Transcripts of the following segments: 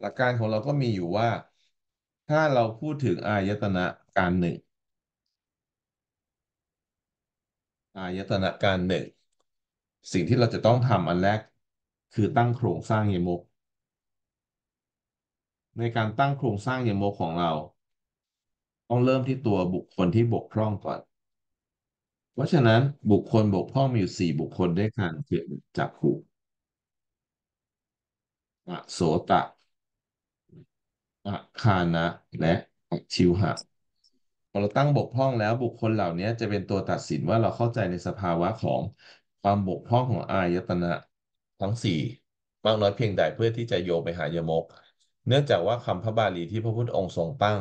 หลักการของเราก็มีอยู่ว่าถ้าเราพูดถึง อายตนะการหนึ่งอายตนะการหนึ่งสิ่งที่เราจะต้องทำอันแรกคือตั้งโครงสร้างยมกในการตั้งโครงสร้างยมกของเรา ต้องเริ่มที่ตัวบุคคลที่บกพร่องก่อนเพราะฉะนั้นบุคคลบกพร่องมีอยู่สี่บุคคลด้วยกันคือจักขุอโสตะอาคานะและชิวหะพอเราตั้งบกพร่องแล้วบุคคลเหล่านี้จะเป็นตัวตัดสินว่าเราเข้าใจในสภาวะของความบกพร่องของอายตนะทั้งสี่มากน้อยเพียงใดเพื่อที่จะโยงไปหายมก เนื่องจากว่าคำพระบาลีที่พระพุทธองค์ทรงตั้ง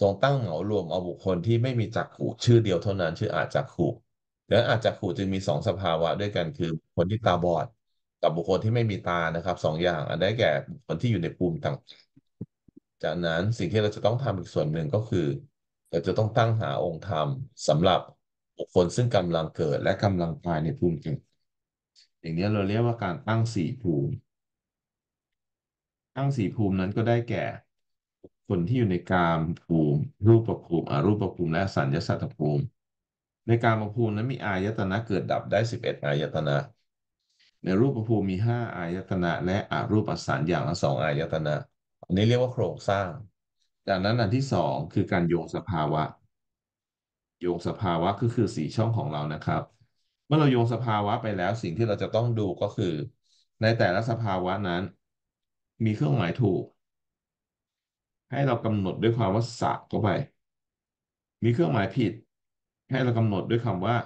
ทรงตั้งเหมารวมเอาบุคคลที่ไม่มีจักขู่ชื่อเดียวเท่านั้นชื่ออาจักขู่แล้วอาจักขู่จึงมีสองสภาวะด้วยกัน คือ คนที่ตาบอดกับบุคคลที่ไม่มีตานะครับสองอย่างอันได้แก่คนที่อยู่ในภูมิต่างจากนั้นสิ่งที่เราจะต้องทำอีกส่วนหนึ่งก็คือเราจะต้องตั้งหาองค์ธรรมสำหรับบุคคลซึ่งกำลังเกิดและกำลังตายในภูมิจิตอย่างนี้เราเรียกว่าการตั้งสี่ภูมิ ตั้งสี่ภูมินั้นก็ได้แก่คนที่อยู่ในกามภูมิรูปภูมิอรูปภูมิและสัญญาสัตตภูมิ ในกามภูมินั้นมีอายตนะเกิดดับได้สิบเอ็ดอายตนะในรูปภูมิมีห้าอายตนะและอรูปสัญอย่างละสองอายตนะอันนี้เรียกว่าโครงสร้าง จากนั้นอันที่สองคือการโยงสภาวะ โยงสภาวะก็คือสีช่องของเรานะครับ เมื่อเราโยงสภาวะไปแล้วสิ่งที่เราจะต้องดูก็คือ ในแต่ละสภาวะนั้น มีเครื่องหมายถูก ให้เรากำหนดด้วยความว่าสะเข้าไป มีเครื่องหมายผิด ให้เรากำหนดด้วยคำว่า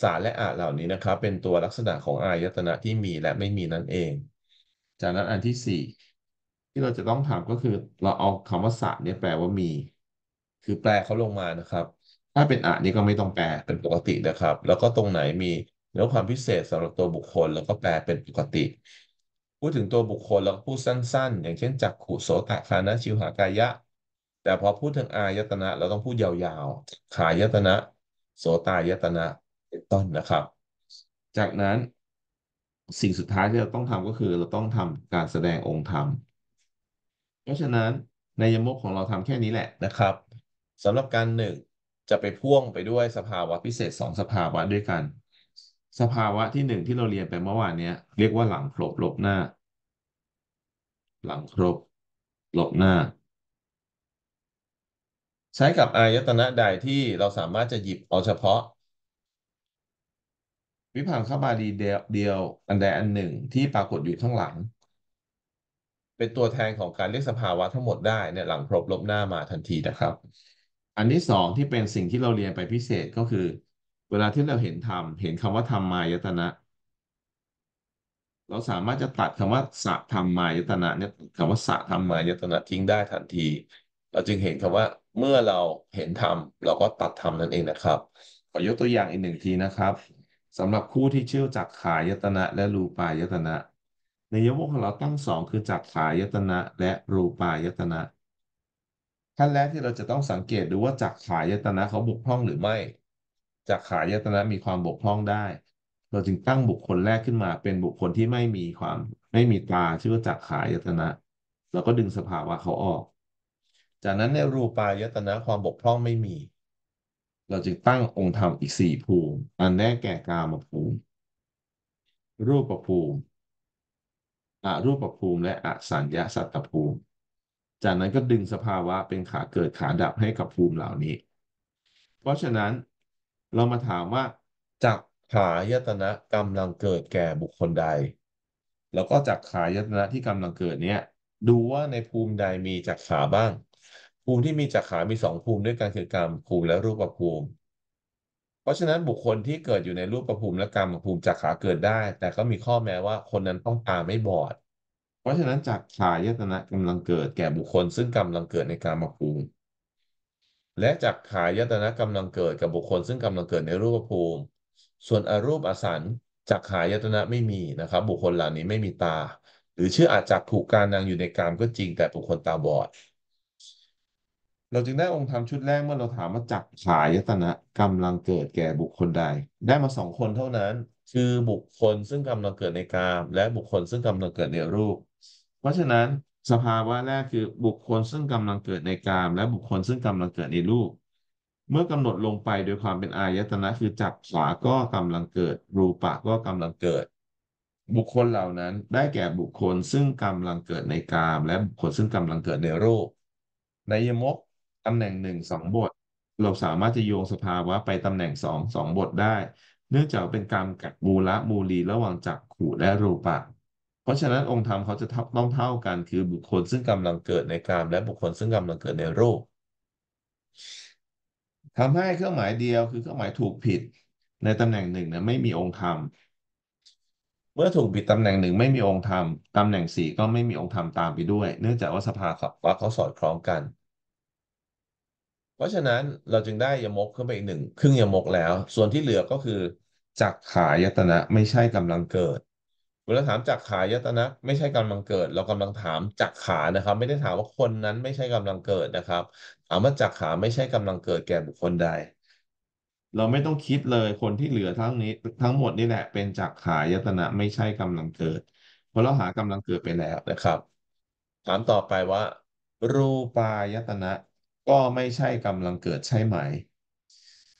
สารและอาจเหล่านี้นะครับ เป็นตัวลักษณะของอายตนะที่มีและไม่มีนั่นเองจากนั้นอันที่สี่ที่เราจะต้องถามก็คือเราเอาคำว่าสะเนี่ยแปลว่ามี คือแปลเขาลงมานะครับ ถ้าเป็นอะนี่ก็ไม่ต้องแปลเป็นปกตินะครับ แล้วก็ตรงไหนมีแล้วความพิเศษสำหรับตัวบุคคลแล้วก็แปลเป็นปกติ พูดถึงตัวบุคคลเราพูดสั้นๆ อย่างเช่นจักขุโสตคานะชิวหากายะ แต่พอพูดถึงอายตนะเราต้องพูดยาวๆขายตนะ โสตายตนะเป็นต้นนะครับ จากนั้นสิ่งสุดท้ายที่เราต้องทำก็คือเราต้องทำการแสดงองค์ธรรม เพราะฉะนั้นในยมกของเราทำแค่นี้แหละนะครับ สำหรับการหนึ่งจะไปพ่วงไปด้วยสภาวะพิเศษสองสภาวะด้วยกัน สภาวะที่หนึ่งที่เราเรียนไปเมื่อวานนี้เรียกว่าหลังครบลบหน้า หลังครบลบหน้า ใช้กับอายตนะใดที่เราสามารถจะหยิบเอาเฉพาะวิพังคบาลีเดียวเดียวอันใดอันหนึ่งที่ปรากฏอยู่ข้างหลัง เป็นตัวแทนของการเรียกสภาวะทั้งหมดได้เนี่ยหลังครบลบหน้ามาทันทีนะครับ อันที่สองที่เป็นสิ่งที่เราเรียนไปพิเศษก็คือ เวลาที่เราเห็นธรรม เห็นคำว่าธรรมมายตนะ เราสามารถจะตัดคำว่าสะธรรมมายตนะเนี่ยคำว่าสะธรรมมายตนะทิ้งได้ทันที เราจึงเห็นคำว่าเมื่อเราเห็นธรรมเราก็ตัดธรรมนั่นเองนะครับ ขอยกตัวอย่างอีกหนึ่งทีนะครับสำหรับคู่ที่เชื่อจักขายตนะ และรูปายตนะในยมวงของเราตั้งสองคือจักขายตนะและรูปายตนะขั้นแรกที่เราจะต้องสังเกตดูว่าจักขายตนะเขาบกพร่องหรือไม่จักขายตนะมีความบกพร่องได้ เราจึงตั้งบุคคลแรกขึ้นมาเป็นบุคคลที่ไม่มีความ ไม่มีตาชื่อว่าจักขายตนะเราก็ดึงสภาวะเขาออก จากนั้นในรูปายตนะความบกพร่องไม่มีเราจึงตั้งองค์ธรรมอีกสี่ภูมิ อันแรกแก่กามภูมิ รูปภูมิอรูปภูมิและอสัญญาสัตตภูมิ จากนั้นก็ดึงสภาวะเป็นขาเกิดขาดับให้กับภูมิเหล่านี้ เพราะฉะนั้นเรามาถามว่าจากขายตนะกำลังเกิดแก่บุคคลใด แล้วก็จากขายตนะที่กำลังเกิดเนี้ยดูว่าในภูมิใดมีจากขาบ้างภูมิที่มีจักขามีสองภูมิด้วยกันคือกรรมภูมิและรูปภูมิเพราะฉะนั้นบุคคลที่เกิดอยู่ในรูปภูมิและกรรมภูมิจักขาเกิดได้ แต่ก็มีข้อแม้ว่าคนนั้นต้องตาไม่บอดเพราะฉะนั้นจักขายตนะกำลังเกิด แก่บุคคลซึ่งกำลังเกิดในกรรมภูมิ และจักขายตนะกำลังเกิดกับบุคคลซึ่งกำลังเกิดในรูปภูมิ ส่วนอรูปอสันจักขายตนะไม่มีนะครับบุคคลเหล่านี้ไม่มีตา หรือชื่ออาจจะถผูกการนางอยู่ในกรรมก็จริงแต่บุคคลตาบอดเราจึงได้องค์ธรรมชุดแรกเมื่อเราถามว่าจักขายตนะกำลังเกิด แก่บุคคลใด ได้มาสองคนเท่านั้น คือบุคคลซึ่งกำลังเกิดในกามและบุคคลซึ่งกำลังเกิดในรูป เพราะฉะนั้นสภาวะแรกคือบุคคลซึ่งกำลังเกิดในกามและบุคคลซึ่งกำลังเกิดในรูป เมื่อกำหนดลงไปโดยความเป็นอายตนะคือจักขาก็กำลังเกิด รูปะก็กำลังเกิด บุคคลเหล่านั้นได้แก่บุคคลซึ่งกำลังเกิดในกามและบุคคลซึ่งกำลังเกิดในรูป ในยมกตำแหน่งหนึ่งสองบทเราสามารถจะโยงสภาวะไปตำแหน่งสองสองบทได้ เนื่องจากเป็นการกัดบูละ มูลีระหว่างจักขู่และรูปะเพราะฉะนั้นองค์ธรรมเขาจะทับต้องเท่ากัน คือบุคคลซึ่งกำลังเกิดในกามและบุคคลซึ่งกำลังเกิดในรูปทำให้เครื่องหมายเดียวคือเครื่องหมายถูกผิดในตำแหน่งหนึ่งนะไม่มีองค์ธรรมเมื่อถูกผิดตำแหน่งหนึ่งไม่มีองค์ธรรมตำแหน่งสี่ก็ไม่มีองค์ธรรมตามไปด้วย เนื่องจากว่าสภาขับว่าเขาสอดคล้องกันเพราะฉะนั้นเราจึงได้ยมกขึ้นไปอีกหนึ่งครึ่งยมกแล้ว ส่วนที่เหลือก็คือจักขายตนะไม่ใช่กำลังเกิดเวลาถามจักขายตนะ ไม่ใช่กำลังเกิด เรากำลังถามจักขานะครับ ไม่ได้ถามว่าคนนั้นไม่ใช่กำลังเกิดนะครับถามว่าจักขาไม่ใช่กำลังเกิดแก่บุคคลใด เราไม่ต้องคิดเลยคนที่เหลือทั้งนี้ทั้งหมดนี่แหละ เป็นจักขายตนะไม่ใช่กำลังเกิดเพราะเราหากำลังเกิดไปแล้วนะครับถามต่อไปว่า รูปายตนะก็ไม่ใช่กำลังเกิดใช่ไหม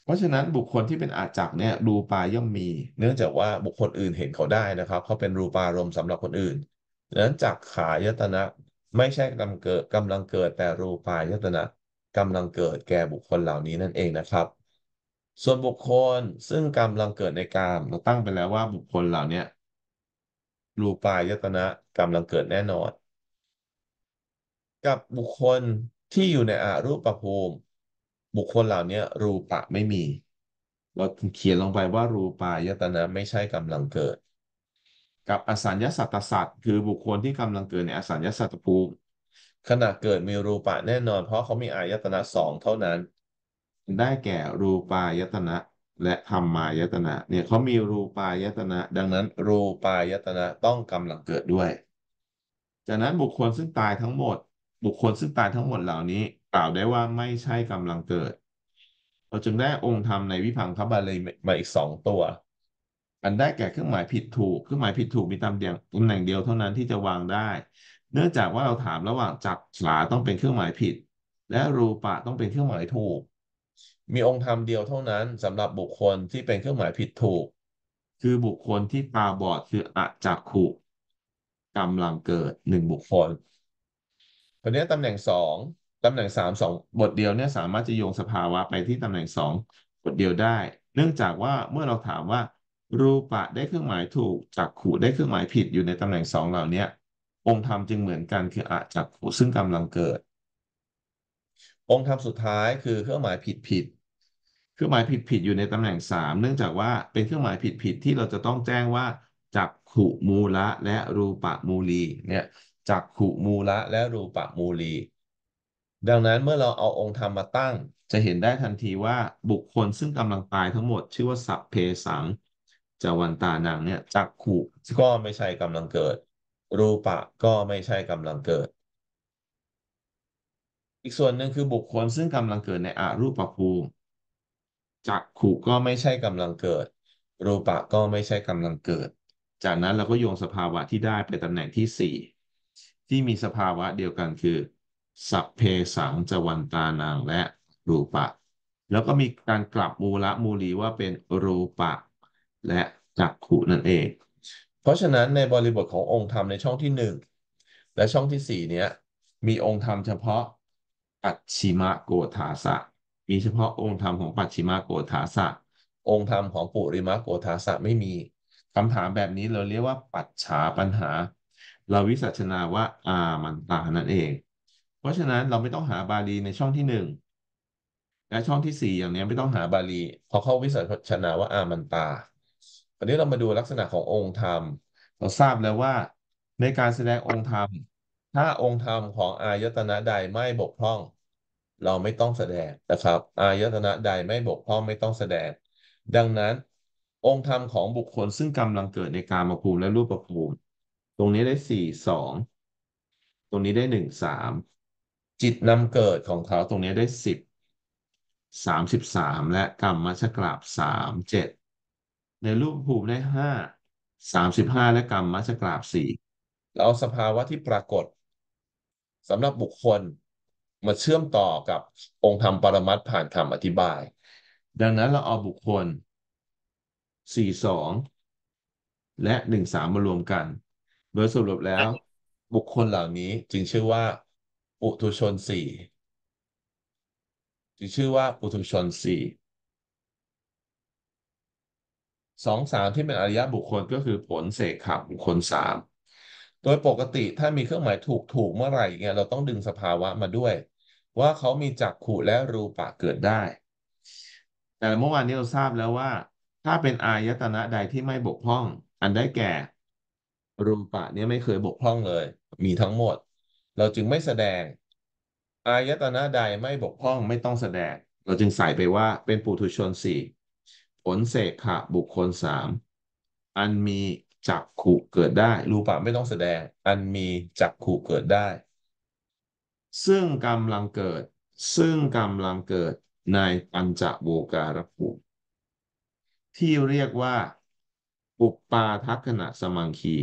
เพราะฉะนั้นบุคคลที่เป็นอาจักเนี่ยรูปาย่อมมี เนื่องจากว่าบุคคลอื่นเห็นเขาได้นะครับ เขาเป็นรูปารมณ์สำหรับคนอื่นดังนั้นจักขายตนะไม่ใช่กำลังเกิดกำลังเกิดแต่รูปายตนะกำลังเกิดแก่บุคคลเหล่านี้นั่นเองนะครับ ส่วนบุคคลซึ่งกำลังเกิดในกามเราตั้งไปแล้วว่าบุคคลเหล่านี้รูปายตนะกำลังเกิดแน่นอน กับบุคคลที่อยู่ในอรูปภูมิบุคคลเหล่านี้รูปะไม่มี เราเขียนลงไปว่ารูปายตนะไม่ใช่กำลังเกิด กับอสัญญาสัตตสัตคือบุคคลที่กำลังเกิดในอสัญญาสัตตภูมิขณะเกิดมีรูปะแน่นอนเพราะเขามีอายตนะสองเท่านั้นได้แก่รูปายตนะและธรรมายตนะเนี่ยเขามีรูปายตนะดังนั้นรูปายตนะต้องกำลังเกิดด้วยจากนั้นบุคคลซึ่งตายทั้งหมดบุคคลซึ่งตายทั้งหมดเหล่านี้กล่าวได้ว่าไม่ใช่กำลังเกิด เราจึงได้องค์ธรรมในวิพังคบาลีมาอีกสองตัว อันได้แก่เครื่องหมายผิดถูก เครื่องหมายผิดถูกมีตำแหน่งตำแหน่งเดียวเท่านั้นที่จะวางได้ เนื่องจากว่าเราถามระหว่างจักลาต้องเป็นเครื่องหมายผิด และรูปะต้องเป็นเครื่องหมายถูก มีองค์ธรรมเดียวเท่านั้น สำหรับบุคคลที่เป็นเครื่องหมายผิดถูก คือบุคคลที่ตาบอดคืออจักขุกำลังเกิดหนึ่งบุคคลตอนนี้ตำแหน่งสองตำแหน่งสามสองบทเดียวเนี่ยสามารถจะโยงสภาวะไปที่ตำแหน่งสองบทเดียวได้ เนื่องจากว่าเมื่อเราถามว่า รูปะได้เครื่องหมายถูกจักข่ได้เครื่องหมายผิดอยู่ในตำแหน่งสองเหล่านี้องค์ธรรมจึงเหมือนกันคืออะจักข่ซึ่งกำลังเกิด องค์ธรรมสุดท้ายคือเครื่องหมายผิดผิดเครื่องหมายผิดผิดอยู่ในตำแหน่งสามเนื่องจากว่าเป็นเครื่องหมายผิดผิดที่เราจะต้องแจ้งว่าจักขุมูละ และรูปะมูลี เนี่ยจักขุมูละและ รูปะมูลี ดังนั้นเมื่อเราเอาองค์ธรรมมาตั้ง จะเห็นได้ทันทีว่าบุคคลซึ่งกำลังตายทั้งหมด ชื่อว่าสัพเพสังจวันตานังเนี่ยจักขุ ก็ไม่ใช่กำลังเกิดรูปะก็ไม่ใช่กำลังเกิด อีกส่วนหนึ่งคือบุคคลซึ่งกำลังเกิดในอรูปภูมิจักขุก็ไม่ใช่กำลังเกิดรูปะก็ไม่ใช่กำลังเกิด จากนั้นเราก็โยงสภาวะที่ได้ไปตำแหน่งที่สี่ที่มีสภาวะเดียวกันคือสัพเพสังจวันตานางและรูปะ แล้วก็มีการกลับมูละมูลีว่าเป็นรูปะและจักขุนั่นเอง เพราะฉะนั้นในบริบทขององค์ธรรมในช่องที่หนึ่งและช่องที่สี่เนี้ยมีองค์ธรรมเฉพาะปัจฉิมโกธาสะ มีเฉพาะองค์ธรรมของปัจฉิมโกธาสะองค์ธรรมของปุริมโกธาสะไม่มีคำถามแบบนี้เราเรียกว่า ปัจฉาปัญหาเราวิสัชนาว่าามันตานั่นเอง เพราะฉะนั้นเราไม่ต้องหาบาลีในช่องที่หนึ่งและช่องที่สี่อย่างนี้ไม่ต้องหาบาลีพอเข้าวิสัชนาว่าอามันตาตอนนี้เรามาดูลักษณะขององค์ธรรม เราทราบแล้วว่า ในการแสดงองค์ธรรม ถ้าองค์ธรรมของอายตนะใดไม่บกพร่อง เราไม่ต้องแสดงนะครับ อายตนะใดไม่บกพร่องไม่ต้องแสดง ดังนั้น องค์ธรรมของบุคคลซึ่งกำลังเกิดในการมาภูมิและรูปประภูมิตรงนี้ได้สี่สอง ตรงนี้ได้หนึ่งสาม จิตนำเกิดของเขาตรงนี้ได้สิบสามสิบสามและกรรมมาชกราบสามเจ็ด ในรูปภูมิได้ห้าสามสิบห้าและกรรมมาชกราบสี่ เราสภาวะที่ปรากฏสำหรับบุคคลมาเชื่อมต่อกับองค์ธรรมปรมัตผ่านคำอธิบาย ดังนั้นเราเอาบุคคลสสี่องและหนึ่งสามมารวมกันโดยสรุปแล้วบุคคลเหล่านี้จึงชื่อว่าปุถุชนสี่จึงชื่อว่าปุถุชนสี่สองสามที่เป็นอริยบุคคลก็คือผลเสกขับบุคคลสามโดยปกติถ้ามีเครื่องหมายถูกถูกเมื่อไหร่เงี้ยเราต้องดึงสภาวะมาด้วย ว่าเขามีจักขู่และรูปะเกิดได้ แต่เมื่อวานนี้เราทราบแล้วว่า ถ้าเป็นอายตนะใดที่ไม่บกพร่อง อันได้แก่รูปะเนี่ยไม่เคยบกพร่องเลย มีทั้งหมด เราจึงไม่แสดง อายตนะใดไม่บกพร่องไม่ต้องแสดง เราจึงใส่ไปว่าเป็นปุถุชนสี่ผลเสกขะบุคคลสามอันมีจักขู่เกิดได้รูปะไม่ต้องแสดง อันมีจักขู่เกิดได้ ซึ่งกำลังเกิด ซึ่งกำลังเกิดในปัญจโวการภูมิที่เรียกว่า ปุปปาทัคขณะสมังคี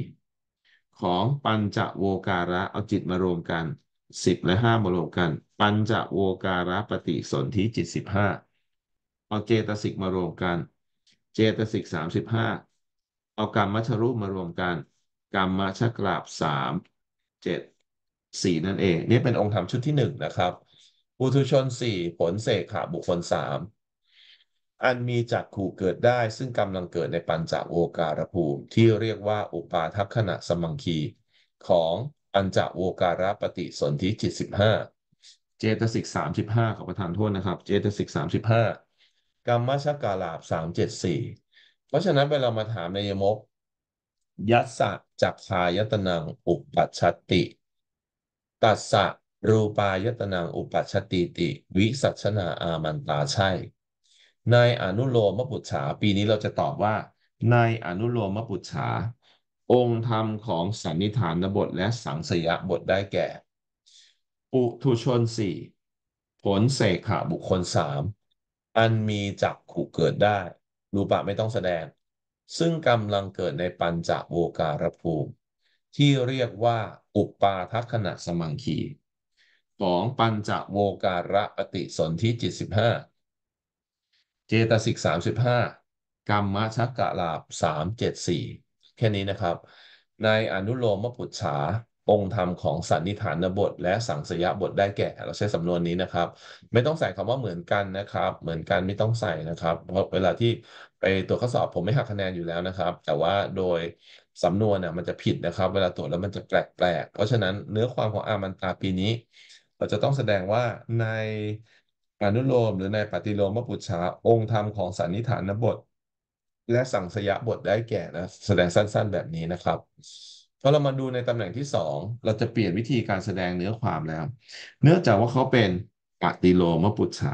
ของปัญจโวการะเอาจิตมารวมกันสิบและห้ามารวมกัน ปัญจโวการะปฏิสนธิจิตสิบห้าเอาเจตสิกมารวมกันเจตสิกสามสิบห้าเอากรรมมัชรูปมารวมกันกรรมมัชกราบสามเจ็ดสี่นั่นเองนี่เป็นองค์ธรรมชุดที่หนึ่งนะครับปุถุชนสี่ผลเสกขาบุคคลสามอันมีจักขู่เกิดได้ซึ่งกำลังเกิดในปัญจโอการภูมิที่เรียกว่าอุปาทัขณะสมังคี ของปัญจโอการปฏิสนธิจิตสิบห้าเจตสิกสามสิบห้าขอประทานโทษนะครับ เจตสิกสามสิบห้ากรรมชกาลาบสามเจ็ดสี่เพราะฉะนั้นเวลามาถามในยมก ยัสสะจักขายตนังอุปัชติ ตัสสะรูปายตนังอุปัชติติ วิสัชนาอามันตาใช่ในอนุโลมปุจฉาปีนี้เราจะตอบว่า ในอนุโลมปุจฉาองค์ธรรมของสันนิฐานบทและสังสยบทได้แก่ปุถุชนสี่ผลเสขาบุคคลสามอันมีจักขู่เกิดได้รูปะไม่ต้องแสดง ซึ่งกำลังเกิดในปัญจโวการภูมิ ที่เรียกว่าอุปปาทัขณะสมังคีของปัญจโวการปฏิสนธิจิตสิบห้าเจตสิกสามสิบห้ากรรมชักกะลาบสามเจ็ดสี่แค่นี้นะครับ ในอนุโลมปุจฉาองค์ธรรมของสันนิฐานบท และสังสยบทได้แก่ เราใช้สำนวนนี้นะครับ ไม่ต้องใส่คำว่าเหมือนกันนะครับ เหมือนกันไม่ต้องใส่นะครับ เพราะเวลาที่ไปตรวจข้อสอบผมไม่หักคะแนนอยู่แล้วนะครับ แต่ว่าโดย สำนวนน่ยมันจะผิดนะครับ เวลาตรวจแล้วมันจะแปลกๆเพราะฉะนั้นเนื้อความของอามันตาปีนี้ เราจะต้องแสดงว่าในอนุโลมหรือในปฏิโลมปุจฉาองค์ธรรมของสันนิฐานบท และสังสยบทได้แก่นะแสดงสั้นๆแบบนี้นะครับพอเรามาดูในตำแหน่งที่สอง เราจะเปลี่ยนวิธีการแสดงเนื้อความแล้ว เนื่องจากว่าเขาเป็นปฏิโลมปุจฉา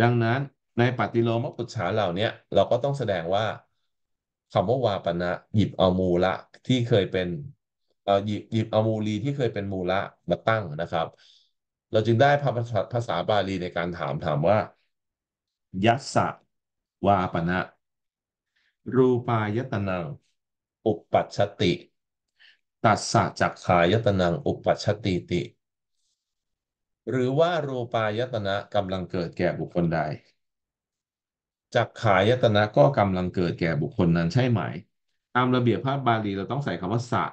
ดังนั้นในปฏิโลมปุจฉาเหล่านี้เราก็ต้องแสดงว่าคำว่าวาปณะหยิบเอามูละที่เคยเป็นหยิบหยิบเอามูลีที่เคยเป็นมูละมาตั้งนะครับเราจึงได้ภาษาภาษาบาลีในการถามถามว่า ยัสสะวาปณะรูปายตนังอุปปัชติ ตัสสะจักขายตนังอุปปัชชติติ หรือว่ารูปายตนะกำลังเกิดแก่บุคคลใดจักขายตนะก็กำลังเกิดแก่บุคคลนั้นใช่ไหม ตามระเบียบภาพบาลีเราต้องใส่คำว่าสะ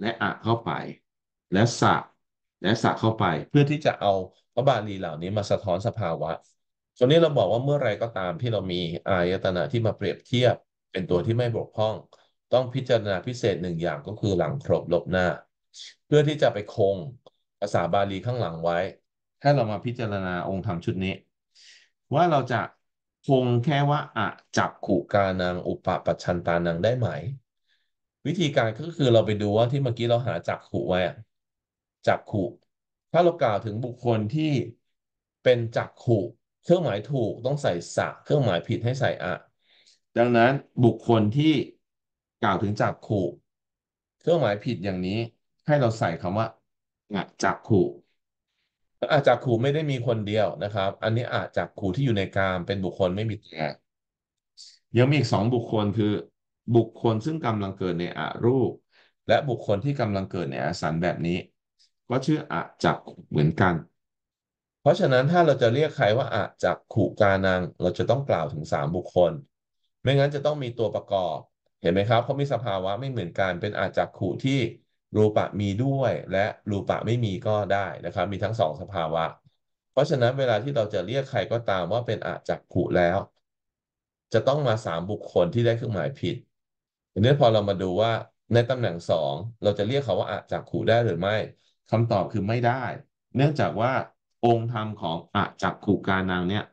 และอะเข้าไป และสะและสักเข้าไปเพื่อที่จะเอาพระบาลีเหล่านี้มาสะท้อนสภาวะ ตอนนี้เราบอกว่าเมื่อไรก็ตามที่เรามีอายตนะที่มาเปรียบเทียบ เป็นตัวที่ไม่บกพร่อง ต้องพิจารณาพิเศษหนึ่งอย่างก็คือหลังครบลบหน้า เพื่อที่จะไปคงภาษาบาลีข้างหลังไว้ ถ้าเรามาพิจารณาองค์ธรรมชุดนี้ ว่าเราจะคงแค่ว่าอะจับขู่กานางอุปปัชชันตานังได้ไหม วิธีการก็คือเราไปดูว่าที่เมื่อกี้เราหาจักขู่ไว้จักขู่ถ้าเรากล่าวถึงบุคคลที่เป็นจักขู่ เครื่องหมายถูกต้องใส่สะเครื่องหมายผิดให้ใส่อะดังนั้นบุคคลที่กล่าวถึงจักขู่ เครื่องหมายผิดอย่างนี้ให้เราใส่คำว่าอจักขู่อาจักขู่ไม่ได้มีคนเดียวนะครับ อันนี้อาจจักขู่ที่อยู่ในกามเป็นบุคคลไม่มีแั่ยังมีอีกสองบุคคลคือ บุคคลซึ่งกำลังเกิดในอารูป และบุคคลที่กำลังเกิดในอสันแบบนี้ก็ชื่ออะจักขุเหมือนกัน เพราะฉะนั้นถ้าเราจะเรียกใครว่าอะจักขุกานัง เราจะต้องกล่าวถึงสามบุคคล ไม่งั้นจะต้องมีตัวประกอบ เห็นไหมครับเขามีสภาวะไม่เหมือนกัน เป็นอาจักขุที่รูปะมีด้วย และรูปะไม่มีก็ได้นะครับ มีทั้งสองสภาวะ เพราะฉะนั้นเวลาที่เราจะเรียกใครก็ตามว่าเป็นอาจักขุแล้ว จะต้องมาสามบุคคลที่ได้เครื่องหมายผิดทีนี้พอเรามาดูว่าในตำแหน่งสองเราจะเรียกเขาว่าอาจักขุได้หรือไม่คำตอบคือไม่ได้ เนื่องจากว่าองค์ธรรมของอาจักขู่การนางเนี่ย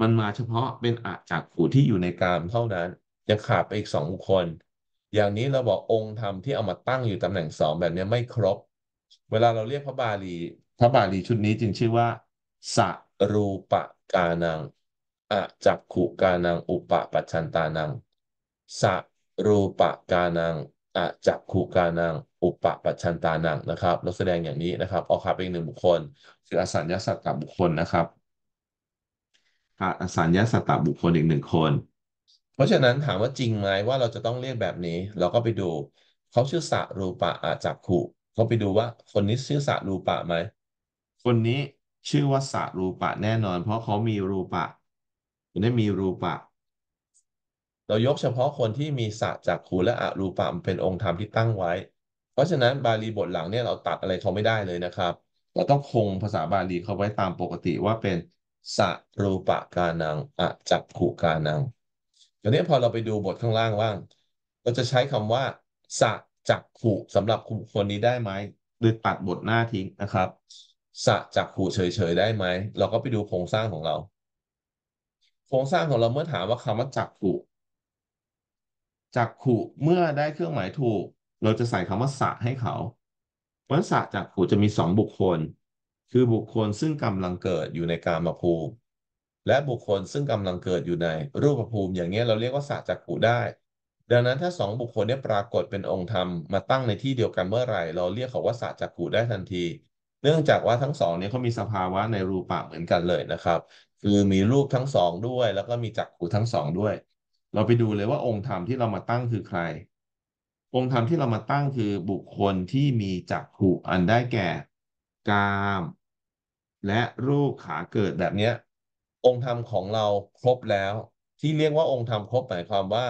มันมาเฉพาะเป็นอาจักขู่ที่อยู่ในกามเท่านั้นจะขาดไปอีกสองคนอย่างนี้เราบอกองค์ธรรม ที่เอามาตั้งอยู่ตำแหน่งสองแบบนี้ไม่ครบ เวลาเราเรียกพระบาลี พระบาลีชุดนี้จึงชื่อว่าสรูปกานังอาจักขุกานัง อุปปัชชันตานังสรูปกานังอจักขูกานัง อุปปัชชันตานังนะครับ เราแสดงอย่างนี้นะครับ ออกคาเป็นหนึ่งบุคคล คืออสัญญาสัตตบุคคลนะครับ อสัญญาสัตตบุคคลอีกหนึ่งคน เพราะฉะนั้นถามว่าจริงไหมว่าเราจะต้องเรียกแบบนี้ เราก็ไปดูเขาชื่อสะรูปะอาจักขูเขาไปดูว่าคนนี้ชื่อสะรูปะไหม คนนี้ชื่อว่าสะรูปะแน่นอน เพราะเขามีรูปะคนได้มีรูปะเรายกเฉพาะคนที่มีสะจากขูและอรูปะมันเป็นองค์ธรรมที่ตั้งไว้ เพราะฉะนั้นบาลีบทหลังเนี่ยเราตัดอะไรเขาไม่ได้เลยนะครับ เราต้องคงภาษาบาลีเขาไว้ตามปกติว่าเป็นสะรูปะกานังอะจักขุกานังเดี๋ยวนี้พอเราไปดูบทข้างล่างว่าง เราจะใช้คำว่า สะจักขุสำหรับคุมคนนี้ได้ไหมโดยตัดบทหน้าทิ้งนะครับ สะจักขุเฉยๆได้ไหม เราก็ไปดูโครงสร้างของเรา โครงสร้างของเราเมื่อถามว่าคำว่าจักขุจากขุเมื่อได้เครื่องหมายถูก เราจะใส่คำว่าสะให้เขาเพราะสะจากขุจะมีสองบุคคล คือบุคคลซึ่งกำลังเกิดอยู่ในกามภูมิและบุคคลซึ่งกำลังเกิดอยู่ใน รูปภูมิอย่างนี้เราเรียกว่าสะจากขุได้ ดังนั้นถ้าสองบุคคลนี้ปรากฏเป็นองค์ธรรมมาตั้งในที่เดียวกันเมื่อไหร่ เราเรียกเขาว่าสะจักขุได้ทันที เนื่องจากว่าทั้งสองนี้เขามีสภาวะในรูปะเหมือนกันเลยนะครับ คือมีรูปทั้งสองด้วย แล้วก็มีจักขุทั้งสองด้วยเราไปดูเลยว่าองค์ธรรมที่เรามาตั้งคือใคร องค์ธรรมที่เรามาตั้งคือบุคคลที่มีจักขุอันได้แก่ กาม และรูปขาเกิดแบบเนี้ย องค์ธรรมของเราครบแล้ว ที่เรียกว่าองค์ธรรมครบหมายความว่า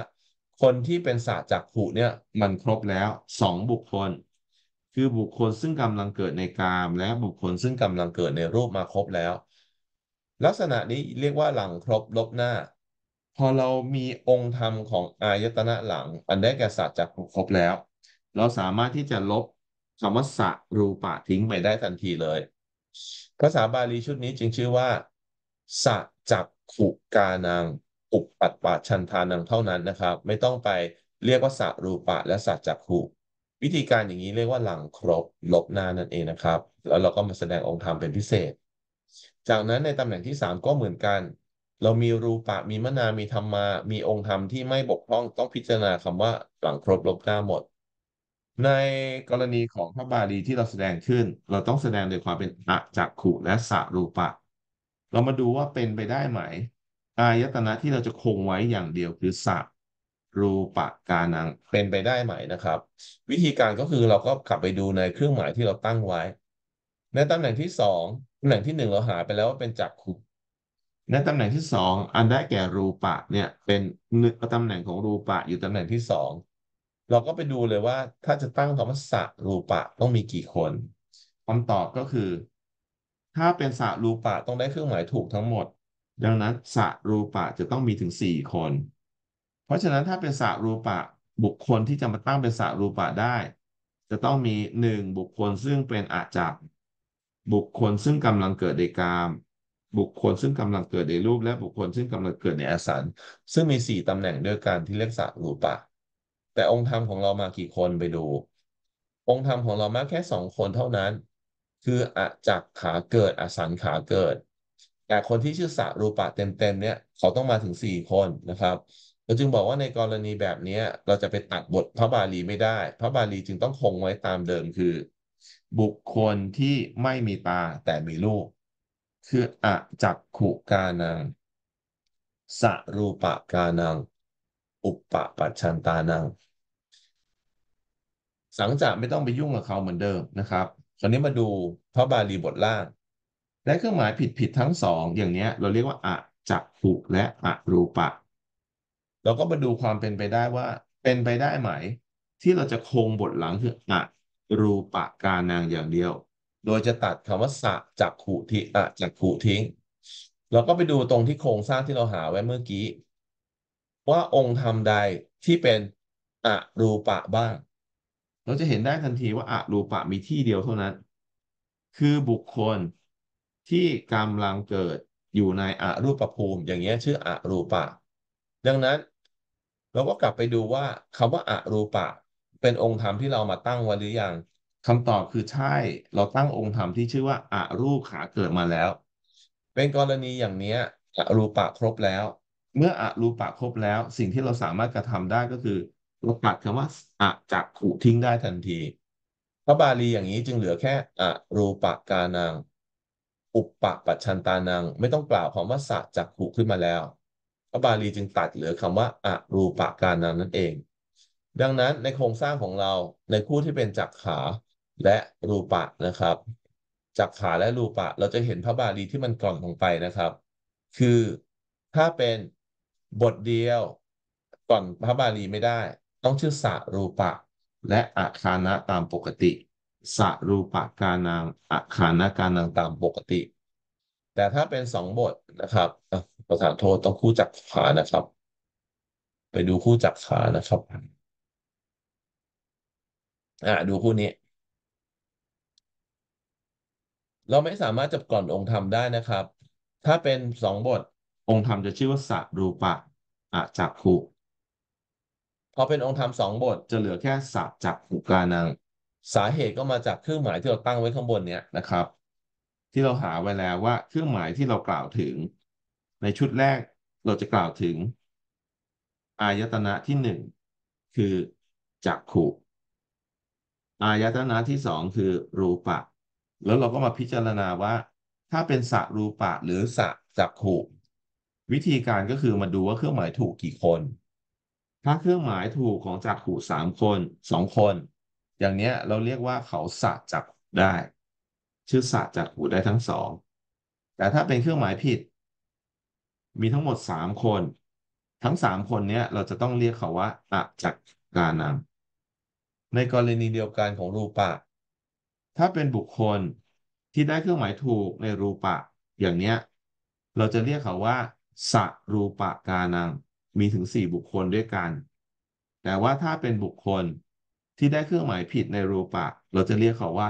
คนที่เป็นสาจักขุเนี่ย มันครบแล้ว สองบุคคล คือบุคคลซึ่งกำลังเกิดในกาม และบุคคลซึ่งกำลังเกิดในรูปมาครบแล้ว ลักษณะนี้เรียกว่าหลังครบลบหน้าพอเรามีองค์ธรรมของอายตนะหลัง อันได้แก่สัจจะครบแล้ว เราสามารถที่จะลบคำว่าสะรูปะทิ้งไปได้ทันทีเลยภาษาบาลีชุดนี้จึงชื่อว่าสะจักขุกานังอุปปัตปาชันทานังเท่านั้นนะครับ ไม่ต้องไปเรียกว่าสะรูปะและสัจจักขุ วิธีการอย่างนี้เรียกว่าหลังครบ ลบหน้านั่นเองนะครับแล้วเราก็มาแสดงองค์ธรรมเป็นพิเศษ จากนั้นในตำแหน่งที่3ก็เหมือนกันเรามีรูปะมีมนามีธรรมา มีองค์ธรรมที่ไม่บกพร่องต้องพิจารณาคำว่าหลังครบลบหน้าหมด ในกรณีของพระบาลีที่เราแสดงขึ้น เราต้องแสดงโดยความเป็นอะจักขุและสารูปะ เรามาดูว่าเป็นไปได้ไหมอายตนะที่เราจะคงไว้อย่างเดียวคือสะ รูปะกานังเป็นไปได้ไหมนะครับ วิธีการก็คือเราก็กลับไปดูในเครื่องหมายที่เราตั้งไว้ในตำแหน่งที่สองตำแหน่งที่หนึ่งเราหาไปแล้วว่าเป็นจักขุในตำแหน่งที่สองอันได้แก่รูปะเนี่ยเป็นนตำแหน่งของรูปะอยู่ตำแหน่งที่สองเราก็ไปดูเลยว่าถ้าจะตั้งคำว่าสะรูปะต้องมีกี่คนคำตอบก็คือ ถ้าเป็นสะรูปะต้องได้เครื่องหมายถูกทั้งหมด ดังนั้นสะรูปะจะต้องมีถึงสี่คน เพราะฉะนั้นถ้าเป็นสะรูปะบุคคลที่จะมาตั้งเป็นสะรูปะได้ จะต้องมีหนึ่งบุคคลซึ่งเป็นอาจักบุคคลซึ่งกำลังเกิดเดกามบุคคลซึ่งกำลังเกิดในรูปและบุคคลซึ่งกำลังเกิดในอสันซึ่งมีสี่ตำแหน่งด้วยกันที่เรียกสรูปะ แต่องค์ธรรมของเรามากี่คนไปดู องค์ธรรมของเรามาแค่สองคนเท่านั้น คืออจักขาเกิดอสันขาเกิด แต่คนที่ชื่อสรูปะเต็มๆเนี่ย เขาต้องมาถึงสี่คนนะครับเราจึงบอกว่าในกรณีแบบนี้ เราจะไปตัดบทพระบาลีไม่ได้ พระบาลีจึงต้องคงไว้ตามเดิมคือ บุคคลที่ไม่มีตาแต่มีรูปคืออะจักขุกานังสรูปะกานังอุปปะปัจฉันตานังสังจะไม่ต้องไปยุ่งกับเขาเหมือนเดิมนะครับ คราวนี้มาดูพระบาลีบทล่าง และเครื่องหมายผิดผิดทั้งสอง อย่างเนี้ยเราเรียกว่าอะจักขุและอะรูปะ เราก็มาดูความเป็นไปได้ว่า เป็นไปได้ไหม ที่เราจะคงบทหลังคืออะรูปะกานังอย่างเดียวโดยจะตัดคำว่าสะจากขูทิอะจากขูทิ้งเราก็ไปดูตรงที่โครงสร้างที่เราหาไว้เมื่อกี้ ว่าองค์ธรรมใดที่เป็นอะรูปะบ้าง เราจะเห็นได้ทันทีว่าอะรูปะมีที่เดียวเท่านั้น คือบุคคลที่กำลังเกิดอยู่ในอะรูปภูมิอย่างเงี้ยชื่ออะรูปะดังนั้น เราก็กลับไปดูว่าคำว่าอะรูปะเป็นองค์ธรรมที่เรามาตั้งไว้หรือยังคำตอบคือใช่เราตั้งองค์ธรรมที่ชื่อว่าอารูปขาเกิดมาแล้ว เป็นกรณีอย่างนี้อรูปะครบแล้ว เมื่ออรูปะครบแล้วสิ่งที่เราสามารถกระทำได้ก็คือเราตัดคำว่าอะจากขูทิ้งได้ทันทีพระบาลีอย่างนี้จึงเหลือแค่ อรูปะกานังอุปปะปัจฉันตานัง ไม่ต้องกล่าวคำว่าสะจากขูขึ้นมาแล้วพระบาลีจึงตัดเหลือคำว่าอะรูปะกานังนั่นเอง ดังนั้นในโครงสร้างของเราในคู่ที่เป็นจักขาและรูปะนะครับ จากขาและรูปะเราจะเห็นพระบาลีที่มันกล่อนลงไปนะครับ คือถ้าเป็นบทเดียวก่อนพระบาลีไม่ได้ ต้องชื่อสะรูปะและอาคานะตามปกติสะรูปะกานางอาคานะกานางตามปกติ แต่ถ้าเป็นสองบทนะครับภาษาโทษต้องคู่จักขานะครับ ไปดูคู่จักขานะครับอ่ะดูคู่นี้เราไม่สามารถจับก่อนองค์ธรรมได้นะครับ ถ้าเป็นสองบท องค์ธรรมจะชื่อว่าสรูปะอาจักขุ พอเป็นองค์ธรรมสองบทจะเหลือแค่สัจจักขุกานัง สาเหตุก็มาจากเครื่องหมายที่เราตั้งไว้ข้างบนเนี้ยนะครับ ที่เราหาไว้แล้วว่าเครื่องหมายที่เรากล่าวถึง ในชุดแรกเราจะกล่าวถึง อายตนะที่หนึ่งคือจักขุ อายตนะที่สองคือรูปะแล้วเราก็มาพิจารณาว่า ถ้าเป็นสระรูปะหรือสระจักขุวิธีการก็คือมาดูว่าเครื่องหมายถูกกี่คน ถ้าเครื่องหมายถูกของจักขุสามคนสองคน อย่างเนี้ยเราเรียกว่าเขาสระจักได้ ชื่อสระจักขุได้ทั้งสอง แต่ถ้าเป็นเครื่องหมายผิด มีทั้งหมดสามคน ทั้งสามคนเนี้ยเราจะต้องเรียกเขาว่าอะจักกานังในกรณีเดียวกันของรูปะถ้าเป็นบุคคลที่ได้เครื่องหมายถูกในรูปะอย่างเนี้ยเราจะเรียกเขาว่าสรูปะกานัง มีถึงสี่บุคคลด้วยกัน แต่ว่าถ้าเป็นบุคคลที่ได้เครื่องหมายผิดในรูปะเราจะเรียกเขาว่า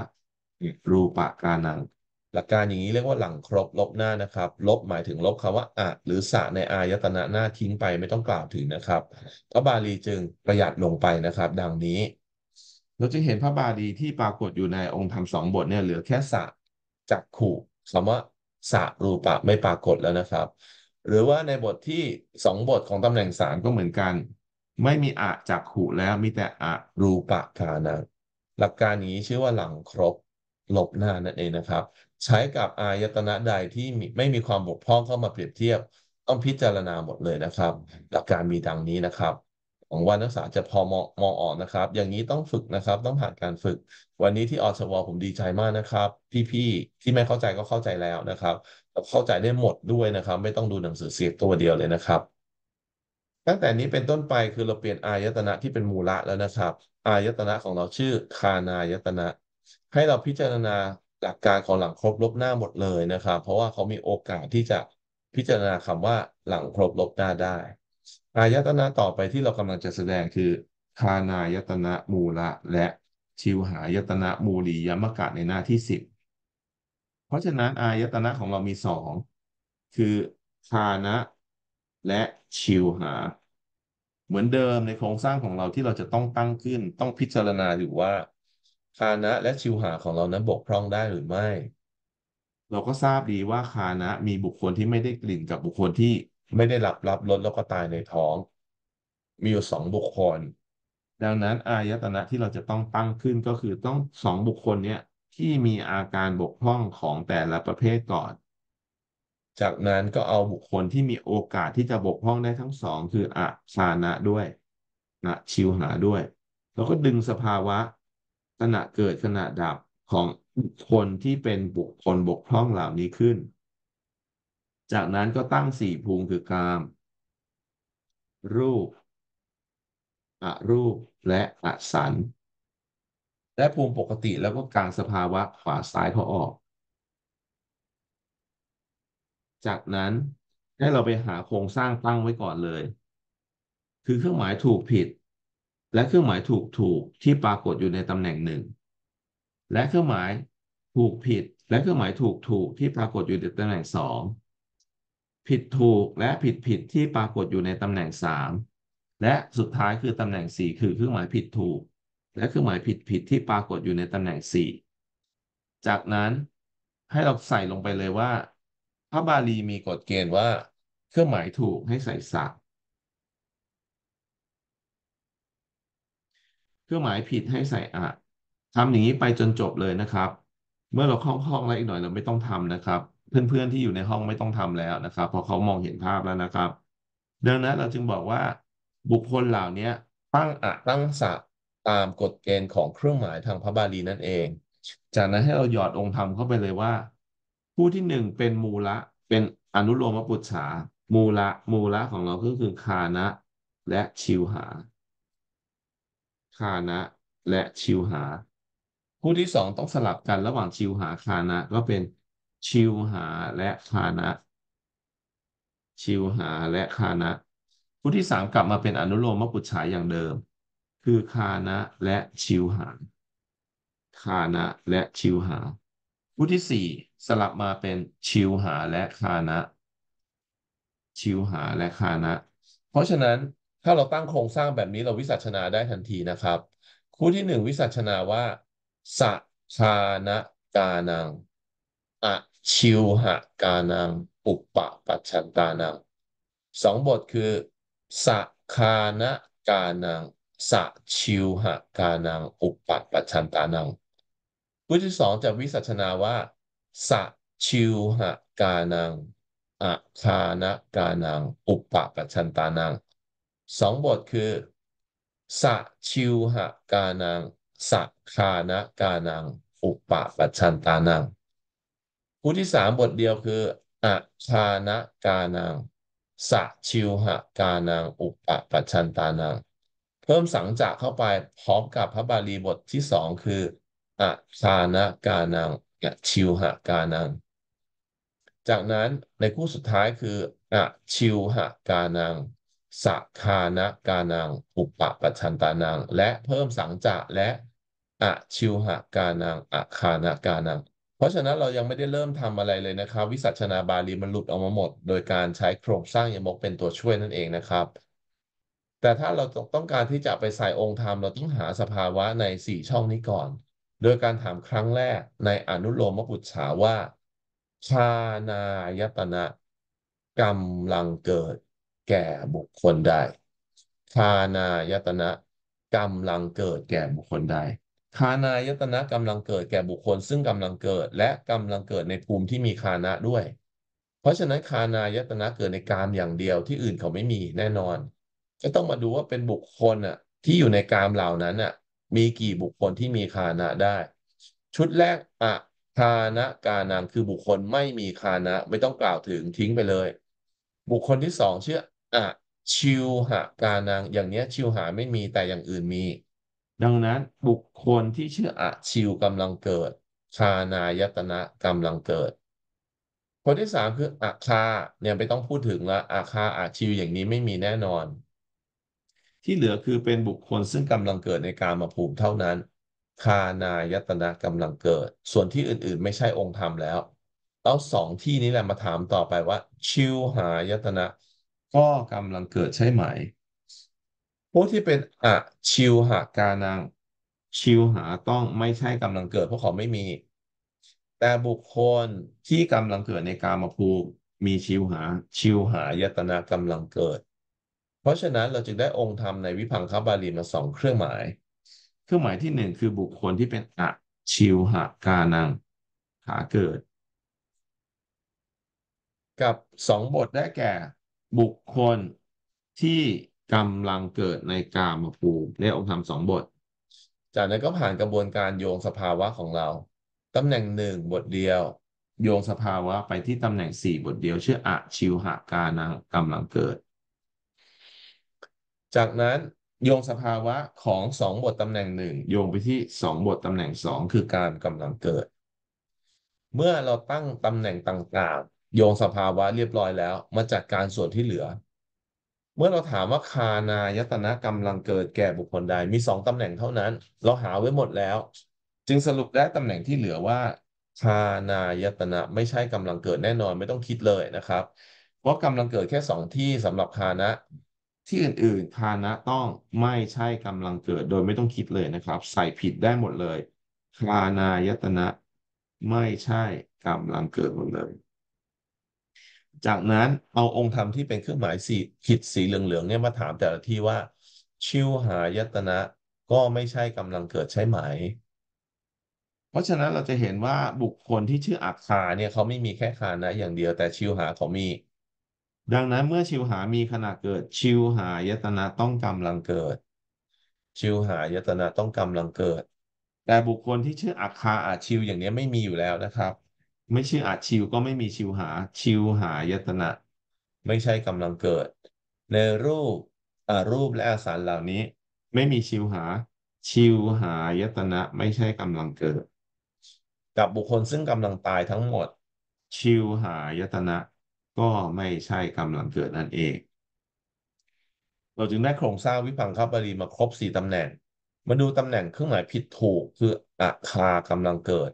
รูปะกานังหลักการอย่างนี้เรียกว่าหลังครบลบหน้านะครับ ลบหมายถึงลบคำว่าอะหรือสะในอายตนะหน้าทิ้งไปไม่ต้องกล่าวถึงนะครับก็บาลีจึงประหยัดลงไปนะครับ ดังนี้เราจะเห็นพระบาลีที่ปรากฏอยู่ในองค์ธรรมสองบทเนี่ยเหลือแค่สะจักขู่คำว่าสะรูปะไม่ปรากฏแล้วนะครับ หรือว่าในบทที่สองบทของตำแหน่งสามก็เหมือนกัน ไม่มีอะจักขู่แล้วมีแต่อะรูปะคานะหลักการนี้ชื่อว่าหลังครบหลบหน้านั่นเองนะครับ ใช้กับอายตนะใดที่ไม่มีความบกพร่องเข้ามาเปรียบเทียบ ต้องพิจารณาหมดเลยนะครับ หลักการมีดังนี้นะครับของวันนักศึกษาจะพอมองมอออกนะครับ อย่างนี้ต้องฝึกนะครับ ต้องผ่านการฝึก วันนี้ที่อสวผมดีใจมากนะครับ พี่ๆที่ไม่เข้าใจก็เข้าใจแล้วนะครับเข้าใจได้หมดด้วยนะครับ ไม่ต้องดูหนังสือเสียตัวเดียวเลยนะครับ ตั้งแต่นี้เป็นต้นไปคือเราเปลี่ยนอายตนะที่เป็นมูละแล้วนะครับอายตนะของเราชื่อคานายตนะให้เราพิจารณาหลักการของหลังครบลบหน้าหมดเลยนะครับ เพราะว่าเขามีโอกาสที่จะพิจารณาคำว่าหลังครบลบหน้าได้อายตนะต่อไปที่เรากำลังจะแสดงคือคานายตนะมูละ และชิวหายตนะมูลียมกะในหน้าที่สิบ เพราะฉะนั้น อายตนะของเรามีสองคือคานะและชิวหา เหมือนเดิมในโครงสร้างของเราที่เราจะต้องตั้งขึ้น ต้องพิจารณาอยู่ว่า คานะและชิวหาของเรานั้นบกพร่องได้หรือไม่ เราก็ทราบดีว่าคานะมีบุคคลที่ไม่ได้กลิ่นกับบุคคลที่ไม่ได้หลับรับรสแล้วก็ตายในท้อง มีอยู่สองบุคคล ดังนั้นอายตนะที่เราจะต้องตั้งขึ้นก็คือต้องสองบุคคลเนี้ยที่มีอาการบกพร่องของแต่ละประเภทก่อน จากนั้นก็เอาบุคคลที่มีโอกาสที่จะบกพร่องได้ทั้งสองคืออะชานะด้วยนะชิวหาด้วย แล้วก็ดึงสภาวะขณะเกิดขณะดับของคนที่เป็นบุคคลบกพร่องเหล่านี้ขึ้นจากนั้นก็ตั้งสี่ภูมิคือกาม รูป อรูปและอสัน และภูมิปกติแล้วก็กลางสภาวะขวาซ้ายเขาออก จากนั้นให้เราไปหาโครงสร้างตั้งไว้ก่อนเลย คือเครื่องหมายถูกผิด และเครื่องหมายถูกถูกที่ปรากฏอยู่ในตำแหน่งหนึ่ง และเครื่องหมายถูกผิด และเครื่องหมายถูกถูกที่ปรากฏอยู่ในตำแหน่งสองผิดถูกและผิดผิดที่ปรากฏอยู่ในตำแหน่ง 3 และสุดท้ายคือตำแหน่ง 4 คือเครื่องหมายผิดถูก และเครื่องหมายผิดผิดที่ปรากฏอยู่ในตำแหน่ง 4 จากนั้นให้เราใส่ลงไปเลยว่า พระบาลีมีกฎเกณฑ์ว่า เครื่องหมายถูกให้ใส่สามเครื่องหมายผิดให้ใส่อะทำอย่างนี้ไปจนจบเลยนะครับ เมื่อเราคล่องๆแล้วอีกหน่อย เราไม่ต้องทำนะครับเพื่อนๆ ที่อยู่ในห้องไม่ต้องทำแล้วนะครับ เพราะเขามองเห็นภาพแล้วนะครับ ดังนั้นเราจึงบอกว่า บุคคลเหล่านี้ตั้งอะตั้งสะตามกฎเกณฑ์ของเครื่องหมายทางพระบาลีนั่นเอง จากนั้นให้เราหยอดองค์ธรรมเข้าไปเลยว่า ผู้ที่หนึ่งเป็นมูละเป็นอนุโลมปุจฉามูละมูละของเราก็คือคานะและชิวหาคานะและชิวหา ผู้ที่สองต้องสลับกันระหว่างชิวหาคานะก็เป็นชิวหาและคานะ ชิวหาและคานะู้ที่สามกลับมาเป็นอนุโลมปุจฉาอย่างเดิม คือคานะและชิวหาคานะและชิวหาู้ที่สี่สลับมาเป็นชิวหาและคานะ ชิวหาและคานะ เพราะฉะนั้นถ้าเราตั้งโครงสร้างแบบนี้เราวิสัชนาได้ทันทีนะครับคู่ที่หนึ่งวิสัชนาว่าสชานะกานังอะชิวหะกานังปุปปะปัจฉันตานังสองบทคือสะคานะกานังสะชิวหะกานัง อุปปะปัจฉันตานังบทที่สองจะวิสัชนาว่าสะชิวหะกานังอะคานะกานัง อุปปะปัจฉันตานังสองบทคือสะชิวหะกานังสะคานะกานังอุปปะปัจฉันตานังคู่ที่สามบทเดียวคืออะชานะกานังสะชิวหะกานัง อุปปัชชันตานัง เพิ่มสังจกเข้าไปพร้อมกับพระบาลีบทที่สองคืออะชานะกานังอะชิวหะกานัง จากนั้นในคู่สุดท้ายคืออะชิวหะกานังสัคานะกานัง อุปปัชชันตานัง และเพิ่มสังจกและอะชิวหะกานังอะคานะกานังเพราะฉะนั้นเรายังไม่ได้เริ่มทำอะไรเลยนะครับ วิสัชนาบาลีมันหลุดออกมาหมด โดยการใช้โครงสร้างยมกเป็นตัวช่วยนั่นเองนะครับ แต่ถ้าเราต้องการที่จะไปใส่องค์ธรรม เราต้องหาสภาวะในสี่ช่องนี้ก่อน โดยการถามครั้งแรกในอนุโลมปุจฉาว่า ชานายตนะกำลังเกิดแก่บุคคลใดชานายตนะกำลังเกิดแก่บุคคลใดคานายตนะกำลังเกิดแก่บุคคลซึ่งกำลังเกิดและกำลังเกิดในภูมิที่มีคานะด้วย เพราะฉะนั้นคานายตนะเกิดในกามอย่างเดียวที่อื่นเขาไม่มีแน่นอนก็ต้องมาดูว่าเป็นบุคคลอ่ะ ที่อยู่ในกามเหล่านั้นอ่ะ มีกี่บุคคลที่มีคานะได้ ชุดแรกอะคานะกานัง คือบุคคลไม่มีคานะ ไม่ต้องกล่าวถึงทิ้งไปเลย บุคคลที่สองเชื่ออะชิวหะกานังอย่างเนี้ยชิวหาไม่มีแต่อย่างอื่นมีดังนั้นบุคคลที่ชื่ออะชิวกำลังเกิดคานายตนะกำลังเกิดคนที่สามคืออาคาเนี่ยไม่ต้องพูดถึงละอาคาอาชิวอย่างนี้ไม่มีแน่นอน ที่เหลือคือเป็นบุคคลซึ่งกำลังเกิดในการมาภูมิเท่านั้นคานายตนะกำลังเกิด ส่วนที่อื่นๆไม่ใช่องค์ธรรมแล้วเอาสองที่นี้แหละมาถามต่อไปว่า ชิวหายตนะก็กำลังเกิดใช่ไหมพวกที่เป็นอะชิวหาการนัง ชิวหาต้องไม่ใช่กำลังเกิดเพราะเขาไม่มี แต่บุคคลที่กำลังเกิดในกามภูมิมีชิวหา ชิวหายตนากำลังเกิด เพราะฉะนั้นเราจึงได้องค์ธรรมในวิพังคบาลีมาสองเครื่องหมาย เครื่องหมายที่หนึ่งคือบุคคลที่เป็นอะชิวหาการนัง หาเกิด กับสองบทได้แก่ บุคคลที่กำลังเกิดในกามภูมิเรียองค์ธรรมสองบท จากนั้นก็ผ่านกระบวนการโยงสภาวะของเราตำแหน่งหนึ่งบทเดียว โยงสภาวะไปที่ตำแหน่งสี่บทเดียว ชื่ออะชิวหาการังกำลังเกิด จากนั้นโยงสภาวะของสองบทตำแหน่งหนึ่งโยงไปที่สองบทตำแหน่งสองคือการกำลังเกิด เมื่อเราตั้งตำแหน่งต่างๆ โยงสภาวะเรียบร้อยแล้ว มาจัดการส่วนที่เหลือเมื่อเราถามว่าคานายตนะกำลังเกิดแก่บุคคลใดมีสองตำแหน่งเท่านั้น เราหาไว้หมดแล้ว จึงสรุปได้ตำแหน่งที่เหลือว่าคานายตนะ ไม่ใช่กำลังเกิดแน่นอนไม่ต้องคิดเลยนะครับ เพราะกำลังเกิดแค่สองที่สำหรับคานะที่อื่นๆคานะต้องไม่ใช่กำลังเกิด โดยไม่ต้องคิดเลยนะครับ ใส่ผิดได้หมดเลยคานายตนะไม่ใช่กำลังเกิดหมดเลยจากนั้นเอาองค์ธรรมที่เป็นเครื่องหมายสีขีดสีเหลืองๆเนี่ยมาถามแต่ละที่ว่าชิวหายตนะก็ไม่ใช่กำลังเกิดใช่ไหม เพราะฉะนั้นเราจะเห็นว่าบุคคลที่ชื่ออักขาเนี่ยเขาไม่มีแค่คานะ อย่างเดียวแต่ชิวหาเขามี ดังนั้นเมื่อชิวหามีขณะเกิด ชิวหายตนะต้องกำลังเกิด ชิวหายตนะต้องกำลังเกิด แต่บุคคลที่ชื่ออักขาอาชิวอย่างนี้ไม่มีอยู่แล้วนะครับไม่ใช่อาชิวก็ไม่มีชิวหา ชิวหายตนะ ไม่ใช่กำลังเกิดในรูปอ่ารูปและอาสารเหล่านี้ ไม่มีชิวหา ชิวหายตนะ ไม่ใช่กำลังเกิด กับบุคคลซึ่งกำลังตายทั้งหมด ชิวหายตนะก็ไม่ใช่กำลังเกิดนั่นเอง เราจึงได้โครงสร้างวิพังคบาลีมาครบสี่ตำแหน่ง มาดูตำแหน่งเครื่องหมายผิดถูกคืออาคากำลังเกิด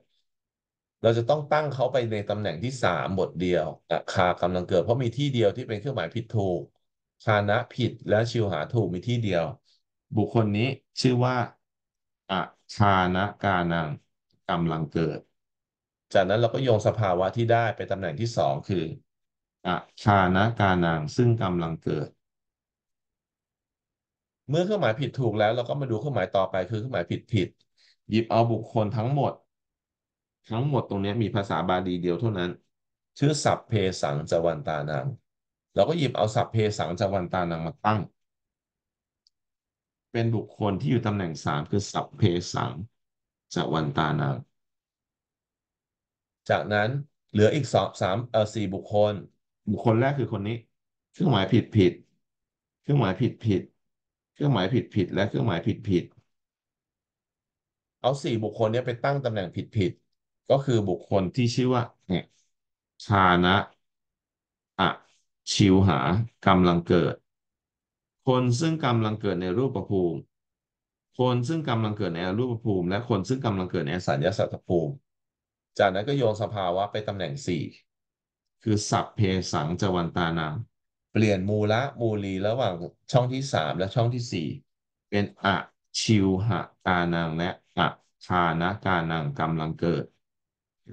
เราจะต้องตั้งเขาไปในตำแหน่งที่สามบทเดียวคากำลังเกิด เพราะมีที่เดียวที่เป็นเครื่องหมายผิดถูกชานะผิดและชิวหาถูกมีที่เดียว บุคคลนี้ชื่อว่าอะชานะกานังกำลังเกิด จากนั้นเราก็โยงสภาวะที่ได้ไปตำแหน่งที่สองคืออะชานะกานังซึ่งกำลังเกิด เมื่อเครื่องหมายผิดถูกแล้ว เราก็มาดูเครื่องหมายต่อไปคือเครื่องหมายผิดผิดหยิบเอาบุคคลทั้งหมดทั้งหมดตรงนี้มีภาษาบาลีเดียวเท่านั้น ชื่อสัพเพสังจวันตานังเราก็หยิบเอาสัพเพสังจวันตานังมาตั้ง เป็นบุคคลที่อยู่ตำแหน่งสามคือสัพเพสังจวันตานังจากนั้นเหลืออีกสองสามเออสี่บุคคล บุคคลแรกคือคนนี้ เครื่องหมายผิดผิดเครื่องหมายผิดผิดเครื่องหมายผิดผิด และเครื่องหมายผิดผิดเอาสี่บุคคลนี้ไปตั้งตำแหน่งผิดผิดก็คือบุคคลที่ชื่อว่าเนี่ย ชานะอะชิวหากำลังเกิด คนซึ่งกำลังเกิดในรูปภูมิ คนซึ่งกำลังเกิดในรูปภูมิ และคนซึ่งกำลังเกิดในสัญญาสัตภูมิ จากนั้นก็โยงสภาวะไปตำแหน่งสี่ คือสัพเพสังจวันตานังเปลี่ยนมูละมูลีระหว่างช่องที่สามและช่องที่สี่ เป็นอะชิวหะกานังและอะชานะกานังกำลังเกิด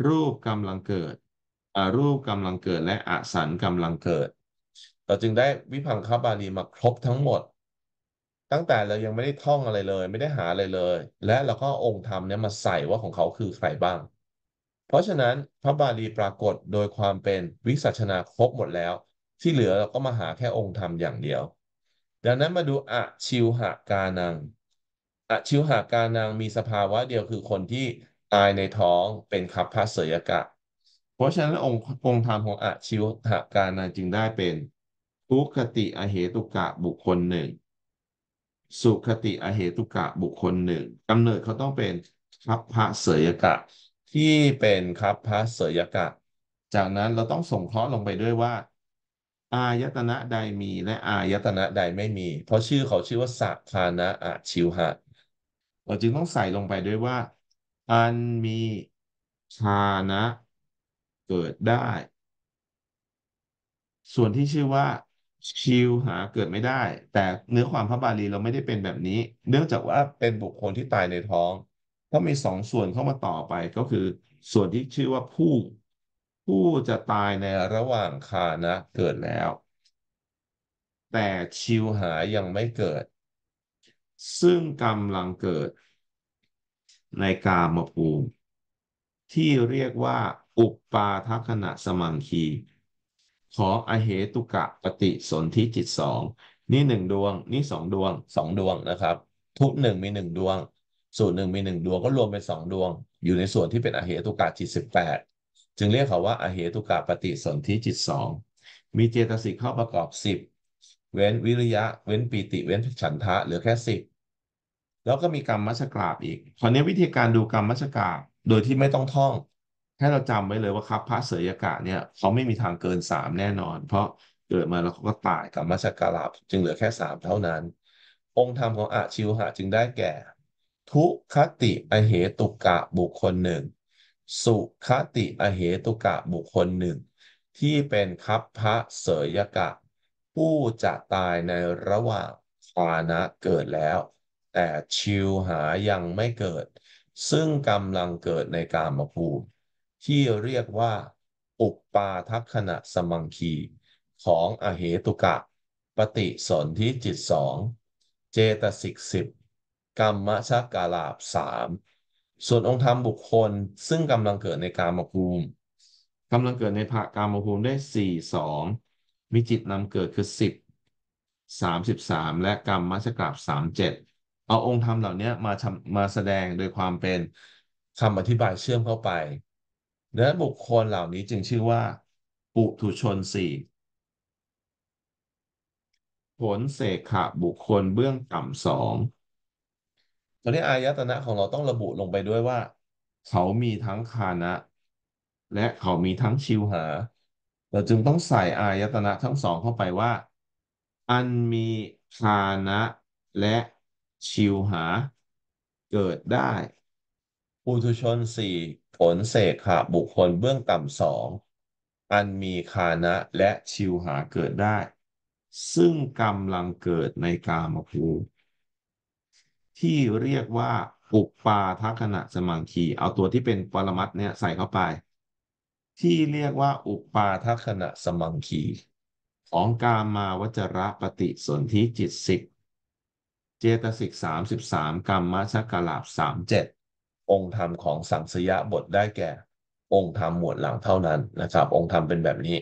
รูปกำลังเกิดรูปกำลังเกิดและอสันกำลังเกิดเราจึงได้วิพังคบาลีมาครบทั้งหมด ตั้งแต่เรายังไม่ได้ท่องอะไรเลยไม่ได้หาอะไรเลย และเราก็องค์ธรรมเนี่ยมาใส่ว่าของเขาคือใครบ้าง เพราะฉะนั้นพระบาลีปรากฏโดยความเป็นวิสัชนาครบหมดแล้ว ที่เหลือเราก็มาหาแค่องค์ธรรมอย่างเดียว ดังนั้นมาดูอะชิวหากานังอะชิวหากานังมีสภาวะเดียวคือคนที่ตายในท้องเป็นคัพพะเสยกะ เพราะฉะนั้นองค์องค์ธรรมของอชิวหการนนจึงได้เป็น ทุกขติอเหตุกะบุคคลหนึ่ง สุขติอเหตุกะบุคคลหนึ่งกำเนิดเขาต้องเป็นคัพพะเสยกะ ที่เป็นคัพพะเสยกะ จากนั้นเราต้องส่งเคราะห์ลงไปด้วยว่า อายตนะใดมี และอายตนะใดไม่มี เพราะชื่อเขาชื่อว่าสักคานะอาชิวหะเราจึงต้องใส่ลงไปด้วยว่าอันมีชานะ เกิดได้ ส่วนที่ชื่อว่าชิวหาเกิดไม่ได้แต่เนื้อความพระบาลีเราไม่ได้เป็นแบบนี้ เนื่องจากว่าเป็นบุคคลที่ตายในท้องก็มีสองส่วนเข้ามาต่อไปก็คือ ส่วนที่ชื่อว่าผู้ ผู้จะตายในระหว่างคานะ เกิดแล้ว แต่ชิวหายังไม่เกิดซึ่งกำลังเกิดในกามภูมิที่เรียกว่าอุปปาทขณะสมังคีขออเหตุกะปฏิสนธิจิตสองนี่หนึ่งดวง นี่สองดวงสองดวงนะครับ ทุกหนึ่งมีหนึ่งดวงสูตรหนึ่งมีหนึ่งดวงก็รวมเป็นสองดวง อยู่ในส่วนที่เป็นอเหตุกะจิตสิบแปดจึงเรียกเขาว่าอเหตุกะปฏิสนธิจิตสองมีเจตสิกเข้าประกอบสิบเว้นวิริยะเว้นปีติเว้นฉันทะเหลือแค่สิบแล้วก็มีกรรมมัชกราบอีกคราวนี้วิธีการดูกรรมมัชกราบโดยที่ไม่ต้องท่องให้เราจำไว้เลยว่าครับพระเสยกะเนี่ยเขาไม่มีทางเกินสามแน่นอน เพราะเกิดมาแล้วเขาก็ตายกรรมมัชกราบจึงเหลือแค่สามเท่านั้น องค์ธรรมของอาชิวหะจึงได้แก่ ทุคติอเหตุกะบุคคลหนึ่ง สุคติอเหตุกะบุคคลหนึ่งที่เป็นคับพระเสยกะ ผู้จะตายในระหว่างคานะเกิดแล้วแต่ชิวหายังไม่เกิด ซึ่งกำลังเกิดในกามภูมิ ที่เรียกว่า อุปปาทัคณะสมังคี ของอเหตุกะปฏิสนธิจิตสองเจตสิกสิบกรรมชกาลาบสามส่วนองค์ธรรมบุคคลซึ่งกำลังเกิดในกามภูมิกำลังเกิดในภากามภูมิได้สี่สองมีจิตนำเกิดคือสิบสามสิบสามและกรรมมัชกราบสามเจ็ดเอาองค์ธรรมเหล่านี้มาทมาแสดงโดยความเป็นคำอธิบายเชื่อมเข้าไป และบุคคลเหล่านี้จึงชื่อว่า ปุถุชนสี่ผลเสกขะบุคคลเบื้องต่ำสองตอนนี้อายตนะของเราต้องระบุลงไปด้วยว่า เขามีทั้งคานะ และเขามีทั้งชิวหา เราจึงต้องใส่อายตนะทั้งสองเข้าไปว่า อันมีคานะ และชิวหา เกิดได้ปุถุชนสี่ผลเสกขะบุคคลเบื้องต่ำสองอันมีคานะและชิวหาเกิดได้ ซึ่งกำลังเกิดในกามภูมิที่เรียกว่า อุปปาทขณะสมังคีเอาตัวที่เป็นปรมัตเนี่ยใส่เข้าไป ที่เรียกว่าอุปปาทขณะสมังคีของกามาวจระปฏิสนธิจิตสิบเจตสิกสามสิบสามกรรมมชกลาบสามเจ็ดองค์ธรรมของสังสยบทได้แก่ องค์ธรรมหมวดหลังเท่านั้นนะครับ องค์ธรรมเป็นแบบนี้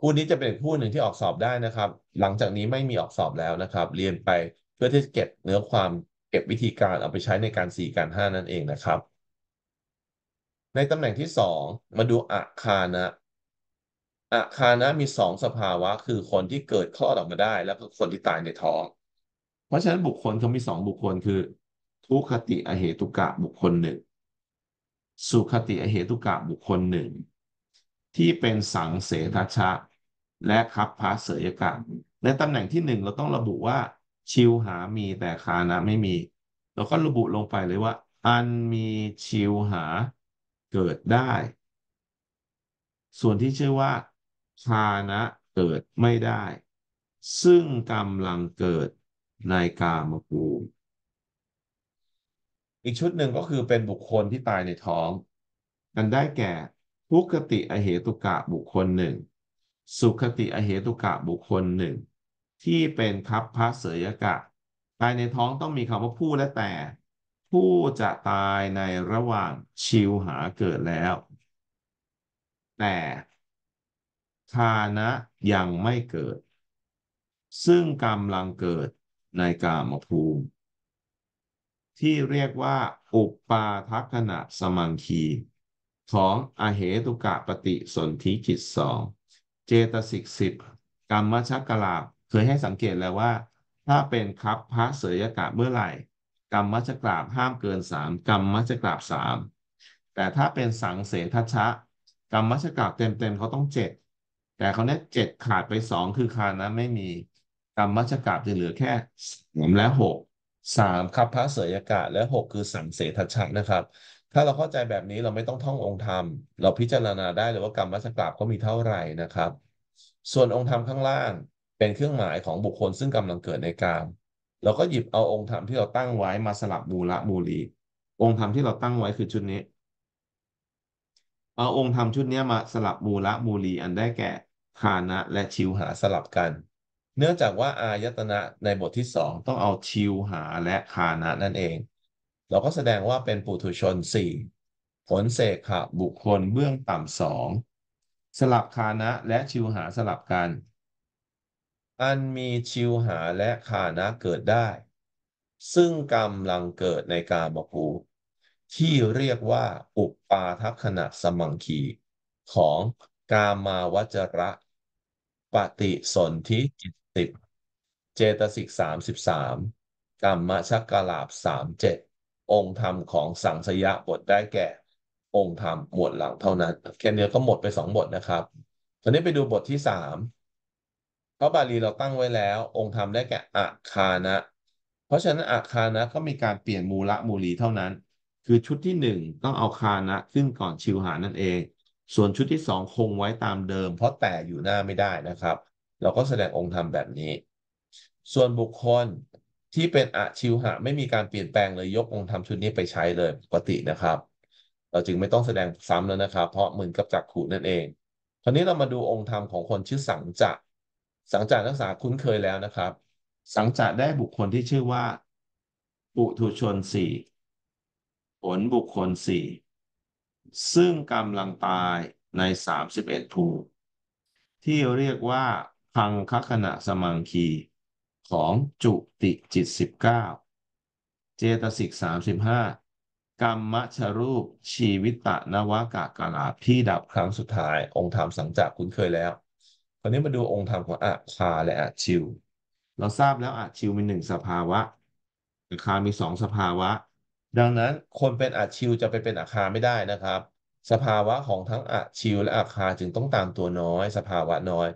คู่นี้จะเป็นคู่หนึ่งที่ออกสอบได้นะครับ หลังจากนี้ไม่มีออกสอบแล้วนะครับ เรียนไปเพื่อที่จะเก็บเนื้อความเก็บวิธีการเอาไปใช้ในการ4การ5นั่นเองนะครับ ในตำแหน่งที่ 2 มาดูอาคานะอาคานะมี 2 สภาวะคือคนที่เกิดคลอดออกมาได้ แล้วก็คนที่ตายในท้องเพราะฉะนั้นบุคคลเขามีสองบุคคลคือ ทุคติอเหตุกะบุคคลหนึ่งสุขติอเหตุกะบุคคลหนึ่งที่เป็นสังเสทชะ และคับพาเสยกะในตำแหน่งที่หนึ่งเราต้องระบุว่า ชิวหามีแต่คานะไม่มี เราก็ระบุลงไปเลยว่า อันมีชิวหาเกิดได้ ส่วนที่ชื่อว่า คานะเกิดไม่ได้ ซึ่งกำลังเกิดในกามภูมิอีกชุดหนึ่งก็คือเป็นบุคคลที่ตายในท้องกันได้แก่ทุกขติอเหตุกะบุคคลหนึ่งสุขติอเหตุกะบุคคลหนึ่งที่เป็นทัพพระเสยกะ ตายในท้องต้องมีคำว่าผู้และแต่ ผู้จะตายในระหว่างชิวหาเกิดแล้ว แต่ฐานะยังไม่เกิด ซึ่งกำลังเกิดในกามภูมิที่เรียกว่า อุปปาทัคณะสมังคีของอเหตุกะปฏิสนธิจิตสองเจตสิกสิบกรรมชักกลาบเคยให้สังเกตแล้วว่า ถ้าเป็นครับพระเสยกะเมื่อไหร่ กรรมชักกลาบห้ามเกินสามกรรมชักกลาบสามแต่ถ้าเป็นสังเสทัชะกรรมชักกลาบเต็มๆเขาต้องเจ็ดแต่เขาเนี้ยเจ็ดขาดไปสองคือคานะไม่มีรรมมัชจกะจะเหลือแค่สามและหกสามครับพระเสยกะและหกคือสังเสทชัดนะครับ ถ้าเราเข้าใจแบบนี้เราไม่ต้องท่ององค์ธรรม เราพิจารณาได้เลยว่ากรรมมัชจกะก็มีเท่าไหร่นะครับ ส่วนองค์ธรรมข้างล่าง เป็นเครื่องหมายของบุคคลซึ่งกำลังเกิดในกามเราก็หยิบเอาองค์ธรรมที่เราตั้งไว้มาสลับมูละมูลีองค์ธรรมที่เราตั้งไว้คือชุดนี้เอาองค์ธรรมชุดนี้มาสลับมูละมูลีอันได้แก่ฐานะและชิวหาสลับกันเนื่องจากว่าอายตนะในบทที่สอง ต้องเอาชิวหาและคานะนั่นเอง เราก็แสดงว่าเป็น ปุถุชนสี่ผลเสกขบุคคลเบื้องต่ำสอง สลับคานะและชิวหาสลับกัน อันมีชิวหาและคานะเกิดได้ ซึ่งกรรมลังเกิดในกามภูที่เรียกว่าอุปปาทัขณะ สมังคีของกามาวจระ ปฏิสนธิจิสิบเจตสิกสามสิบสามกรรมชักกลาบสามเจ็ดองค์ธรรมของสังสยะบทได้แก่องค์ธรรมหมวดหลังเท่านั้นแค่นี้ก็หมดไปสองบทนะครับ ตอนนี้ไปดูบทที่สามพระบาลีเราตั้งไว้แล้ว องค์ธรรมได้แก่อาคานะ เพราะฉะนั้นอาคานะก็มีการเปลี่ยนมูละมูลีเท่านั้น คือชุดที่หนึ่งต้องเอาคานะขึ้นก่อนชิวหานั่นเอง ส่วนชุดที่สองคงไว้ตามเดิมเพราะแต่อยู่หน้าไม่ได้นะครับเราก็แสดงองค์ธรรมแบบนี้ ส่วนบุคคลที่เป็นอะชิวหะไม่มีการเปลี่ยนแปลงเลยยกองค์ธรรมชุดนี้ไปใช้เลยปกตินะครับ เราจึงไม่ต้องแสดงซ้ำแล้วนะครับ เพราะเหมือนกับจักขูนั่นเองคราวนี้เรามาดูองค์ธรรมของคนชื่อสังจะ สังจะนักกษาคุ้นเคยแล้วนะครับ สังจะได้บุคคลที่ชื่อว่า ปุถุชนสี่ผลบุคคลสี่ซึ่งกำลังตายในสามสิบเอ็ดภูที่เรียกว่าพังคขณะสมังคีของจุติจิต19เจตสิก35กรรมชรูปชีวิตะนวากะกะลาที่ดับครั้งสุดท้าย องค์ธรรมสังจากคุ้นเคยแล้วคราวนี้มาดูองค์ธรรมของอาคาและอาชิว เราทราบแล้วอาชิวมีหนึ่งสภาวะอาคามีสองสภาวะ ดังนั้นคนเป็นอาชิวจะไปเป็นอาคาไม่ได้นะครับ สภาวะของทั้งอาชิวและอาคาจึงต้องตามตัวน้อย สภาวะน้อย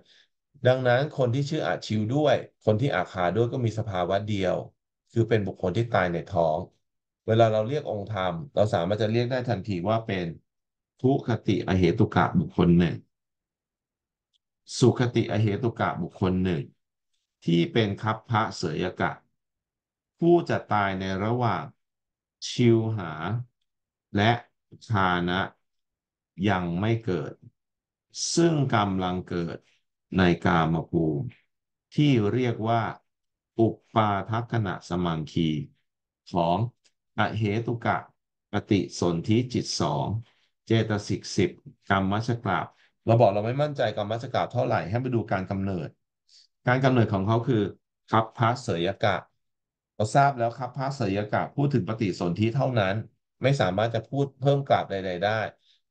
ดังนั้นคนที่ชื่ออาชิวด้วย คนที่อาคาด้วยก็มีสภาวะเดียว คือเป็นบุคคลที่ตายในท้อง เวลาเราเรียกองค์ธรรม เราสามารถจะเรียกได้ทันทีว่าเป็น ทุคติอเหตุกะบุคคลหนึ่ง สุคติอเหตุกะบุคคลหนึ่ง ที่เป็นคัพพระเสยกะผู้จะตายในระหว่างชิวหา และชานะยังไม่เกิด ซึ่งกำลังเกิดในกามภูมิที่เรียกว่า อุปปาทัคณะสมังคี ของอเหตุกะปฏิสนธิจิตสองเจตสิกสิบกรรมัชกราบเราบอกเราไม่มั่นใจกรรมัชกราบเท่าไหร่ ให้ไปดูการกำเนิด การกำเนิดของเขาคือคับพระเสยกะเราทราบแล้วครับพระเสยกะพูดถึงปฏิสนธิเท่านั้น ไม่สามารถจะพูดเพิ่มกราบใดๆได้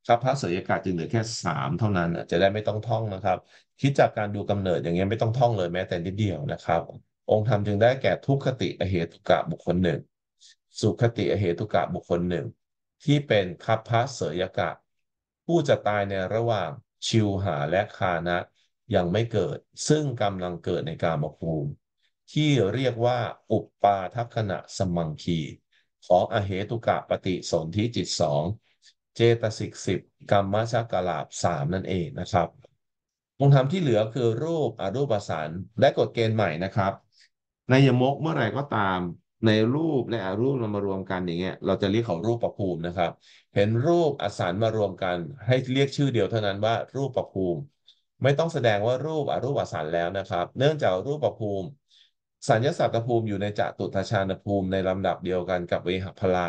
ครับพระเสยากาศจึงเหลือแค่สามเท่านั้นจะได้ไม่ต้องท่องนะครับ คิดจากการดูกำเนิดอย่างเงี้ยไม่ต้องท่องเลยแม้แต่นิดเดียวนะครับ องค์ธรรมจึงได้แก่ทุกขติอเหตุกะบุคคลหนึ่งสุขติอเหตุกะบุคคลหนึ่งที่เป็นคัพพระเสยากะผู้จะตายในระหว่างชิวหาและคานะ ยังไม่เกิด ซึ่งกำลังเกิดในกามภูมิ ที่เรียกว่าอุปปาทัคณะสมังคี ของอเหตุกะปฏิสนธิจิตสองเจตสิกสิบกรรมชกลาบสามนั่นเองนะครับองค์ธรรมที่เหลือคือรูปอรูปสารและกฎเกณฑ์ใหม่นะครับในยมกเมื่อไหร่ก็ตาม ในรูปและอรูปมารวมกันอย่างเงี้ยเราจะเรียกเขารูปประภูมินะครับ เห็นรูปอสารมารวมกัน ให้เรียกชื่อเดียวเท่านั้นว่า รูปประภูมิ ไม่ต้องแสดงว่ารูปอรูปอสารแล้วนะครับ เนื่องจากรูปประภูมิ สัญญาสัตตภูมิอยู่ในจตุตชาณภูมิในลำดับเดียวกันกับเวหพลา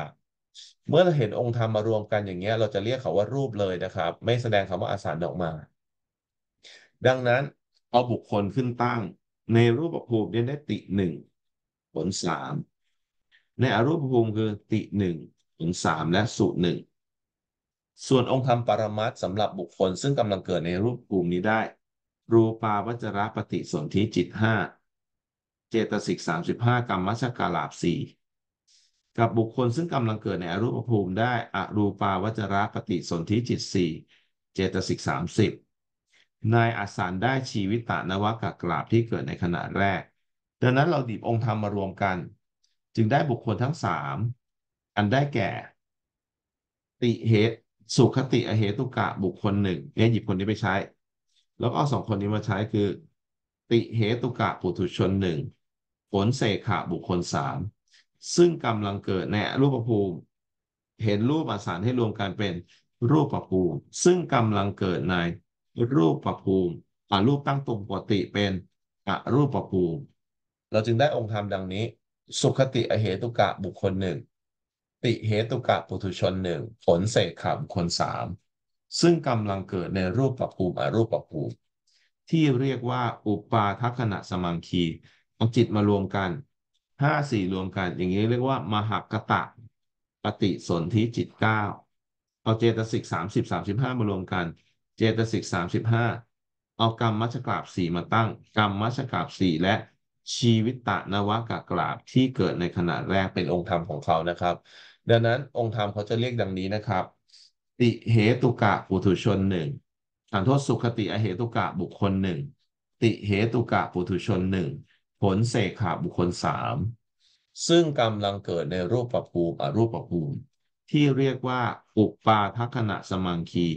เมื่อเราเห็นองค์ธรรมมารวมกันอย่างเงี้ยเราจะเรียกเขาว่ารูปเลยนะครับ ไม่แสดงคำว่าอาสารออกมา ดังนั้นเอาบุคคลขึ้นตั้ง ในรูปภูมิเนี่ยได้ติหนึ่งผลสามในอรูปภูมิคือติหนึ่งผลสามและสูตรหนึ่งส่วนองค์ธรรมปรมัตสำหรับบุคคลซึ่งกำลังเกิดในรูปภูมินี้ได้ รูปาวัจระปฏิสนธิจิตห้าเจตสิกสามสิบห้ากรรมมัชกาลาบสี่กับบุคคลซึ่งกำลังเกิดในอรูปภูมิได้อรูปาวจระปฏิสนธิจิตสี่เจตสิกสามสิบนายอาสานได้ชีวิตานวะกกราบที่เกิดในขณะแรกดังนั้นเราดีบองค์ธรรมมารวมกัน จึงได้บุคคลทั้งสามอันได้แก่ ติเหตุสุขติอเหตุกะบุคคลหนึ่งเนี่ยหยิบคนนี้ไปใช้ แล้วก็เอาสองคนนี้มาใช้คือ ติเหตุกะปุถุชนหนึ่งผลเสขะบุคคลสามซึ่งกำลังเกิดในรูปภูมิ เห็นรูปอสารให้รวมกันเป็นรูปภูมิ ซึ่งกำลังเกิดในรูปภูมิอารูปตั้งตรงปกติเป็นอรูปภูมิเราจึงได้องค์ธรรมดังนี้สุขติอเหตุกะบุคคลหนึ่งติเหตุกะปุถุชนหนึ่งผลเศษขาบคนสามซึ่งกำลังเกิดในรูปประภูมิอรูปประภูมิ ที่เรียกว่าอุปาทัคณะสมังคีเอาจิตมารวมกันห้าสี่รวมกันอย่างนี้เรียกว่า มหากตะ ปฏิสนธิจิตเก้าเอาเจตสิกสามสิบสามสิบห้ามารวมกัน เจตสิกสามสิบห้าเอากรรมมัชกราบสี่มาตั้ง กรรมมัชกราบสี่และชีวิตตะนวะกะกราบที่เกิดในขณะแรกเป็นองค์ธรรมของเขานะครับ ดังนั้นองค์ธรรมเขาจะเรียกดังนี้นะครับ ติเหตุกะปุถุชนหนึ่งสันโทษสุขติอเหตุกะบุคคลหนึ่งติเหตุกะปุถุชนหนึ่งผลเสขาบุคคลสามซึ่งกำลังเกิดในรูปประภูมิอรูปประภูมิ ที่เรียกว่า อุปาทัคณะสมังคี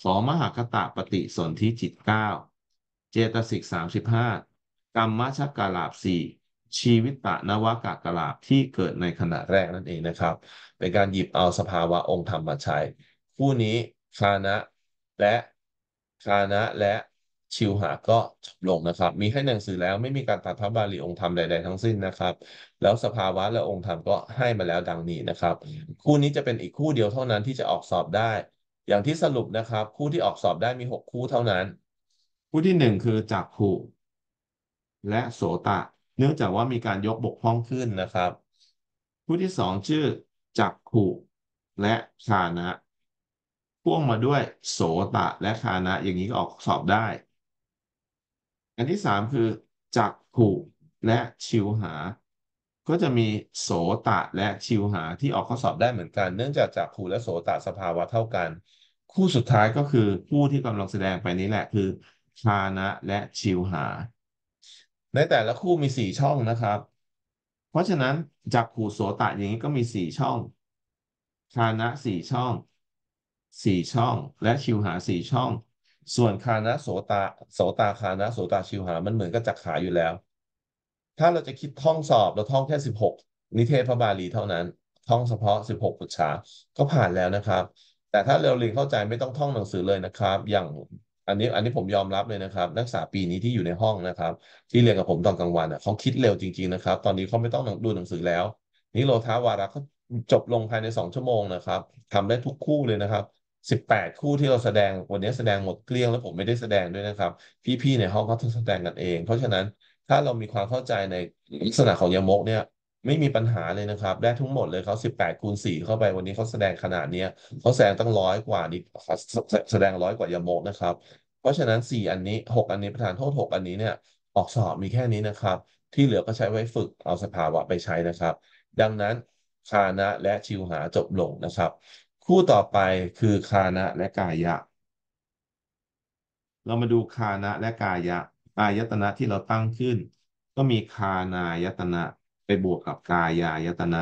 ขอมหาคตะปฏิสนธิจิตเก้าเจตสิกสามสิบห้ากรรมชักกาลาบสี่ชีวิตตะนวากากลาบที่เกิดในขณะแรกนั่นเองนะครับ เป็นการหยิบเอาสภาวะองค์ธรรมมาใช้คู่นี้คานะ และคานะและชิวหาก็จบลงนะครับ มีให้หนังสือแล้วไม่มีการตัดพระบาลีองค์ธรรมใด ๆทั้งสิ้นนะครับ แล้วสภาวะและองค์ธรรมก็ให้มาแล้วดังนี้นะครับ คู่นี้จะเป็นอีกคู่เดียวเท่านั้น ที่จะออกสอบได้ อย่างที่สรุปนะครับ คู่ที่ออกสอบได้มีหกคู่เท่านั้น คู่ที่หนึ่งคือจักขู่และโสตะ เนื่องจากว่ามีการยกบกพร่องขึ้นนะครับ คู่ที่สองชื่อจักขู่และคานะ พ่วงมาด้วยโสตะและคานะ อย่างนี้ก็ออกสอบได้อันที่สามคือ จักขุและชิวหา ก็จะมีโสตะ และชิวหาที่ออกข้อสอบได้เหมือนกัน เนื่องจาก จักขุและโสตะ สภาวะเท่ากัน คู่สุดท้ายก็คือคู่ที่กำลังแสดงไปนี้แหละคือคานะและชิวหา ในแต่ละคู่มีสี่ช่องนะครับ เพราะฉะนั้นจักขู่โสตะอย่างนี้ก็มีสี่ช่องคานะสี่ช่องสี่ช่องและชิวหาสี่ช่องส่วนคานะโสตาโสตาคานะโสตาชิวหามันเหมือนกับจักขาอยู่แล้ว ถ้าเราจะคิดท่องสอบ เราท่องแค่สิบหกนิเทศพระบาลีเท่านั้นท่องเฉพาะสิบหกปุชาก็ผ่านแล้วนะครับ แต่ถ้าเราเรียนเข้าใจไม่ต้องท่องหนังสือเลยนะครับ อย่างอันนี้อันนี้ผมยอมรับเลยนะครับ นักศึกษาปีนี้ที่อยู่ในห้องนะครับ ที่เรียนกับผมตอนกลางวันอ่ะเขาคิดเร็วจริงๆ นะครับ ตอนนี้เขาไม่ต้องดูหนังสือแล้วนี่โลท้าวาระเขาจบลงภายในสองชั่วโมงนะครับทำได้ทุกคู่เลยนะครับสิบแปดคู่ที่เราแสดงวันนี้แสดงหมดเกลี้ยงแล้วผมไม่ได้แสดงด้วยนะครับ พี่ๆในห้องเขาต้องแสดงกันเอง เพราะฉะนั้นถ้าเรามีความเข้าใจในลักษณะของยามกเนี่ยไม่มีปัญหาเลยนะครับ ได้ทั้งหมดเลยเขาสิบแปดคูณสี่เข้าไปวันนี้เขาแสดงขนาดเนี้ยเขาแสดงตั้งร้อยกว่านี่แสดงร้อยกว่ายามกนะครับ เพราะฉะนั้นสี่อันนี้หกอันนี้ประธานโทษหกอันนี้เนี่ยออกสอบมีแค่นี้นะครับ ที่เหลือก็ใช้ไว้ฝึกเอาสภาวะไปใช้นะครับ ดังนั้นคานะและชิวหาจบลงนะครับคู่ต่อไปคือคานะและกายะ เรามาดูคานะและกายะอายตนะที่เราตั้งขึ้นก็มีคานายตนะไปบวกกับกายายตนะ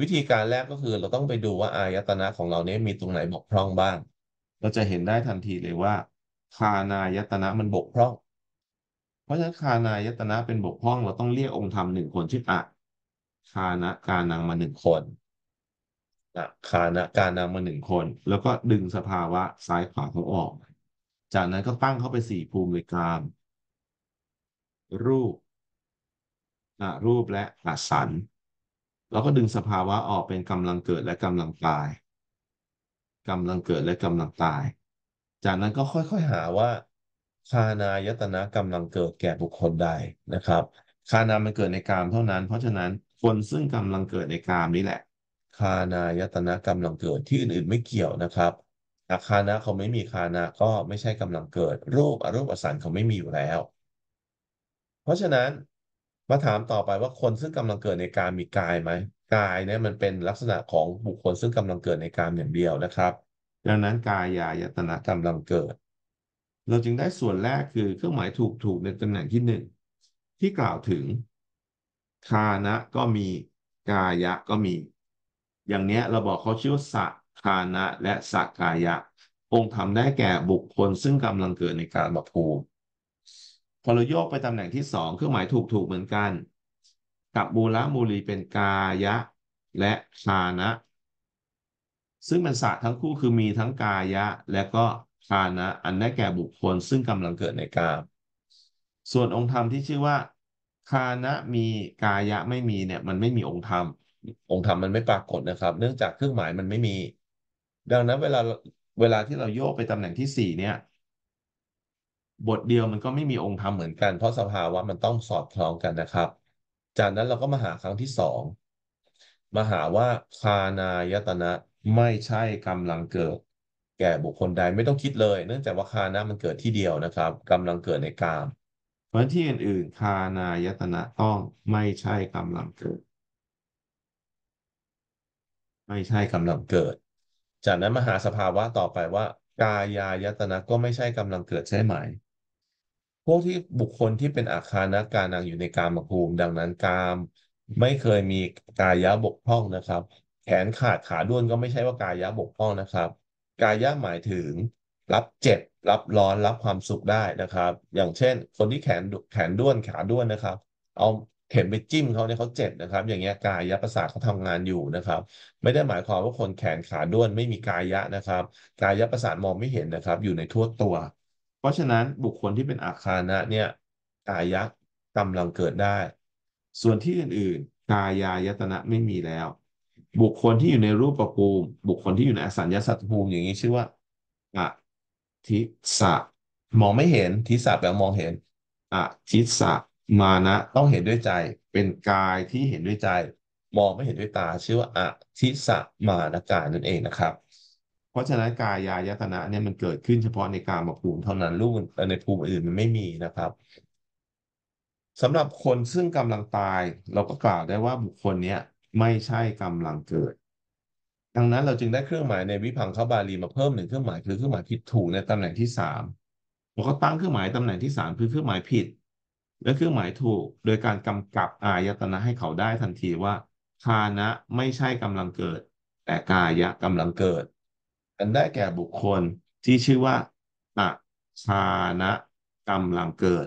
วิธีการแรกก็คือเราต้องไปดูว่า อายตนะของเราเนี้ยมีตรงไหนบกพร่องบ้าง เราจะเห็นได้ทันทีเลยว่าคานายตนะมันบกพร่อง เพราะฉะนั้นคานายตนะเป็นบกพร่อง เราต้องเรียกองค์ธรรมหนึ่งคนชื่ออะคานะกานังมาหนึ่งคนคานะการนำมาหนึ่งคน แล้วก็ดึงสภาวะซ้ายขวาเขาออก จากนั้นก็ตั้งเข้าไปสี่ภูมิเลยการรูปนะรูปและอาสันแล้วก็ดึงสภาวะออกเป็นกำลังเกิดและกำลังตายกำลังเกิดและกำลังตาย จากนั้นก็ค่อย ๆหาว่า คานายตนะกำลังเกิดแก่บุคคลใดนะครับคานามันเกิดในกามเท่านั้น เพราะฉะนั้นคนซึ่งกำลังเกิดในกามนี้แหละคานายตนะกำลังเกิดที่อื่นๆไม่เกี่ยวนะครับอาคานะเขาไม่มีคานะก็ไม่ใช่กำลังเกิดรูปอรูปอสันเขาไม่มีอยู่แล้ว เพราะฉะนั้นมาถามต่อไปว่าคนซึ่งกำลังเกิดในการมีกายไหมกายเนี่ยมันเป็นลักษณะของบุคคลซึ่งกำลังเกิดในการอย่างเดียวนะครับ ดังนั้นกายยายตนะกำลังเกิด เราจึงได้ส่วนแรกคือเครื่องหมายถูกถูกในตำแหน่งที่หนึ่งที่กล่าวถึงคานะก็มีกายะก็มีอย่างเนี้ยเราบอกเขาชื่อสักคานะและสักกายะ องค์ธรรมได้แก่บุคคล ซึ่งกำลังเกิดในการบัพภูมิพอเราโยกไปตำแหน่งที่สองเครื่องหมายถูกถูกเหมือนกันกับบูระมูลีเป็นกายะ และคานะ ซึ่งเป็นศาสตร์ทั้งคู่คือมีทั้งกายะ และก็คานะอันได้แก่บุคคลซึ่งกำลังเกิดในกามส่วนองค์ธรรมที่ชื่อว่าคานะมีกายะไม่มีเนี่ยมันไม่มีองค์ธรรมองค์ธรรมมันไม่ปรากฏนะครับ เนื่องจากเครื่องหมายมันไม่มี ดังนั้นเวลาเวลาที่เราโยกไปตำแหน่งที่สี่เนี่ย บทเดียวมันก็ไม่มีองค์ธรรมเหมือนกัน เพราะสภาวะมันต้องสอดคล้องกันนะครับ จากนั้นเราก็มาหาครั้งที่สองมาหาว่าคานายตนะไม่ใช่กำลังเกิด แก่บุคคลใดไม่ต้องคิดเลย เนื่องจากว่าคานะมันเกิดที่เดียวนะครับ กำลังเกิดในกามเพราะที่อื่น ๆ คานายตนะต้องไม่ใช่กำลังเกิดไม่ใช่กำลังเกิด จากนั้นมหาสภาวะต่อไปว่า กายายตนะก็ไม่ใช่กำลังเกิดใช่ไหม พวกที่บุคคลที่เป็นอาคารนะการังอยู่ในกามภูมิดังนั้นกาม ไม่เคยมีกายะบกพร่องนะครับ แขนขาดขาด้วนก็ไม่ใช่ว่ากายะบกพร่องนะครับ กายะหมายถึงรับเจ็บรับร้อนรับความสุขได้นะครับ อย่างเช่นคนที่แขนแขนด้วน ขาด้วนนะครับ เอาเข็มไปจิ้มเขาเนี่ยเขาเจ็บนะครับ อย่างเงี้ยกายประสาทเขาทำงานอยู่นะครับ ไม่ได้หมายความว่าคนแขนขาด้วนไม่มีกายะนะครับ กายประสาทมองไม่เห็นนะครับ อยู่ในทั่วตัว เพราะฉะนั้นบุคคลที่เป็นอาคารนะ เนี่ยกายะกำลังเกิดได้ ส่วนที่อื่นๆ กายายตนะไม่มีแล้ว บุคคลที่อยู่ในรูปประภูมิบุคคลที่อยู่ในอสัญญาสัตภูมิอย่างนี้ชื่อว่าอะทิสะมองไม่เห็นทิสะแปลมองเห็นอะทิสะมานะต้องเห็นด้วยใจเป็นกายที่เห็นด้วยใจ มองไม่เห็นด้วยตาชื่อว่าอะทิสมานกายนั่นเองนะครับ เพราะฉะนั้นกายายตนะเนี่ยมันเกิดขึ้นเฉพาะในกามภูมิเท่านั้นรูปในภูมิอื่นมันไม่มีนะครับสำหรับคนซึ่งกำลังตาย เราก็กล่าวได้ว่าบุคคลนี้ไม่ใช่กำลังเกิด ดังนั้นเราจึงได้เครื่องหมายในวิพังเขาบาลีมาเพิ่มหนึ่งเครื่องหมายคือเครื่องหมายผิดถูกในตำแหน่งที่สามเราก็ตั้งเครื่องหมายตำแหน่งที่สามคือเครื่องหมายผิดและเครื่องหมายถูกโดยการกำกับ อายตนะให้เขาได้ทันทีว่าคานะไม่ใช่กำลังเกิด แต่กายะกำลังเกิด อันได้แก่บุคคลที่ชื่อว่าอะคานะกำลังเกิด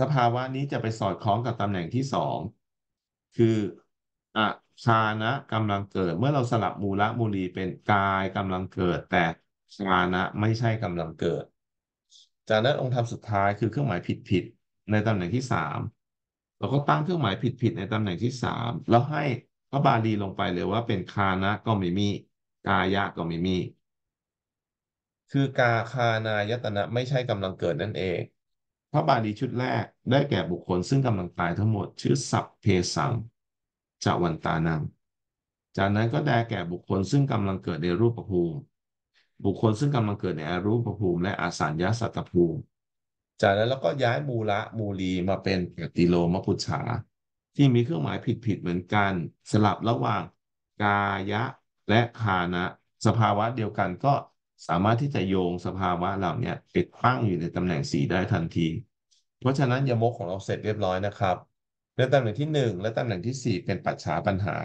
สภาวะนี้จะไปสอดคล้องกับตำแหน่งที่สองคือ อะชานะกำลังเกิด เมื่อเราสลับมูละมูลีเป็นกายกำลังเกิด แต่ชานะไม่ใช่กำลังเกิดจากนั้นองค์ธรรมสุดท้ายคือเครื่องหมายผิดผิดในตำแหน่งที่สามเราก็ตั้งเครื่องหมายผิดผิดในตำแหน่งที่สามแล้วให้พระบาลีลงไปเลยว่าเป็นคานะก็ไม่มีกายะก็ไม่มีคือกาคานายตนะไม่ใช่กำลังเกิดนั่นเอง พระบาลีชุดแรกได้แก่บุคคลซึ่งกำลังตายทั้งหมด ชื่อสัพเพสังจาวันตานังจากนั้นก็ได้แก่บุคคลซึ่งกำลังเกิดในรูปภูมิบุคคลซึ่งกำลังเกิดในอรูปภูมิและอาสัญญาสัตตภูมิ จากนั้นเราก็ย้ายมูละมูลีมาเป็นติโลมพุชาที่มีเครื่องหมายผิดๆเหมือนกัน สลับระหว่างกายะและคานะ สภาวะเดียวกันก็สามารถที่จะโยงสภาวะเหล่านี้ไปตั้งอยู่ในตำแหน่งสีได้ทันที เพราะฉะนั้นยมกของเราเสร็จเรียบร้อยนะครับ ในตำแหน่งที่หนึ่งและตำแหน่งที่สี่เป็นปัจฉาปัญหา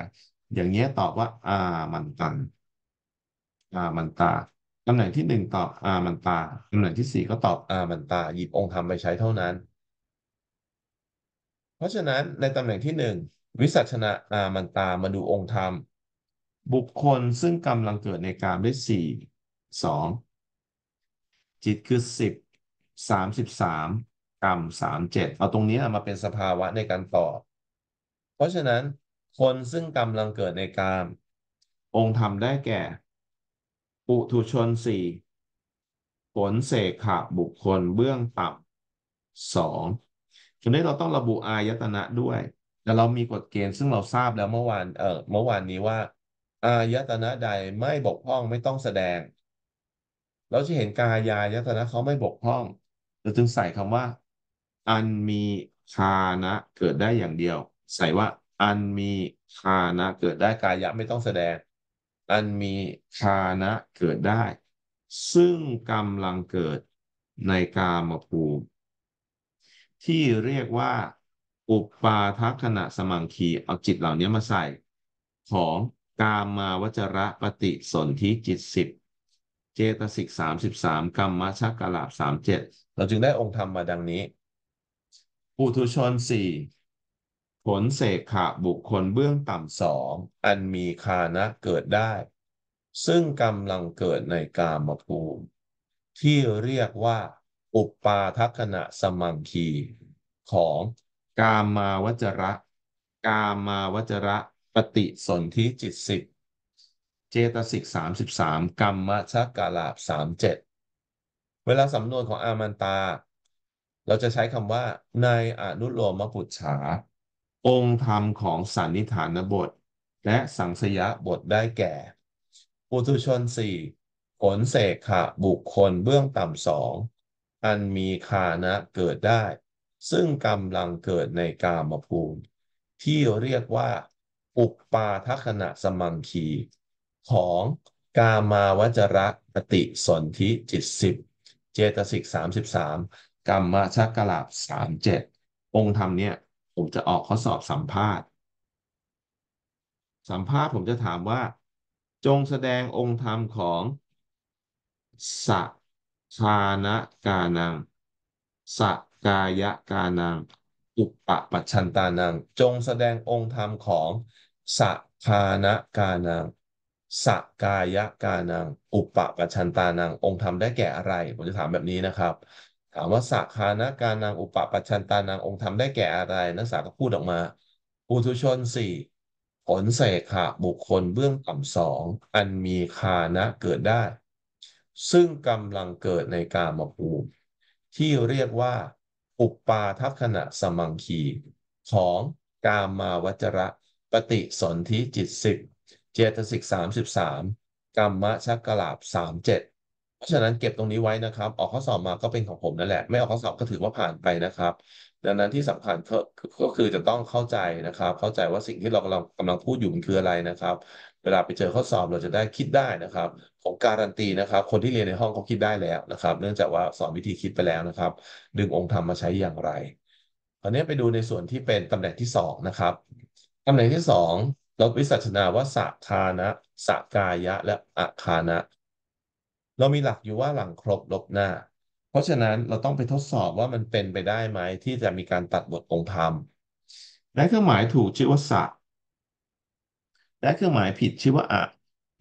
อย่างเงี้ยตอบว่าอามันตันอามันตาตำแหน่งที่หนึ่งตอบอามันตาตำแหน่งที่สี่ก็ตอบอามันตาหยิบองค์ธรรมไปใช้เท่านั้น เพราะฉะนั้นในตำแหน่งที่หนึ่งวิสัชนะอามันตามาดูองค์ธรรมบุคคลซึ่งกำลังเกิดในกามได้สี่สองจิตคือสิบสามสิบสามกรรมสามเจ็ดเอาตรงนี้มาเป็นสภาวะในการตอบเพราะฉะนั้นคนซึ่งกำลังเกิดในกามองค์ธรรมได้แก่ปุถุชนสี่ผลเสกขะบุคคลเบื้องต่ำสองทีนี้เราต้องระบุอายตนะด้วยแต่เรามีกฎเกณฑ์ซึ่งเราทราบแล้วเมื่อวานเออเมื่อวานนี้ว่า อายตนะใดไม่บกพร่องไม่ต้องแสดงเราจะเห็นกายายตนะเขาไม่บกพร่องเราจึงใส่คำว่า อันมีคานะเกิดได้อย่างเดียว ใส่ว่า อันมีคานะเกิดได้กายะไม่ต้องแสดงอันมีคานะเกิดได้ ซึ่งกำลังเกิดในกามภูมิ ที่เรียกว่าอุปาทัคณะสมังคี เอาจิตเหล่านี้มาใส่ ของกามาวจระปฏิสนธิจิตสิบเจตสิกสามสิบสามกรรมมชักกลาบสามเจ็ดเราจึงได้องค์ธรรมมาดังนี้ ปุถุชนสี่ผลเสกขะบุคคลเบื้องต่ำสอง อันมีคานะเกิดได้ ซึ่งกำลังเกิดในกามภูมิ ที่เรียกว่า อุปปาทัคณะสมังคีของ กามาวจระ กามาวจระปฏิสนธิจิตสิบเจตสิกสามสิบสามกรรมชกาลาบสามเจ็ดเวลาสำนวนของอามันตา เราจะใช้คำว่า ในอนุโลมปุจฉาองค์ธรรมของสันนิฐานบทและสังสยบทได้แก่ ปุถุชนสี่ผลเสกขะบุคคลเบื้องต่ำสอง อันมีคานะเกิดได้ ซึ่งกำลังเกิดในกามภูมิที่เรียกว่า อุปปาทัขณะสมังคี ของ กามาวจระปฏิสนธิจิตสิบเจตสิกสามสิบสามกรรมชักลาบสามเจ็ดองค์ธรรมเนี่ยผมจะออกข้อสอบสัมภาษณ์ สัมภาษณ์ผมจะถามว่า จงแสดงองค์ธรรมของสัชานะกานังสกายกานัง อุปปัชชันตานัง จงแสดงองค์ธรรมของสัคานะกานังสกายกานัง อุปปัชชันตานัง องค์ธรรมได้แก่อะไร ผมจะถามแบบนี้นะครับามว่าสักคานะการนางอุปปัชชันตานางองค์ธรรมได้แก่อะไรนักศึกษาก็พูดออกมาปุถุชนสี่ผลเสขะบุคคลเบื้องต่ำสองอันมีคานะเกิดได้ ซึ่งกำลังเกิดในกามภูมิ ที่เรียกว่าอุปปาทัขณะสมังคีของกามมาวัจระปฏิสนธิจิตสิบเจตสิกสามสิบสามกรรมชักลาบสามเจ็ดเพราะฉะนั้นเก็บตรงนี้ไว้นะครับ ออกข้อสอบมาก็เป็นของผมนั่นแหละ ไม่ออกข้อสอบก็ถือว่าผ่านไปนะครับ ดังนั้นที่สำคัญก็ก็คือจะต้องเข้าใจนะครับ เข้าใจว่าสิ่งที่เรากำลังกำลังพูดอยู่มันคืออะไรนะครับ เวลาไปเจอข้อสอบเราจะได้คิดได้นะครับผมการันตีนะครับ คนที่เรียนในห้องเขาคิดได้แล้วนะครับ เนื่องจากว่าสอนวิธีคิดไปแล้วนะครับ ดึงองค์ธรรมมาใช้อย่างไรตอนนี้ไปดูในส่วนที่เป็นตำแหน่งที่สองนะครับตำแหน่งที่สองเราวิสัชนาว่าสักคานะสกกายะ และอาคานะเรามีหลักอยู่ว่าหลังครบลบหน้า เพราะฉะนั้นเราต้องไปทดสอบว่ามันเป็นไปได้ไหม ที่จะมีการตัดบทองค์ธรรมและเครื่องหมายถูกชื่อว่า สะและเครื่องหมายผิดชื่อว่าอะ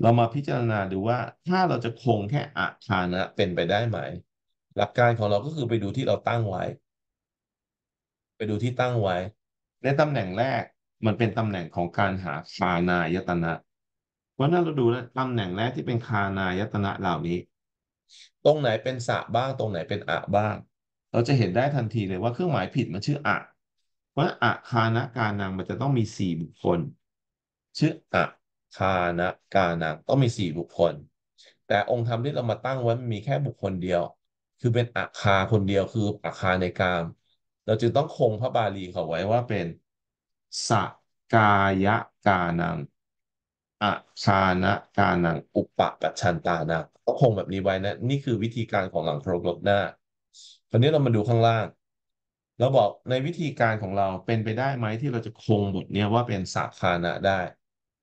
เรามาพิจารณาดูว่า ถ้าเราจะคงแค่อะฐานะเป็นไปได้ไหม หลักการของเราก็คือไปดูที่เราตั้งไว้ ไปดูที่ตั้งไว้ในตำแหน่งแรกมันเป็นตำแหน่งของการหาคานายตนะวันนั้นเราดูแลตำแหน่งแรกที่เป็นคานายตนะเหล่านี้ ตรงไหนเป็นสะบ้าง ตรงไหนเป็นอะบ้าง เราจะเห็นได้ทันทีเลยว่าเครื่องหมายผิด มันชื่ออะ เพราะอะคานะการนางมันจะต้องมีสี่บุคคลชื่ออะ คานะการนางต้องมีสี่บุคคล แต่องค์ธรรมที่เรามาตั้งไว้มันมีแค่บุคคลเดียว คือเป็นอะคาคนเดียวคืออะคาในกามเราจึงต้องคงพระบาลีเขาไว้ว่าเป็นสกายะกานังอะชานะกานังอุปปัชชันตานะงก็คงแบบนี้ไว้นะนี่คือวิธีการของหลังโครกลบหน้าคราวนี้เรามาดูข้างล่างเราบอกในวิธีการของเราเป็นไปได้ไหมที่เราจะคงบทเนี้ยว่าเป็นสักคานะได้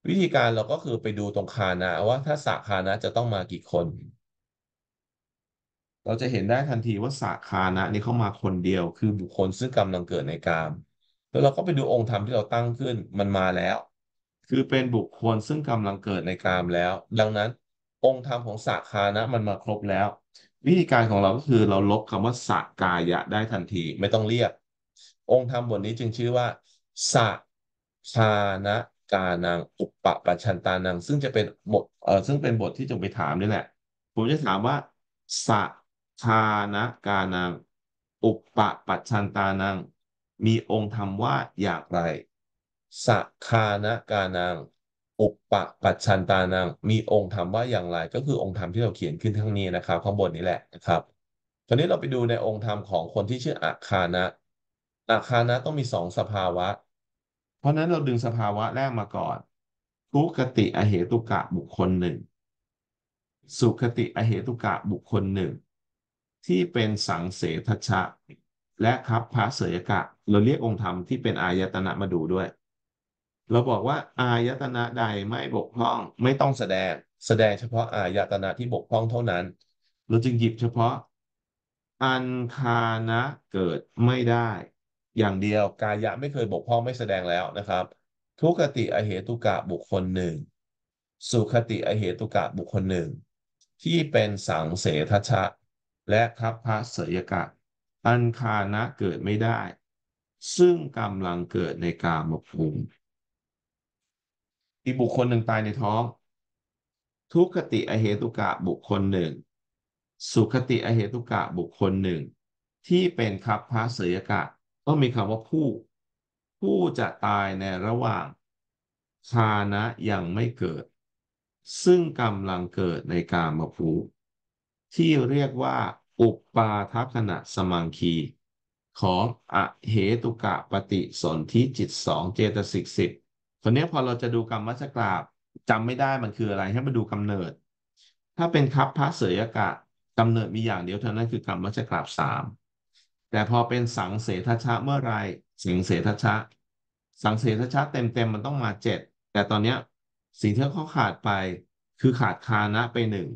วิธีการเราก็คือไปดูตรงคานะ ว่าถ้าสักคานะจะต้องมากี่คน เราจะเห็นได้ทันทีว่าสักคานะนี่เข้ามาคนเดียว คือบุคคลซึ่งกำลังเกิดในกามแล้วเราก็ไปดูองค์ธรรมที่เราตั้งขึ้นมันมาแล้วคือเป็นบุคคลซึ่งกำลังเกิดในกามแล้ว ดังนั้น องค์ธรรมของสักคานะ มันมาครบแล้ว วิธีการของเราก็คือเราลบคำว่าสักกายะได้ทันทีไม่ต้องเรียก องค์ธรรมบทนี้จึงชื่อว่าสักคานะกานัง อุปปปัญชันตานัง ซึ่งจะเป็นบทเออซึ่งเป็นบทที่จงไปถามนี่แหละ ผมจะถามว่าสักทานะกานัง อุปปปัจชันตานัง มีองค์ธรรมว่าอย่างไรสักคานะกานางอุปปปัจชันตานางมีองค์ธรรมว่าอย่างไร ก็คือองค์ธรรมที่เราเขียนขึ้นทั้งนี้นะครับ ข้างบนนี้แหละนะครับคราวนี้เราไปดูในองค์ธรรมของคนที่ชื่ออกคานะอกคานะต้องมีสองสภาวะ เพราะนั้นเราดึงสภาวะแรกมาก่อนทุกติอเหตุกะบุคคลหนึ่ง สุขติอเหตุกะบุคคลหนึ่ง ที่เป็นสังเสทชะและครับพระเสยกะ เราเรียกองค์ธรรมที่เป็นอายตนะมาดูด้วยเราบอกว่าอายตนะใดไม่บกพร่องไม่ต้องแสดง แสดงเฉพาะอายตนะที่บกพร่องเท่านั้นเราจึงหยิบเฉพาะ อันคานะเกิดไม่ได้ อย่างเดียวกายะไม่เคยบกพร่องไม่แสดงแล้วนะครับ ทุกติอเหตุกะบุคคลหนึ่งสุขติอเหตุกะบุคคลหนึ่งที่เป็นสังเสทชะ และคัพพะเสยกะอันคานะเกิดไม่ได้ ซึ่งกำลังเกิดในกามภูมิอีกบุคคลหนึ่งตายในท้อง ทุกขติอเหตุกะบุคคลหนึ่ง สุขติอเหตุกะบุคคลหนึ่ง ที่เป็นคับพระเสยกะต้องมีคำว่าผู้ ผู้จะตายในระหว่าง ชานะยังไม่เกิด ซึ่งกำลังเกิดในกามภู ที่เรียกว่าอุปปาทัขณะสมังคี ของอเหตุกะปฏิสนธิจิตสองเจตสิกสิบคนนี้พอเราจะดูกรรมวัชกราบจำไม่ได้มันคืออะไรให้มาดูกำเนิด ถ้าเป็นคับพระเสยกะกำเนิดมีอย่างเดียวเท่านั้นคือกรรมวัชกราบสามแต่พอเป็นสังเสทชะเมื่อไรสิงเสทชะสังเสทชะเต็มๆมันต้องมาเจ็ดแต่ตอนเนี้ยสิ่งที่เขาขาดไปคือขาดคานะไปหนึ่ง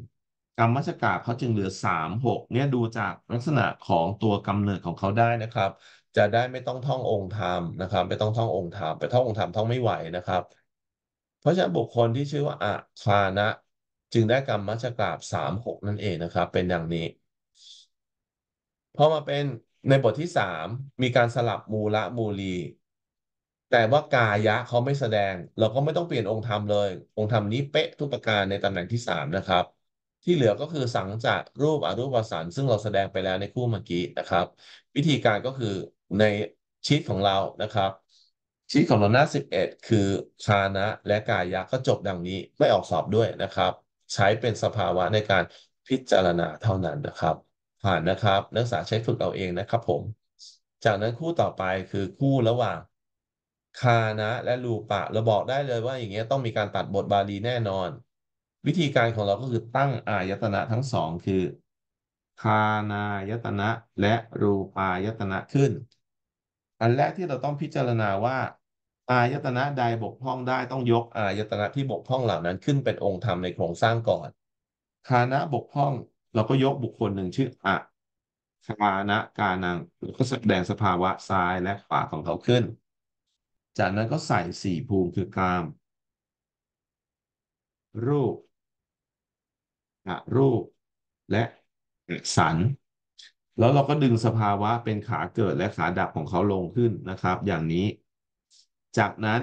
กรรมวัชกาเขาจึงเหลือสามหกเนี่ยดูจากลักษณะของตัวกำเนิดของเขาได้นะครับจะได้ไม่ต้องท่ององค์ธรรมนะครับไม่ต้องท่ององค์ธรรม ไปท่ององค์ธรรมท่องไม่ไหวนะครับ เพราะฉะนั้นบุคคลที่ชื่อว่าอาคานะ จึงได้กรรมมัชกราบสามหกนั่นเองนะครับ เป็นอย่างนี้พอมาเป็นในบทที่สามมีการสลับมูละมูลีแต่ว่ากายะเขาไม่แสดงเราก็ไม่ต้องเปลี่ยนองค์ธรรมเลย องค์ธรรมนี้เป๊ะทุกประการในตำแหน่งที่สามนะครับ ที่เหลือก็คือสังจะรูปอรูปวสันซึ่งเราแสดงไปแล้วในคู่เมื่อกี้นะครับ วิธีการก็คือในชีตของเรานะครับ ชีตของเราหน้า11คือคานะและกายะก็จบดังนี้ไม่ออกสอบด้วยนะครับ ใช้เป็นสภาวะในการพิจารณาเท่านั้นนะครับ ผ่านนะครับนักศึกษาใช้ฝึกเอาเองนะครับผม จากนั้นคู่ต่อไปคือคู่ระหว่างคานะและรูปะ เราบอกได้เลยว่าอย่างเงี้ยต้องมีการตัดบทบาลีแน่นอน วิธีการของเราก็คือตั้งอายตนะทั้งสองคือคานายตนะและรูปายตนะขึ้นอันแรกที่เราต้องพิจารณาว่า อายตนะใดบกพร่องได้ต้องยก อายตนะที่บกพร่องเหล่านั้นขึ้นเป็นองค์ธรรมในโครงสร้างก่อน คานะบกพร่องเราก็ยกบุคคลหนึ่งชื่ออะคานะกาณังก็แสดงสภาวะซ้ายและขวาของเขาขึ้น จากนั้นก็ใส่สี่ภูมิคือกาม รูปอะรูปและสันแล้วเราก็ดึงสภาวะเป็นขาเกิดและขาดับของเขาลงขึ้นนะครับ อย่างนี้ จากนั้น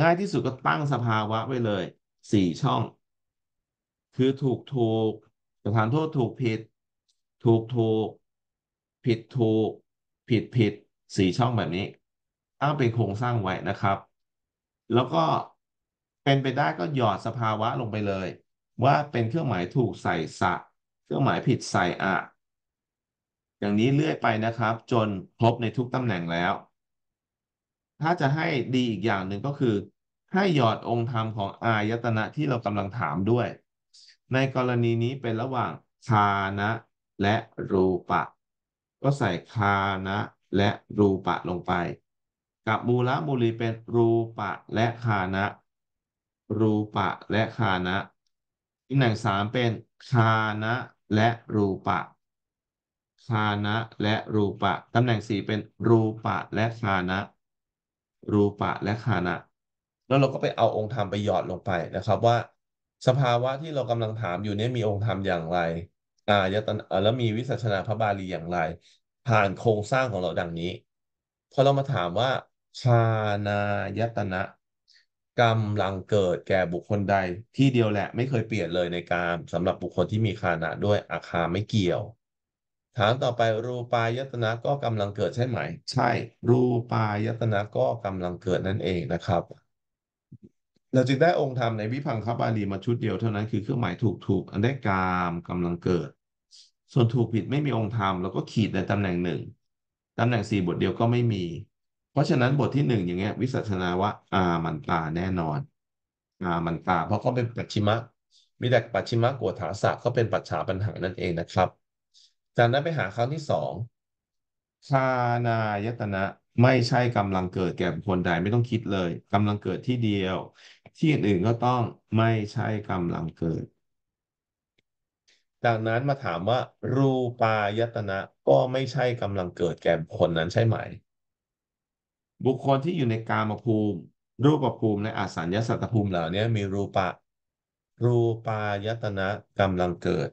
ง่ายที่สุดก็ตั้งสภาวะไว้เลยสี่ช่อง คือถูกถูกสถานโทษถูกผิด ถูกถูก ผิดถูก ผิดผิด สี่ช่องแบบนี้ ตั้งเป็นโครงสร้างไว้นะครับ แล้วก็เป็นไปได้ก็หยอดสภาวะลงไปเลย ว่าเป็นเครื่องหมายถูกใส่สะ เครื่องหมายผิดใส่อะอย่างนี้เลื่อยไปนะครับจนครบในทุกตำแหน่งแล้ว ถ้าจะให้ดีอีกอย่างหนึ่งก็คือ ให้หยอดองค์ธรรมของอายตนะที่เรากำลังถามด้วย ในกรณีนี้เป็นระหว่างคานะและรูปะ ก็ใส่คานะและรูปะลงไปกับมูลมูลีเป็นรูปะและคานะ รูปะและคานะตำแหน่งสามเป็นคานะและรูปะคานะและรูปะตำแหน่งสี่เป็นรูปะและคานะ รูปะและคานะ แล้วเราก็ไปเอาองค์ธรรมไป หยอดลงไปนะครับ ว่าสภาวะที่เรากำลังถามอยู่เนี่ยมีองค์ธรรมอย่างไรอายตนะแล้วมีวิสัชนาพระบาลีอย่างไร ผ่านโครงสร้างของเราดังนี้พอเรามาถามว่าชานายตนะกำลังเกิดแก่บุคคลใดที่เดียวแหละ ไม่เคยเปลี่ยนเลยในการสำหรับบุคคลที่มีคานะด้วยอาคาไม่เกี่ยวถามต่อไปรูปายตนะก็กำลังเกิดใช่ไหม ใช่รูปายตนะก็กำลังเกิดนั่นเองนะครับเราจึงได้องค์ธรรมในวิพังคบาลีมาชุดเดียวเท่านั้น คือเครื่องหมายถูกถูกอันได้กามกำลังเกิด ส่วนถูกผิดไม่มีองค์ธรรมแล้วก็ขีดในตำแหน่งหนึ่งตำแหน่งสี่บทเดียวก็ไม่มี เพราะฉะนั้นบทที่หนึ่งอย่างเงี้ยวิสัชนาว่าอามันตาแน่นอนอามันตา เพราะเขาเป็นปัจฉิมะมีแต่ปัจฉิมะกวถาศาสะก็เป็นปัจฉาปัญหานั่นเองนะครับจากนั้นไปหาคงที่สองชานายตนะไม่ใช่กำลังเกิดแก่บุคคลใดไม่ต้องคิดเลยกำลังเกิดที่เดียว ที่อื่นๆก็ต้องไม่ใช่กำลังเกิด จากนั้นมาถามว่า รูปายตนะก็ไม่ใช่กำลังเกิด แก่บุคคลนั้นใช่ไหมบุคคลที่อยู่ในกามภูมิ รูปภูมิในอสัญญาสัตตภูมิเหล่านี้มีรูปะรูปายตนะกำลังเกิด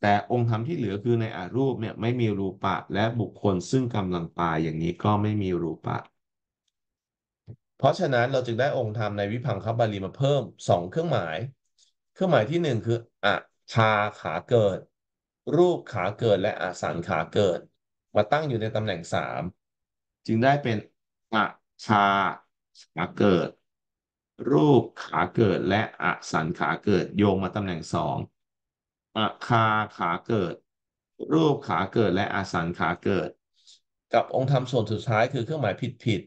แต่องค์ธรรมที่เหลือคือในอารูปเนี่ยไม่มีรูปะ และบุคคลซึ่งกำลังตายอย่างนี้ก็ไม่มีรูปะ เพราะฉะนั้นเราจึงได้องค์ธรรมในวิพังคบาลีมาเพิ่มสองเครื่องหมาย เครื่องหมายที่หนึ่งคืออะชาขาเกิดรูปขาเกิดและอาสันขาเกิดมาตั้งอยู่ในตำแหน่งสามจึงได้เป็นอะชาขาเกิด รูปขาเกิดและอสันขาเกิด โยงมาตำแหน่งสองอาคาขาเกิด รูปขาเกิดและอาสังขาเกิด กับองค์ธรรมส่วนสุดท้ายคือเครื่องหมายผิดผิด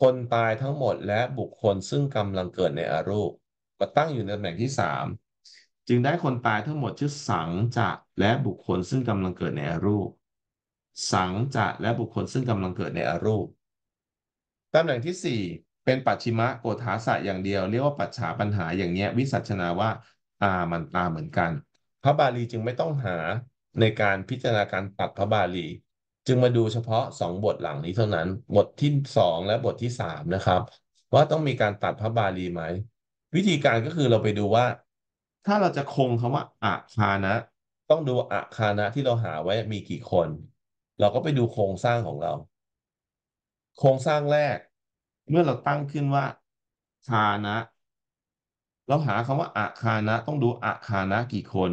คนตายทั้งหมดและบุคคลซึ่งกำลังเกิดในอารูปมาตั้งอยู่ในตำแหน่งที่สามจึงได้คนตายทั้งหมดชื่อสังจะและบุคคลซึ่งกำลังเกิดในอารูปสังจะและบุคคลซึ่งกำลังเกิดในอารูปตำแหน่งที่สี่เป็นปัจฉิมะโกฏาสะอย่างเดียวเรียกว่าปัจฉาปัญหาอย่างเนี้ยวิสัชนาว่าตามันตาเหมือนกันพระบาลีจึงไม่ต้องหาในการพิจารณาการตัดพระบาลี จึงมาดูเฉพาะสองบทหลังนี้เท่านั้นบทที่สองและบทที่สามนะครับ ว่าต้องมีการตัดพระบาลีไหม วิธีการก็คือเราไปดูว่า ถ้าเราจะคงคำว่าอาคานะ ต้องดูอาคานะที่เราหาไว้มีกี่คน เราก็ไปดูโครงสร้างของเรา โครงสร้างแรกเมื่อเราตั้งขึ้นว่าคานะ เราหาคำว่าอาคานะ ต้องดูอาคานะกี่คน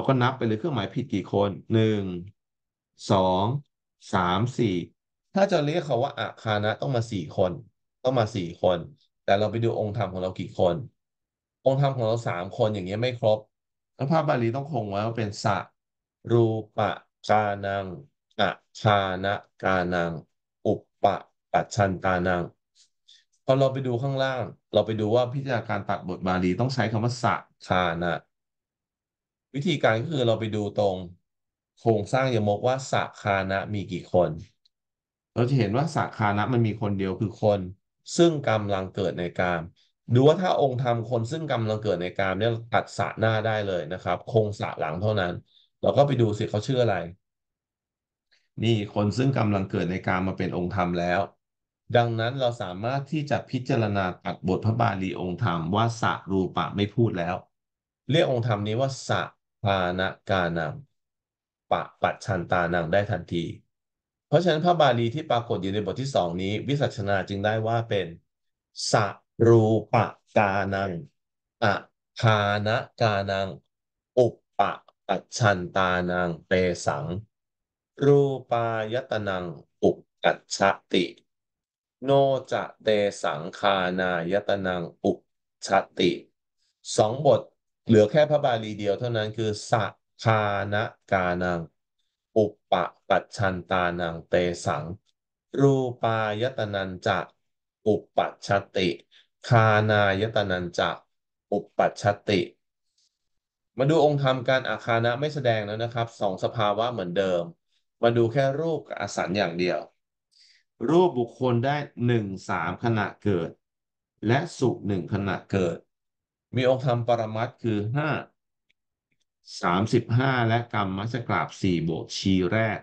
เราก็นับไปเลยเครื่องหมายผิดกี่คนหนึ่งสองสามสี่ถ้าจะเรียกเขาว่าอาคานะต้องมาสี่คน ต้องมาสี่คน แต่เราไปดูองค์ธรรมของเรากี่คน องค์ธรรมของเราสามคนอย่างเงี้ยไม่ครบแล้วภาพบาลีต้องคงไว้ว่าเป็นสะ รูปะกานังอะคานะกานัง อุปปะปัจชันตานังพอเราไปดูข้างล่าง เราไปดูว่าพิจารณาการตัดบทบาลีต้องใช้คำว่าสะคานะวิธีการก็คือเราไปดูตรงโครงสร้างยมกว่าสักคานะมีกี่คน เราจะเห็นว่าสักคานะมันมีคนเดียวคือคน ซึ่งกำลังเกิดในกาม ดูว่าถ้าองค์ธรรมคนซึ่งกำลังเกิดในกามเนี่ยตัดสะหน้าได้เลยนะครับ คงสะหลังเท่านั้น เราก็ไปดูสิเขาชื่ออะไร นี่คนซึ่งกำลังเกิดในกาม มาเป็นองค์ธรรมแล้ว ดังนั้นเราสามารถที่จะพิจารณาตัดบทพระบาลีองค์ธรรมว่าสะรูปะไม่พูดแล้ว เรียกองค์ธรรมนี้ว่าสะปาณกานังปะปัจฉันตานังได้ทันที เพราะฉะนั้นพระบาลีที่ปรากฏอยู่ในบทที่สองนี้ วิสัชนาจึงได้ว่าเป็นสรูปกานังอะคาณกานัง อุปปะปัจฉันตานังเตสัง รูปายตนัง อุปกัชติโนจะเตสังคานายตนังอุปชติสองบทเหลือแค่พระบาลีเดียวเท่านั้นคือสะคานะกานัง อุปปปัชชันตานังเตสัง รูปายตนันจะ อุปปัชติคานายตนันจะ อุปปัชติ มาดูองค์ธรรมการอาคานะไม่แสดงแล้วนะครับ สองสภาวะเหมือนเดิม มาดูแค่รูปกับอสันอย่างเดียว รูปบุคคลได้หนึ่งสามขณะเกิด และสุหนึ่งขณะเกิดมีองค์ธรรมปรมัตคือห้าสามสิบห้าและกรรมมัสกราบสี่บวกชีแรก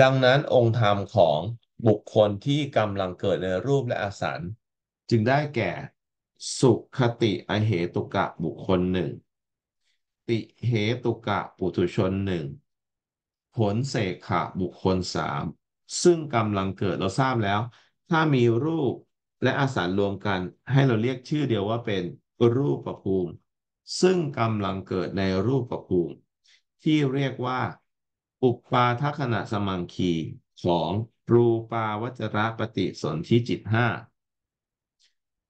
ดังนั้นองค์ธรรมของบุคคลที่กำลังเกิดในรูปและอสันจึงได้แก่ สุขติอเหตุกะบุคคลหนึ่งติเหตุกะปุถุชนหนึ่งผลเสกขะบุคคลสามซึ่งกำลังเกิดเราทราบแล้ว ถ้ามีรูปและอาสัรรวมกัน ให้เราเรียกชื่อเดียวว่าเป็นรูปภูมิซึ่งกำลังเกิดในรูปภูมิที่เรียกว่า อุปปาทขณะสมังคีของรูปาวจรปฏิสนธิจิตห้า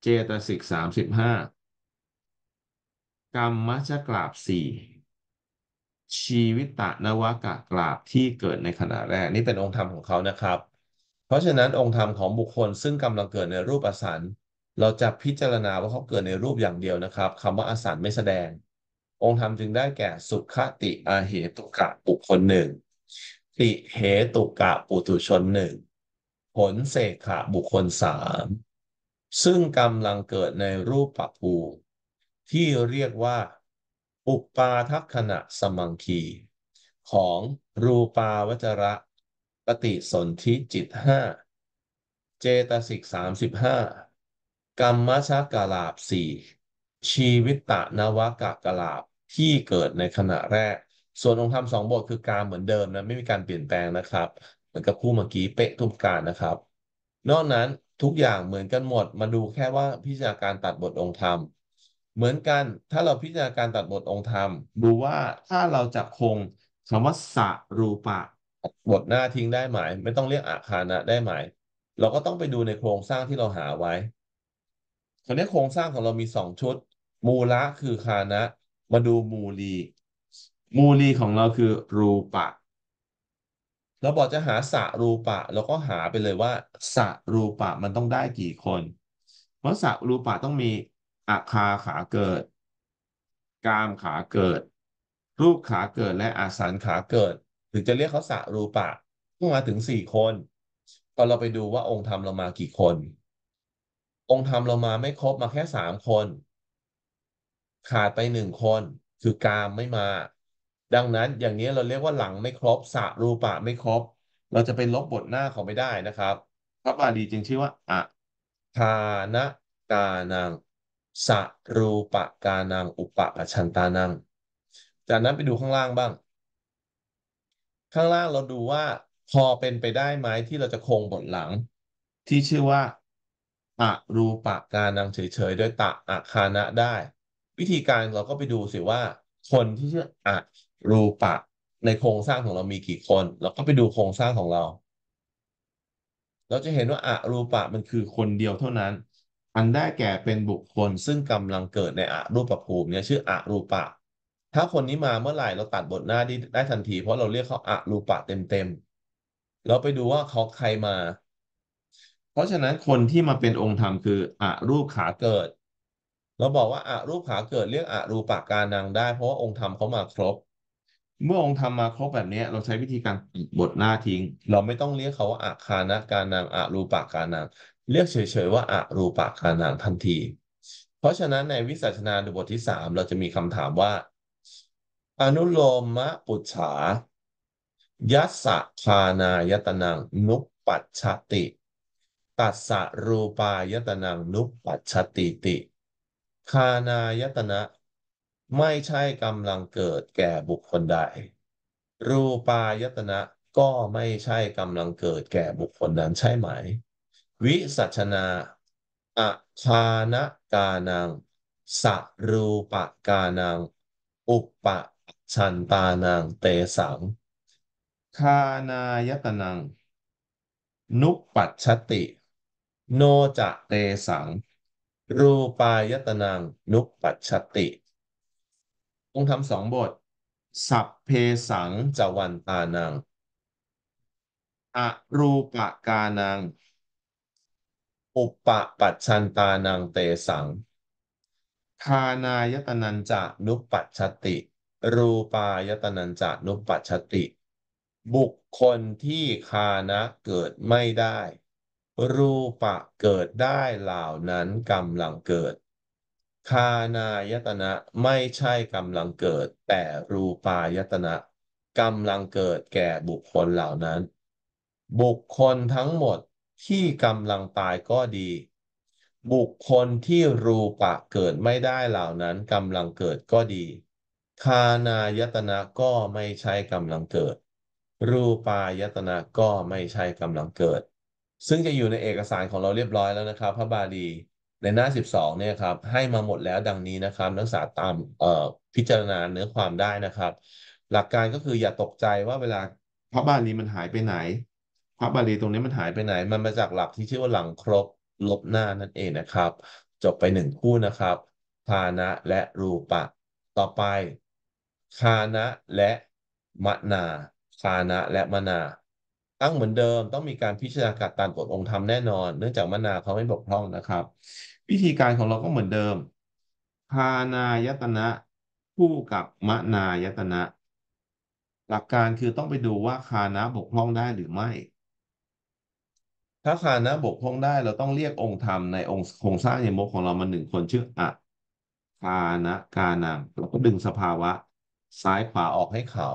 เจตสิกสามสิบห้ากรรมมัชกราบสี่ชีวิตะนวากะกราบที่เกิดในขณะแรก นี่เป็นองค์ธรรมของเขานะครับ เพราะฉะนั้นองค์ธรรมของบุคคลซึ่งกำลังเกิดในรูปอสันเราจะพิจารณาว่าเขาเกิดในรูปอย่างเดียวนะครับคำว่าอสันไม่แสดง องค์ธรรมจึงได้แก่สุขติอาเหตุกะปุคคลหนึ่งติเหตุกะปุถุชนหนึ่งผลเสกขะบุคคลสามซึ่งกำลังเกิดในรูปปภูที่เรียกว่าอุปาทัคขณะสมังคี ของรูปาวจระปฏิสนธิจิตห้าเจตสิกสามสิบห้ากรรมชกลาบสี่ชีวิตตะนวกะกลาบที่เกิดในขณะแรก ส่วนองค์ธรรมสองบทคือการเหมือนเดิมนะไม่มีการเปลี่ยนแปลงนะครับเหมือนกับคู่เมื่อกี้เป๊ะทุกการนะครับ นอกนั้นทุกอย่างเหมือนกันหมด มาดูแค่ว่าพิจารณาการตัดบทองค์ธรรมเหมือนกันถ้าเราพิจารณาการตัดบทองค์ธรรม ดูว่าถ้าเราจะคงคำว่าสะรูปะ บทหน้าทิ้งได้ไหม ไม่ต้องเรียกอาคานะได้ไหมเราก็ต้องไปดูในโครงสร้างที่เราหาไว้ราวนี้โครงสร้างของเรามีสองชุด มูละคือคานะ มาดูมูลี มูลีของเราคือรูปะเราบอกจะหาสะรูปะเราก็หาไปเลยว่า สะรูปะ มันต้องได้กี่คน เพราะสะรูปะต้องมี อาคาขาเกิด กามขาเกิด รูปขาเกิดและอาสานขาเกิด ถึงจะเรียกเขาสะรูปะ ต้องมาถึงสี่คนก็เราไปดูว่าองค์ธรรมเรามากี่คนองค์ธรรมเรามาไม่ครบมาแค่สามคน ขาดไปหนึ่งคนคือกามไม่มา ดังนั้น อย่างนี้เราเรียกว่าหลังไม่ครบสะรูปะไม่ครบ เราจะไปลบบทหน้าเขาไม่ได้นะครับพระบาลีจึงชื่อว่า อะทานะกานังสะรูปะกานัง อุปะปชันตานัง จากนั้นไปดูข้างล่างบ้าง ข้างล่างเราดูว่าพอเป็นไปได้ไหมที่เราจะคงบทหลัง ที่ชื่อว่าอรูปะกานังเฉยๆโดยตะอาคานะได้ วิธีการเราก็ไปดูสิว่า คนที่ชื่ออะรูปะ ในโครงสร้างของเรามีกี่คน เราก็ไปดูโครงสร้างของเรา เราจะเห็นว่าอะรูปะ มันคือคนเดียวเท่านั้น อันได้แก่เป็นบุคคลซึ่งกำลังเกิดในอะรูปภูมิเนี่ยชื่ออะรูปะ ถ้าคนนี้มาเมื่อไหร่เราตัดบทหน้าได้ทันทีเพราะเราเรียกเขาอะรูปะเต็มๆเราไปดูว่าเขาใครมาเพราะฉะนั้นคนที่มาเป็นองค์ธรรมคืออรูปขาเกิดเราบอกว่าอารูปขาเกิดเรียกอารูปากานังได้ เพราะว่าองค์ธรรมเขามาครบ เมื่อองค์ธรรมมาครบแบบนี้เราใช้วิธีการบทหน้าทิ้ง เราไม่ต้องเรียกเขาว่าอาคานะกานังอารูปากานังเรียกเฉยๆว่าอารูปากานังทันที เพราะฉะนั้นในวิสัชนาดุบทที่สามเราจะมีคำถามว่า อนุโลมมะปุจฉา ยัสสะคานายตนังนุปปัชชติัสสะรูปายตนัง นุปปัชติติ คานายตนะไม่ใช่กำลังเกิดแก่บุคคลใด รูปายตนะก็ไม่ใช่กำลังเกิดแก่บุคคลนั้นใช่ไหม วิสัชนาอคานกานัง สรูปกานัง อุปปชันตานังเตสัง คานายตนัง นุปปัชติโนจะเตสัง รูปายตนังนุปปัชติ องค์ทำสองบทสัพเพสังจวันตานังอรูปะกานังอุปปัชชันตานังเตสังคานายตนันจะนุปปัชติ รูปายตนันจะนุปปัชชติ บุคคลที่คานะเกิดไม่ได้รูปะเกิดได้เหล่านั้นกำลังเกิด คานายตนะไม่ใช่กำลังเกิด แต่รูปายตนะกำลังเกิดแก่บุคคลเหล่านั้น บุคคลทั้งหมดที่กำลังตายก็ดี บุคคลที่รูปะเกิดไม่ได้เหล่านั้นกำลังเกิดก็ดี คานายตนะก็ไม่ใช่กำลังเกิด รูปายตนะก็ไม่ใช่กำลังเกิดซึ่งจะอยู่ในเอกสารของเราเรียบร้อยแล้วนะครับ พระบาลี ในหน้า 12เนี่ยครับ ให้มาหมดแล้วดังนี้นะครับ นักศึกษาตามพิจารณาเนื้อความได้นะครับ หลักการก็คืออย่าตกใจว่าเวลาพระบาลี มันหายไปไหน พระบาลีตรงนี้มันหายไปไหน มันมาจากหลักที่ชื่อว่าหลังครบลบหน้านั่นเองนะครับ จบไปหนึ่งคู่นะครับคานะและรูปะ ต่อไปคานะและมะนาคานะและมะนาตั้งเหมือนเดิมต้องมีการพิจารณาการตามกฎองค์ธรรมแน่นอน เนื่องจากมนาเขาไม่บกพร่องนะครับ วิธีการของเราก็เหมือนเดิมพานายตนะคู่กับมนายตนะ หลักการคือต้องไปดูว่าคานะบกพร่องได้หรือไม่ ถ้าคานะบกพร่องได้เราต้องเรียกองค์ธรรมในองค์โครงสร้างในมกของเรามาหนึ่งคนชื่ออะคานะกานังเราก็ดึงสภาวะ ซ้ายขวาออกให้เขา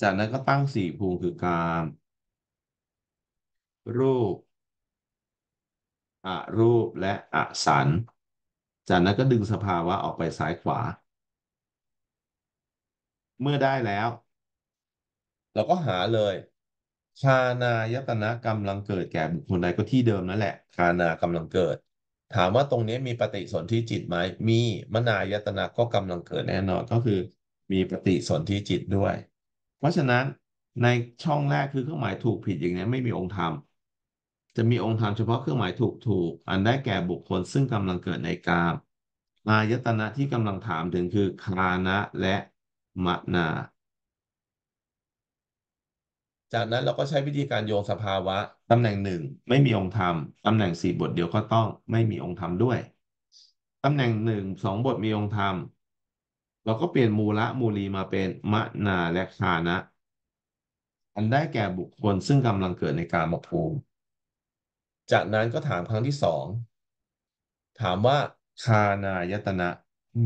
จากนั้นก็ตั้งสี่ภูมิคือการรูปอรูปและอสันจากนั้นก็ดึงสภาวะออกไปซ้ายขวา เมื่อได้แล้ว เราก็หาเลยคานายตนะกำลังเกิดแก่บุคคลใดก็ที่เดิมนั่นแหละคานากำลังเกิด ถามว่าตรงนี้มีปฏิสนธิจิตไหม มีมนายตนะก็กำลังเกิดแน่นอนก็คือมีปฏิสนธิจิตด้วย เพราะฉะนั้นในช่องแรกคือเครื่องหมายถูกผิดอย่างนี้ไม่มีองค์ธรรมจะมีองค์ธรรมเฉพาะเครื่องหมายถูกถูก อันได้แก่บุคคลซึ่งกำลังเกิดในกามอายตนะที่กำลังถามถึงคือคานะและมะนาจากนั้นเราก็ใช้วิธีการโยงสภาวะตำแหน่งหนึ่งไม่มีองค์ธรรมตำแหน่งสี่บทเดียวก็ต้องไม่มีองค์ธรรมด้วยตำแหน่งหนึ่งสองบทมีองค์ธรรม เราก็เปลี่ยนมูละมูลีมาเป็นมะนาและคานะ อันได้แก่บุคคลซึ่งกำลังเกิดในกามภูมิจากนั้นก็ถามครั้งที่สองถามว่าคานายตนะ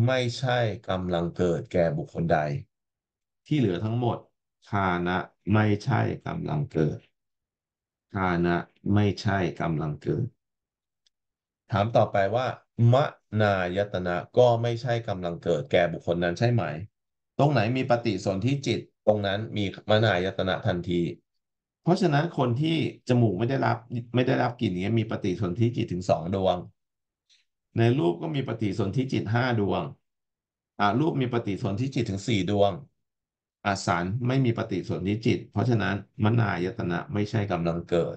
ไม่ใช่กำลังเกิดแก่บุคคลใด ที่เหลือทั้งหมดคานะไม่ใช่กำลังเกิดคานะไม่ใช่กำลังเกิด ถามต่อไปว่ามะนายตนะก็ไม่ใช่กำลังเกิดแก่บุคคลนั้นใช่ไหม ตรงไหนมีปฏิสนธิจิตตรงนั้นมีมนายตนะทันทีเพราะฉะนั้นคนที่จมูกไม่ได้รับไม่ได้รับกลิ่นนี้มีปฏิสนธิจิตถึงสองดวง ในรูปก็มีปฏิสนธิจิตห้าดวงอ่ารูปมีปฏิสนธิจิตถึงสี่ดวง อาสารไม่มีปฏิสนธิจิต เพราะฉะนั้นมนายตนะไม่ใช่กำลังเกิด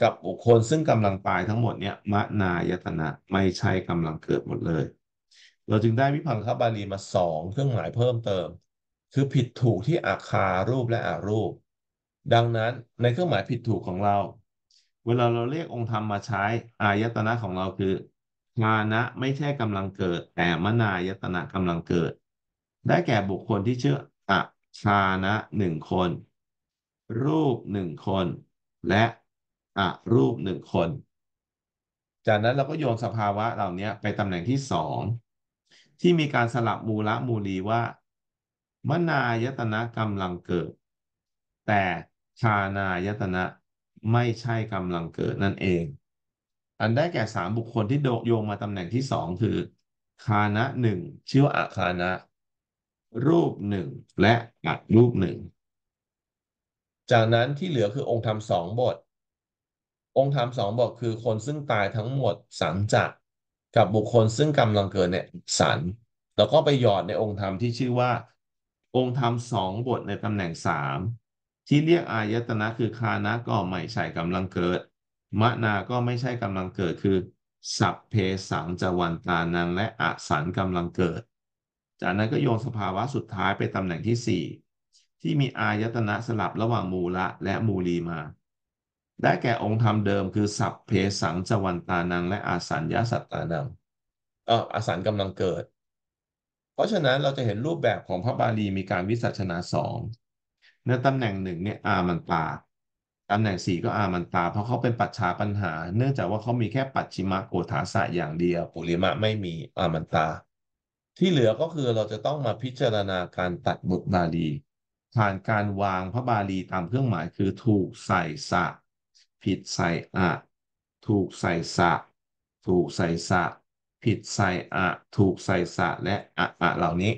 กับบุคคลซึ่งกำลังตายทั้งหมดเนี่ยมนายตนะไม่ใช่กำลังเกิดหมดเลย เราจึงได้วิพังคบาลีมาสองเครื่องหมายเพิ่มเติม คือผิดถูกที่อาคารูปและอารูปดังนั้นในเครื่องหมายผิดถูกของเรา เวลาเราเรียกองค์ธรรมมาใช้อายตนะของเราคือมานะไม่ใช่กำลังเกิดแต่มนายตนะกำลังเกิด ได้แก่บุคคลที่ชื่ออะชานะหนึ่งคน รูปหนึ่งคน และอะรูปหนึ่งคน จากนั้นเราก็โยนสภาวะเหล่านี้ไปตำแหน่งที่สองที่มีการสลับมูละมูลีว่า มนายตนะกำลังเกิด แต่ชานายตนะไม่ใช่กำลังเกิดนั่นเอง อันได้แก่สามบุคคลที่โยงมาตำแหน่งที่สองคือ คานะหนึ่งชื่อว่าอาคานะ รูปหนึ่งและอัดรูปหนึ่ง จากนั้นที่เหลือคือองค์ธรรมสองบท องค์ธรรมสองบท คือ คนซึ่งตายทั้งหมดสังจักกับบุคคลซึ่งกำลังเกิดเนี่ยสันแล้วก็ไปหยอดในองค์ธรรมที่ชื่อว่า องค์ธรรมสองบทในตำแหน่งสามที่เรียกอายตนะคือคานะก็ไม่ใช่กำลังเกิดมะนาก็ไม่ใช่กำลังเกิดคือสัพเพสังจวันตานังและอสันกำลังเกิด จากนั้นก็โยงสภาวะสุดท้ายไปตำแหน่งที่ 4 ที่มี อายตนะสลับระหว่างมูละและมูลีมา ได้แก่องค์ธรรมเดิมคือสัพเพสังจวันตานัง และอาสัญญาสัตตานังเอออาสันกำลังเกิด เพราะฉะนั้นเราจะเห็นรูปแบบของพระบาลีมีการวิสัชนาสองเนตำแหน่งหนึ่งเนี่ยอามันตาตำแหน่งสี่ก็อามันตาเพราะเขาเป็นปัจฉาปัญหา เนื่องจากว่าเขามีแค่ปัจฉิมโกฏฐาสะอย่างเดียวปุริมะไม่มีอามันตา ที่เหลือก็คือเราจะต้องมาพิจารณาการตัดบทบาลีผ่านการวางพระบาลีตามเครื่องหมายคือ ถูกใส่สะ ผิดใส่อะถูกใส่สะ ถูกใส่สะ ผิดใส่อะถูกใส่สะและอะอะเหล่านี้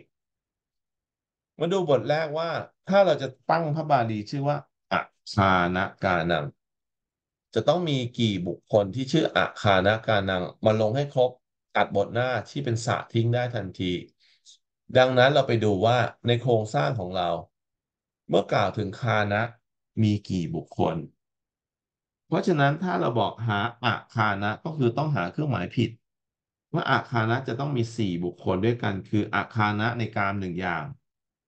มาดูบทแรกว่าถ้าเราจะตั้งพระบาลีชื่อว่าอาคานากานังจะต้องมีกี่บุคคลที่ชื่ออาคานากานังมาลงให้ครบตัดบทหน้าที่เป็นสะทิ้งได้ทันที ดังนั้นเราไปดูว่าในโครงสร้างของเรา เมื่อกล่าวถึงคานะมีกี่บุคคล เพราะฉะนั้นถ้าเราบอกหาอาคานะก็คือต้องหาเครื่องหมายผิด ว่าอาคานะจะต้องมีสี่บุคคลด้วยกัน คืออาคานะในการหนึ่งอย่าง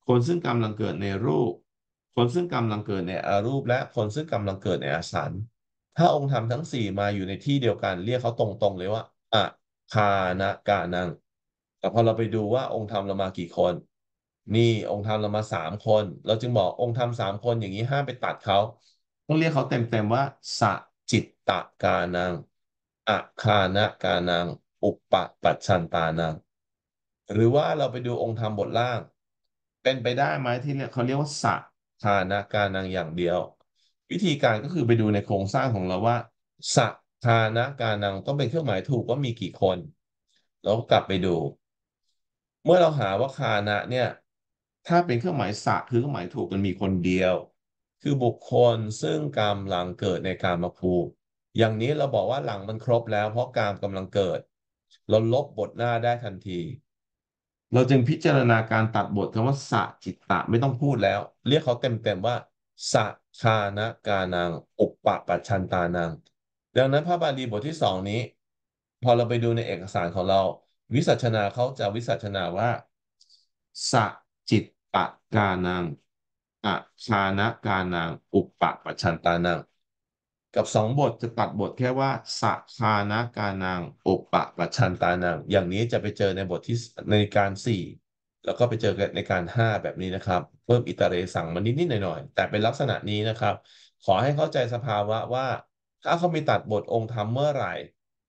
คนซึ่งกำลังเกิดในรูป คนซึ่งกำลังเกิดในอารูปและคนซึ่งกำลังเกิดในอสันถ้าองค์ธรรมทั้งสี่มาอยู่ในที่เดียวกันเรียกเขาตรงๆเลยว่าอะคานะกานัง แต่พอเราไปดูว่าองค์ธรรมเรามากี่คน นี่องค์ธรรมเรามาสามคน เราจึงบอกองค์ธรรมสามคนอย่างนี้ห้ามไปตัดเขาต้องเรียกเขาเต็มๆว่าสะจิตตะกานังอะคานะกานัง อุปปัชชันตานัง หรือว่าเราไปดูองค์ธรรมบทล่างเป็นไปได้ไหมที่เรียกเขาเรียกว่าสถานการางอย่างเดียว วิธีการก็คือไปดูในโครงสร้างของเราว่าสถานการางต้องเป็นเครื่องหมายถูกว่ามีกี่คนเรากลับไปดู เมื่อเราหาว่าคานะเนี่ยถ้าเป็นเครื่องหมายสะคือเครื่องหมายถูกมันมีคนเดียว คือบุคคลซึ่งกรรมหลังเกิดในการมาภูอย่างนี้เราบอกว่าหลังมันครบแล้วเพราะกรรมกำลังเกิดเราลบบทหน้าได้ทันทีเราจึงพิจารณาการตัดบทคำว่าสะจิตตะไม่ต้องพูดแล้วเรียกเขาเต็มๆว่าสะคานะกานางอุปปะปัชชันตานางดังนั้นพระบาลีบทที่สองนี้ พอเราไปดูในเอกสารของเรา วิสัชนาเขาจะวิสัชนาว่าสะจิตตะกานางอะชานะกานางอุปปะปัชชันตานางกับสองบทจะตัดบทแค่ว่าสะคานะกานางอุปะปัชันตานางอย่างนี้จะไปเจอในบทที่ในการสี่แล้วก็ไปเจอกในการห้าแบบนี้นะครับเพิ่มอิตาเรสั่งมานิดนิดหน่อยๆแต่เป็นลักษณะนี้นะครับ ขอให้เข้าใจสภาวะว่าถ้าเขามีตัดบทองค์ธรรมเมื่อไหร่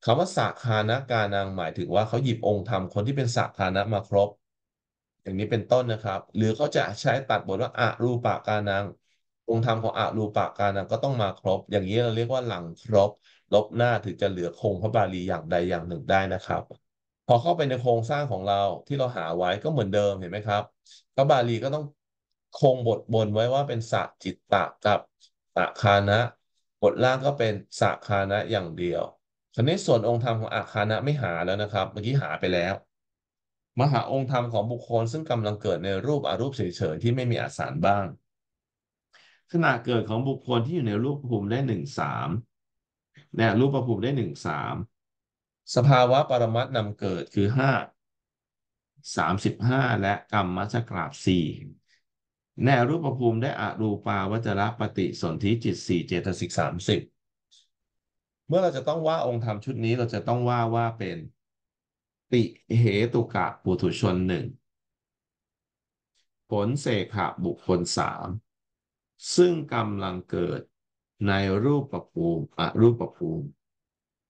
คำว่าสะคานะกานางหมายถึงว่าเขาหยิบองค์ธรรมคนที่เป็นสะคานะมาครบ อย่างนี้เป็นต้นนะครับ หรือเขาจะใช้ตัดบทว่าอะรูปะกานางองค์ธรรมของอรูปาการังก็ต้องมาครบ อย่างนี้เราเรียกว่าหลังครบ ลบหน้าถึงจะเหลือคงพระบาลีอย่างใดอย่างหนึ่งได้นะครับ พอเข้าไปในโครงสร้างของเราที่เราหาไว้ก็เหมือนเดิมเห็นไหมครับพระบาลีก็ต้องคงบทบนไว้ว่าเป็นสะจิตตะกับสะคานะบทล่างก็เป็นสะคานะอย่างเดียวคราวนี้ส่วนองค์ธรรมของอาคานะไม่หาแล้วนะครับ เมื่อกี้หาไปแล้ว มหาองค์ธรรมของบุคคลซึ่งกำลังเกิดในรูปอรูปเฉยๆที่ไม่มีอาสารบ้างขณะเกิดของบุคคลที่อยู่ในรูปภูมิได้หนึ่งสามนรูปภูมิได้หนึ่งสาม สภาวะปรมัตนำเกิดคือห้าสามสิบห้าและกรรมมัชกราบสี่แนรูปภูมิได้อารูปาวัจระปฏิสนธิจิตสี่เจตสิกสามสิบ เมื่อเราจะต้องว่าองค์ธรรมชุดนี้เราจะต้องว่าว่าเป็น ติเหตุกะปุถุชนหนึ่งผลเสขะบุคคลสามซึ่งกำลังเกิดในรูปประภูมิอรูปประภูมิ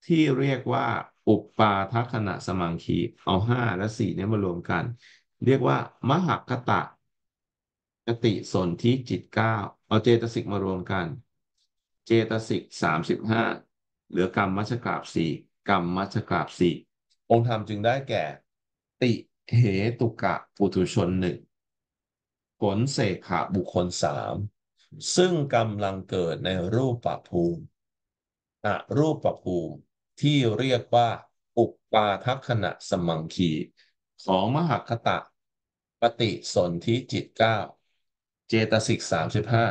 ที่เรียกว่าอุปปาทขณะสมังคีเอาห้าและสี่นี้มารวมกัน เรียกว่ามหคตะกติสนธิจิตเก้าเอาเจตสิกมารวมกัน เจตสิกสามสิบห้าเหลือกรรมมัชกราบสี่กรรมมัชกราบสี่องค์ธรรมจึงได้แก่ ติเหตุกะปุถุชนหนึ่งผลเสกขะบุคคลสามซึ่งกำลังเกิดในรูปประภูมิอรูปประภูมิที่เรียกว่า อุปปาทขณะสมังคีของมหคตะปฏิสนธิจิตเก้าเจตสิกสามสิบห้า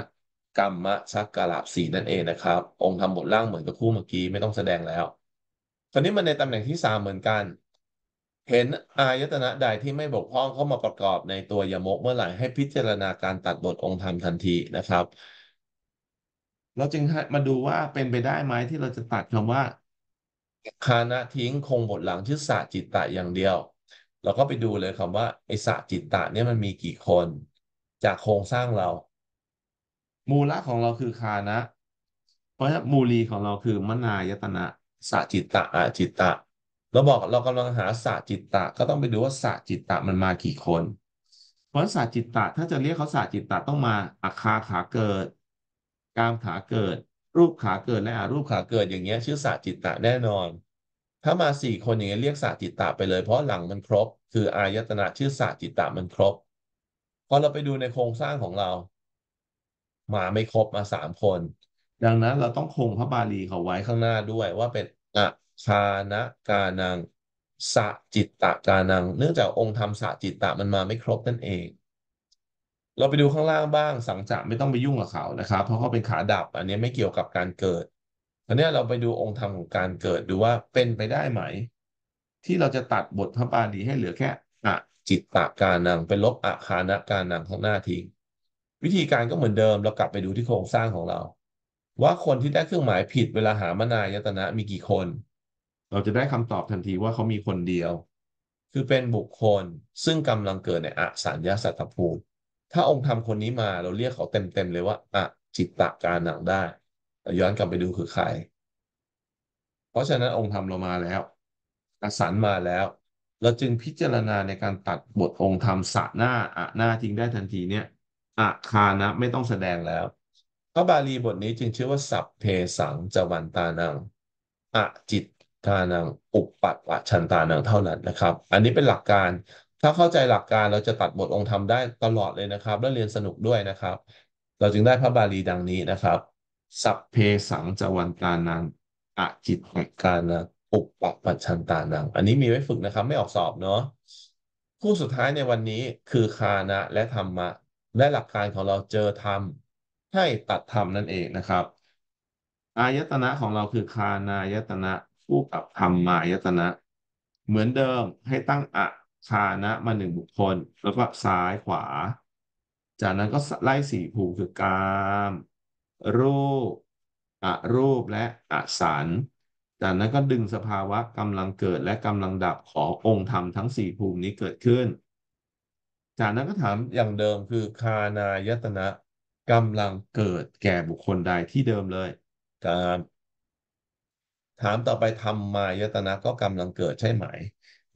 กรรมะสักกะลาบสีนั่นเองนะครับ องค์ทำบทล่างเหมือนกับคู่เมื่อกี้ไม่ต้องแสดงแล้ว ตอนนี้มันในตำแหน่งที่สามเหมือนกันเห็น อายตนะใดที่ไม่บกพร่องเข้ามาประกอบในตัวยมกเมื่อไหร่ให้พิจารณาการตัดบทองค์ธรรมทันทีนะครับ เราจึงมาดูว่าเป็นไปได้ไหมที่เราจะตัดคำว่า คานะทิ้งคงบทหลังชื่อสะจิตตะอย่างเดียว เราก็ไปดูเลยคำว่าไอสะจิตตะ เนี่ยมันมีกี่คนจากโครงสร้างเรา มูละของเราคือคานะ เพราะฉะนนั้มูลีของเราคือ มนายตนะสะจิตตะอาจิตตะเราบอกเรากำลังหาสาจจิตตะก็ต้องไปดูว่าสาจจิตตะมันมากี่คน เพราะสาจจิตตะถ้าจะเรียกเขาสาจจิตตะต้องมาอาคาขาเกิด กามขาเกิด รูปขาเกิดและอารูปขาเกิดอย่างเงี้ย ชื่อสาจจิตตะแน่นอน ถ้ามาสี่คนอย่างเงี้ยเรียกสาจจิตตะไปเลยเพราะหลังมันครบ คืออายตนะชื่อสาจจิตตะมันครบพอเราไปดูในโครงสร้างของเรา มาไม่ครบมาสามคน ดังนั้นเราต้องคงพระบาลีเขาไว้ข้างหน้าด้วยว่าเป็นอ่ะชานะกานังสะจิตตะกานัง เนื่องจากองค์ธรรมสะจิตตะมันมาไม่ครบนั่นเอง เราไปดูข้างล่างบ้าง สังจะไม่ต้องไปยุ่งกับเขานะครับเพราะเขาเป็นขาดับ อันนี้ไม่เกี่ยวกับการเกิดอันนี้เราไปดูองค์ธรรมของการเกิดดูว่าเป็นไปได้ไหม ที่เราจะตัดบทพระบาลีให้เหลือแค่อะจิตตะกานังเป็นลบอะคานะกานังข้างหน้าทิ้ง วิธีการก็เหมือนเดิม เรากลับไปดูที่โครงสร้างของเรา ว่าคนที่ได้เครื่องหมายผิดเวลาหามนายตนะมีกี่คนเราจะได้คำตอบทันทีว่าเขามีคนเดียว คือเป็นบุคคลซึ่งกำลังเกิดในอสัญญาสัตตภูมิ ถ้าองค์ธรรมคนนี้มาเราเรียกเขาเต็มๆเลยว่าอะจิตตะการหนังได้ ย้อนกลับไปดูคือใคร เพราะฉะนั้นองค์ธรรมเรามาแล้วอสันมาแล้ว เราจึงพิจารณาในการตัดบทองค์ธรรมสะหน้าอะ หน้าทิ้งได้ทันทีเนี่ยอะคานะไม่ต้องแสดงแล้วพระบาลีบทนี้จึงชื่อว่าสัพเพสังจวันตานังอะจิตทานังอุปปัตตชันตานังเท่านั้นนะครับ อันนี้เป็นหลักการ ถ้าเข้าใจหลักการเราจะตัดบทองค์ธรรมได้ตลอดเลยนะครับ และเรียนสนุกด้วยนะครับ เราจึงได้พระบาลีดังนี้นะครับ สัพเพสังจวันตานังอจิตตกานังอุปปัะชันตานัง อันนี้มีไว้ฝึกนะครับ ไม่ออกสอบเนาะ คู่สุดท้ายในวันนี้คือคานะและธรรมะ และหลักการของเราเจอธรรมให้ตัดธรรมนั่นเองนะครับ อายตนะของเราคือคานายตนะคู่กับธรรมายตนะ เหมือนเดิมให้ตั้งอะชานะมาหนึ่งบุคคลแล้วก็ซ้ายขวา จากนั้นก็ไล่สี่ภูมิคือกาม รูปอะรูปและอะสันจากนั้นก็ดึงสภาวะกำลังเกิดและกำลังดับขององค์ธรรมทั้งสี่ภูมินี้เกิดขึ้น จากนั้นก็ถามอย่างเดิมคือคานายตนะกำลังเกิดแก่บุคคลใดที่เดิมเลยการถามต่อไปทำมายตนะก็กำลังเกิดใช่ไหม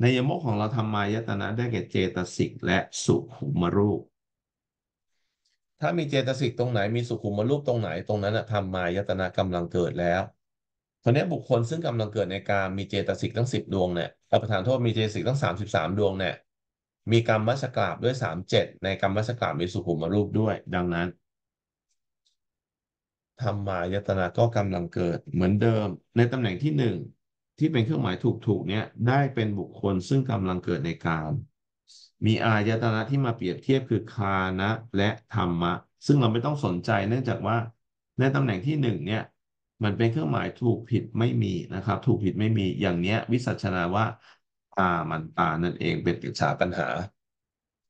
ในยมกของเราทำมายตนะได้แก่เจตสิกและสุขุมรูป ถ้ามีเจตสิกตรงไหน มีสุขุมรูปตรงไหน ตรงนั้นะทำมายตนะกำลังเกิดแล้วตอนนี้บุคคลซึ่งกำลังเกิดในการมีเจตสิกทั้งสิบดวงเนี่ยประธานโทษมีเจตสิกทั้งสามสิบสามดวงเนี่ย มีกรรมวัชกราบด้วยสามเจ็ดในกรรมวัชกราบมีสุขุมรูปด้วย ดังนั้นธรรมายตนะก็กำลังเกิดเหมือนเดิม ในตำแหน่งที่หนึ่งที่เป็นเครื่องหมายถูกๆเนี่ย ได้เป็นบุคคลซึ่งกำลังเกิดในการ มีอายตนะที่มาเปรียบเทียบคือคานะ และธรรมะ ซึ่งเราไม่ต้องสนใจ เนื่องจากว่าในตำแหน่งที่หนึ่งเนี่ย มันเป็นเครื่องหมายถูกผิดไม่มีนะครับ ถูกผิดไม่มีอย่างเนี้ย วิสัชนาว่าตามันตานั่นเองเป็นปรึกาปัญหา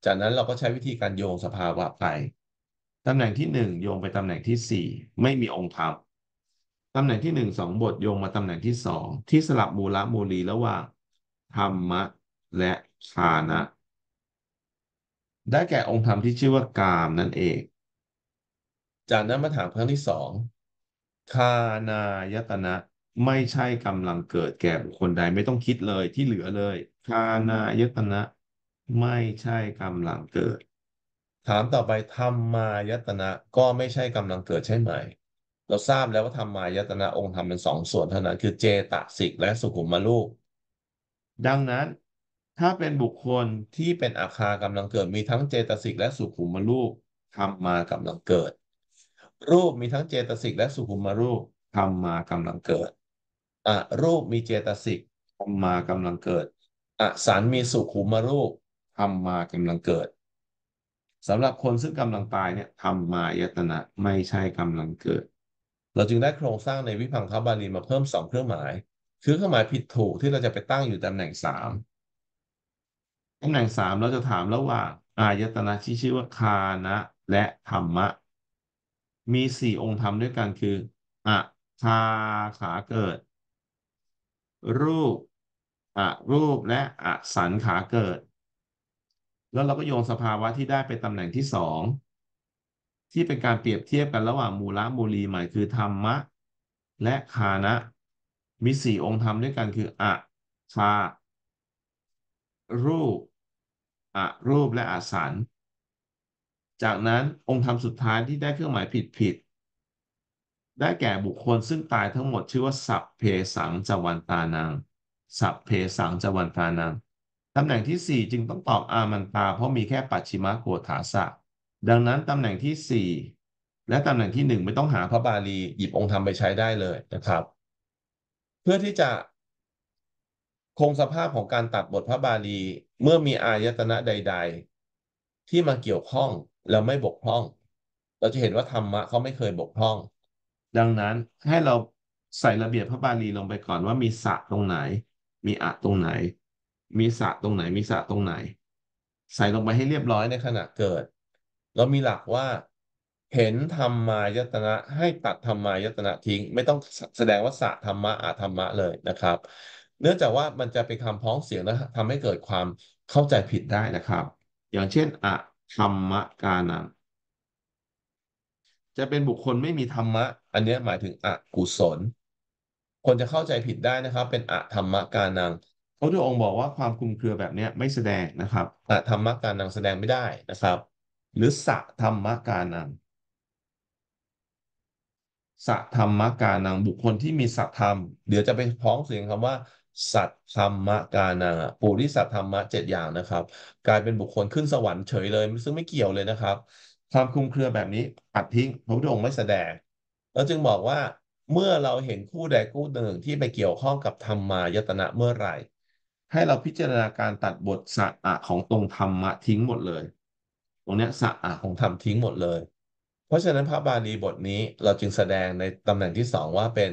จากนั้นเราก็ใช้วิธีการโยงสภาวะไปตำแหน่งที่หนึ่งโยงไปตำแหน่งที่สี่ไม่มีองค์ธรรมตำแหน่งที่หนึ่งสองบทโยงมาตำแหน่งที่สองที่สลับมูละมูลีระหว่างธรรมะและฌานะ ได้แก่องค์ธรรมที่ชื่อว่ากามนั่นเอง จากนั้นมาถามครั้งที่สองคานายตนะไม่ใช่กำลังเกิดแก่บุคคลใดไม่ต้องคิดเลยที่เหลือเลย คานายตนะ ไม่ใช่กำลังเกิดถามต่อไปธรรมายตนะ ก็ไม่ใช่กำลังเกิดใช่ไหมเราทราบแล้วว่าธรรมายตนะองค์ธรรมเป็นสองส่วนเท่านั้นคือเจตสิกและสุขุมมรูปดังนั้นถ้าเป็นบุคคลที่เป็นอาคากำลังเกิด มีทั้งเจตสิกและสุขุมมรูปธรรมากำลังเกิด รูปมีทั้งเจตสิกและสุขุมมรูปธรรมากำลังเกิดอะรูปมีเจตสิกธรรมากำลังเกิด อสันมีสุขุมมรูปธรรมากำลังเกิดสำหรับคนซึ่งกำลังตายเนี่ยทำมายตนะไม่ใช่กำลังเกิด เราจึงได้โครงสร้างในวิพังคบาลีมาเพิ่มสองเครื่องหมาย คือเครื่องหมายผิดถูกที่เราจะไปตั้งอยู่ตำแหน่งสามตำแหน่งสามเราจะถามระหว่าง อายตนะที่ชื่อว่าคานะ และธรรมะมีสี่องค์ธรรมด้วยกันคืออะคาขาเกิด รูปอะรูปและอะสันขาเกิดแล้วเราก็โยงสภาวะที่ได้ไปตำแหน่งที่สองที่เป็นการเปรียบเทียบกันระหว่างมูละมูลีใหม่คือ ธรรมะและคานะ มีสี่องค์ธรรมด้วยกันคืออะคารูปอะรูปและอาสันจากนั้นองค์ธรรมสุดท้ายที่ได้เครื่องหมายผิดผิด ได้แก่บุคคลซึ่งตายทั้งหมด ชื่อว่า สัพเพสังจวันตานังสัพเพสังจวันตานังตำแหน่งที่4จึงต้องตอบอามันตา เพราะมีแค่ปัจฉิมโกฏฐาสะดังนั้นตำแหน่งที่ 4 และ ตำแหน่งที่ 1 ไม่ต้องหาพระบาลี หยิบองค์ธรรมไปใช้ได้เลยนะครับ เพื่อที่จะคงสภาพของการตัดบทพระบาลีเมื่อมีอายตนะใดๆ ที่มาเกี่ยวข้องแล้วไม่บกพร่อง เราจะเห็นว่าธรรมะเขาไม่เคยบกพร่อง ดังนั้นให้เราใส่ระเบียบพระบาลีลงไปก่อนว่ามีสะตรงไหน มีอะตรงไหนมีสระตรงไหน มีสระตรงไหน ใส่ลงไปให้เรียบร้อยในขณะเกิดแล้วมีหลักว่าเห็นธรรมายตนะให้ตัดธรรมายตนะทิ้ง ไม่ต้องแสดงว่าสะธรรมะอาธรรมะเลยนะครับ เนื่องจากว่ามันจะเป็นคำพ้องเสียงและทำให้เกิดความเข้าใจผิดได้นะครับ อย่างเช่นอะธรรมกานัง จะเป็นบุคคลไม่มีธรรมะ อันนี้หมายถึงอกุศลคนจะเข้าใจผิดได้นะครับ เป็นอะธรรมกานังพระพุทธองค์บอกว่าความคุมเครือแบบนี้ไม่แสดงนะครับ แต่ธรรมการนังแสดงไม่ได้นะครับ หรือสะธรรมการนังสะธรรมการนังบุคคลที่มีสัตธรรม เดี๋ยวจะไปพ้องเสียงคำว่า สัตธรรมการนังปุริสัตธรรมะเจ็ดอย่างนะครับ กลายเป็นบุคคลขึ้นสวรรค์เฉยเลยซึ่งไม่เกี่ยวเลยนะครับ ความคุมเครือแบบนี้ปัดทิ้งพระพุทธองค์ไม่แสดง แล้วจึงบอกว่าเมื่อเราเห็นคู่ใดคู่หนึ่งที่ไปเกี่ยวข้องกับธรรมายตนะเมื่อไหร่ให้เราพิจารณาการตัดบทสะอะของตรงธรรมะทิ้งหมดเลย ตรงเนี้ยสะอะของธรรม ทิ้งหมดเลย เพราะฉะนั้นพระบาลีบทนี้เราจึงแสดงในตำแหน่งที่สองว่าเป็น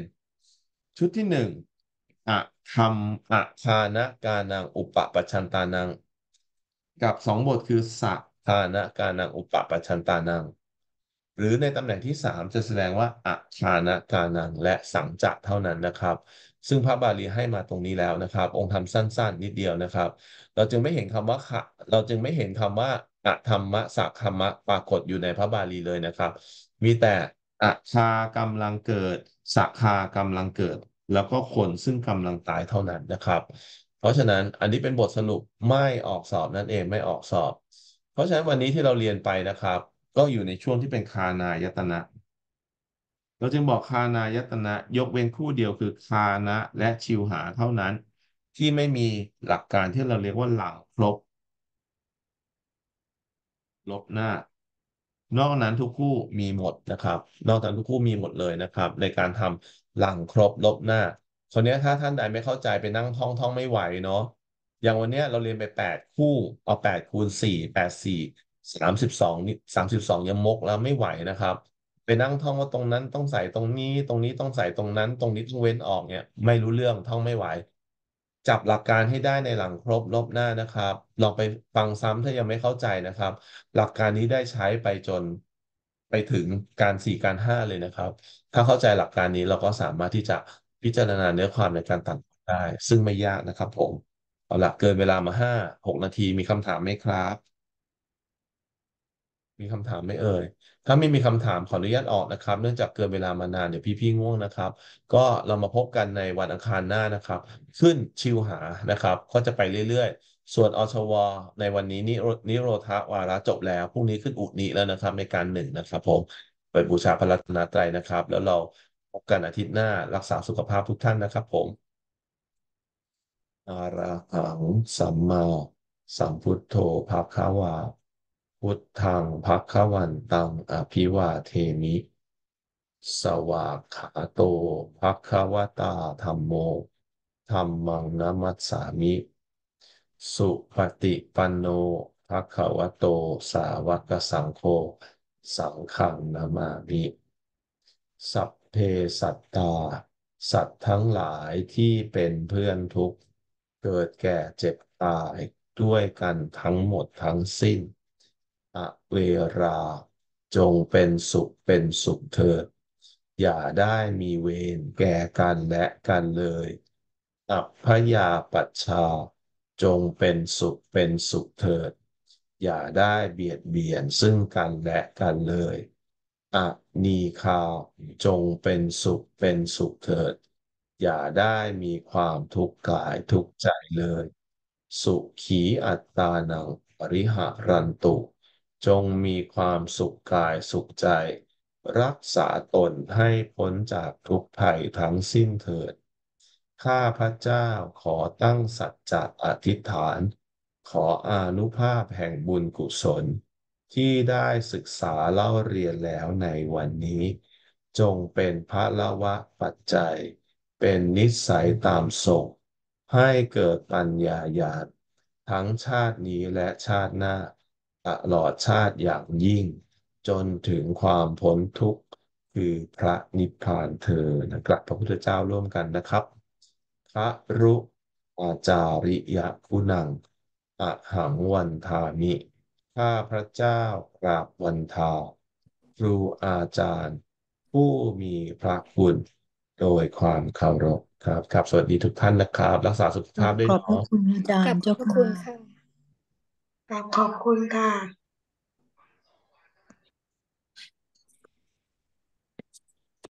ชุดที่หนึ่งอะธรรมอะชานะกานังอุปปัชชันตานัง กับสองบทคือ สะทานะกานังอุปปัชชันตานัง หรือในตำแหน่งที่สามจะแสดงว่าอะชานะกานัง และสังจะเท่านั้นนะครับซึ่งพระบาลีให้มาตรงนี้แล้วนะครับ องค์ธรรมสั้นๆ นิดเดียวนะครับ เราจึงไม่เห็นคำว่าเราจึงไม่เห็นคำว่าอะธรรมะสักธรรมะปรากฏอยู่ในพระบาลีเลยนะครับ มีแต่อะชากำลังเกิดสักคากำลังเกิด แล้วก็คนซึ่งกำลังตายเท่านั้นนะครับ เพราะฉะนั้นอันนี้เป็นบทสรุปไม่ออกสอบนั่นเองไม่ออกสอบ เพราะฉะนั้นวันนี้ที่เราเรียนไปนะครับ ก็อยู่ในช่วงที่เป็นคานายตนะเราจึงบอกคานายตนะยกเว้นคู่เดียวคือคานะและชิวหาเท่านั้น ที่ไม่มีหลักการที่เราเรียกว่าหลังครบ ลบหน้า นอกนั้นทุกคู่มีหมดนะครับ นอกจากทุกคู่มีหมดเลยนะครับในการทำหลังครบลบหน้าคนนี้ถ้าท่านใดไม่เข้าใจไปนั่งท่องท่อง ไม่ไหวเนาะอย่างวันนี้เราเรียนไป 8 คู่เอา8คูณสิบสองนี่สสามองยังมกแล้วไม่ไหวนะครับไปนั่งท่องว่าตรงนั้นต้องใส่ตรงนี้ ตรงนี้ต้องใส่ตรงนั้น ตรงนี้ต้องเว้นออกเนี่ยไม่รู้เรื่องท่องไม่ไหว จับหลักการให้ได้ในหลังครบรอบหน้านะครับ ลองไปฟังซ้ำถ้ายังไม่เข้าใจนะครับ หลักการนี้ได้ใช้ไปจนไปถึงการสี่การห้าเลยนะครับ ถ้าเข้าใจหลักการนี้เราก็สามารถที่จะพิจารณาเนื้อความในการตัดได้ ซึ่งไม่ยากนะครับผมเอาละเกินเวลามาห้าหกนาทีมีคำถามไหมครับ มีคำถามไหมเอ่ยถ้าไม่มีคำถามขออนุญาตออกนะครับเนื่องจากเกินเวลามานานเดี๋ยวพี่ๆง่วงนะครับ ก็เรามาพบกันในวันอังคารหน้านะครับ ขึ้นชิวหานะครับ ก็จะไปเรื่อยๆ ส่วนอชวในวันนี้นินโรธาวาระจบแล้วพรุ่งนี้ขึ้นอุนิแล้วนะครับ ในการหนึ่งนะครับ ผมไปบูชาพระรัตนตรัยนะครับ แล้วเราพบกันอาทิตย์หน้ารักษาสุขภาพทุกท่านนะครับผมอาระหังสัมมา สัมพุทโธภาคาวาพุทธังภควันตังอภิวาเทมิสวากขาโตภควตาธรรมโมธรรมังนมัสสามิ สุปฏิปันโนภควโตสาวกสังโฆสังขังนามามิ สัพเพสัตตา สัตว์ทั้งหลายที่เป็นเพื่อนทุกเกิดแก่เจ็บตายด้วยกันทั้งหมดทั้งสิ้นอเวราจงเป็นสุขเป็นสุขเถิด อย่าได้มีเวรแก่กันและกันเลยอัพพยาปัชชาจงเป็นสุขเป็นสุขเถิด อย่าได้เบียดเบียนซึ่งกันและกันเลยอะนีคาจงเป็นสุขเป็นสุขเถิด อย่าได้มีความทุกข์กายทุกข์ใจเลย สุขีอัตตานังปริหารันตุจงมีความสุขกายสุขใจ รักษาตนให้พ้นจากทุกภัยทั้งสิ้นเถิด ข้าพระเจ้าขอตั้งสัจจะอธิษฐาน ขออนุภาพแห่งบุญกุศล ที่ได้ศึกษาเล่าเรียนแล้วในวันนี้ จงเป็นพระละวะปัจจัย เป็นนิสัยตามส่งให้เกิดปัญญาญาณทั้งชาตินี้และชาติหน้าตลอดชาติอย่างยิ่ง จนถึงความพ้นทุกข์คือพระนิพพานเธอนะกรับ พระพุทธเจ้าร่วมกันนะครับพระรุอาจาริยกุณังอะหังวันทามิข้าพระเจ้ากราบวันทาครูอาจารย์ผู้มีพระคุณโดยความเคารพครับครับสวัสดีทุกท่านนะครับ รักษาสุขภาพด้วยขอบพระคุณอาจารย์ขอบเจ้าคุณค่ะขอบคุณค่ะ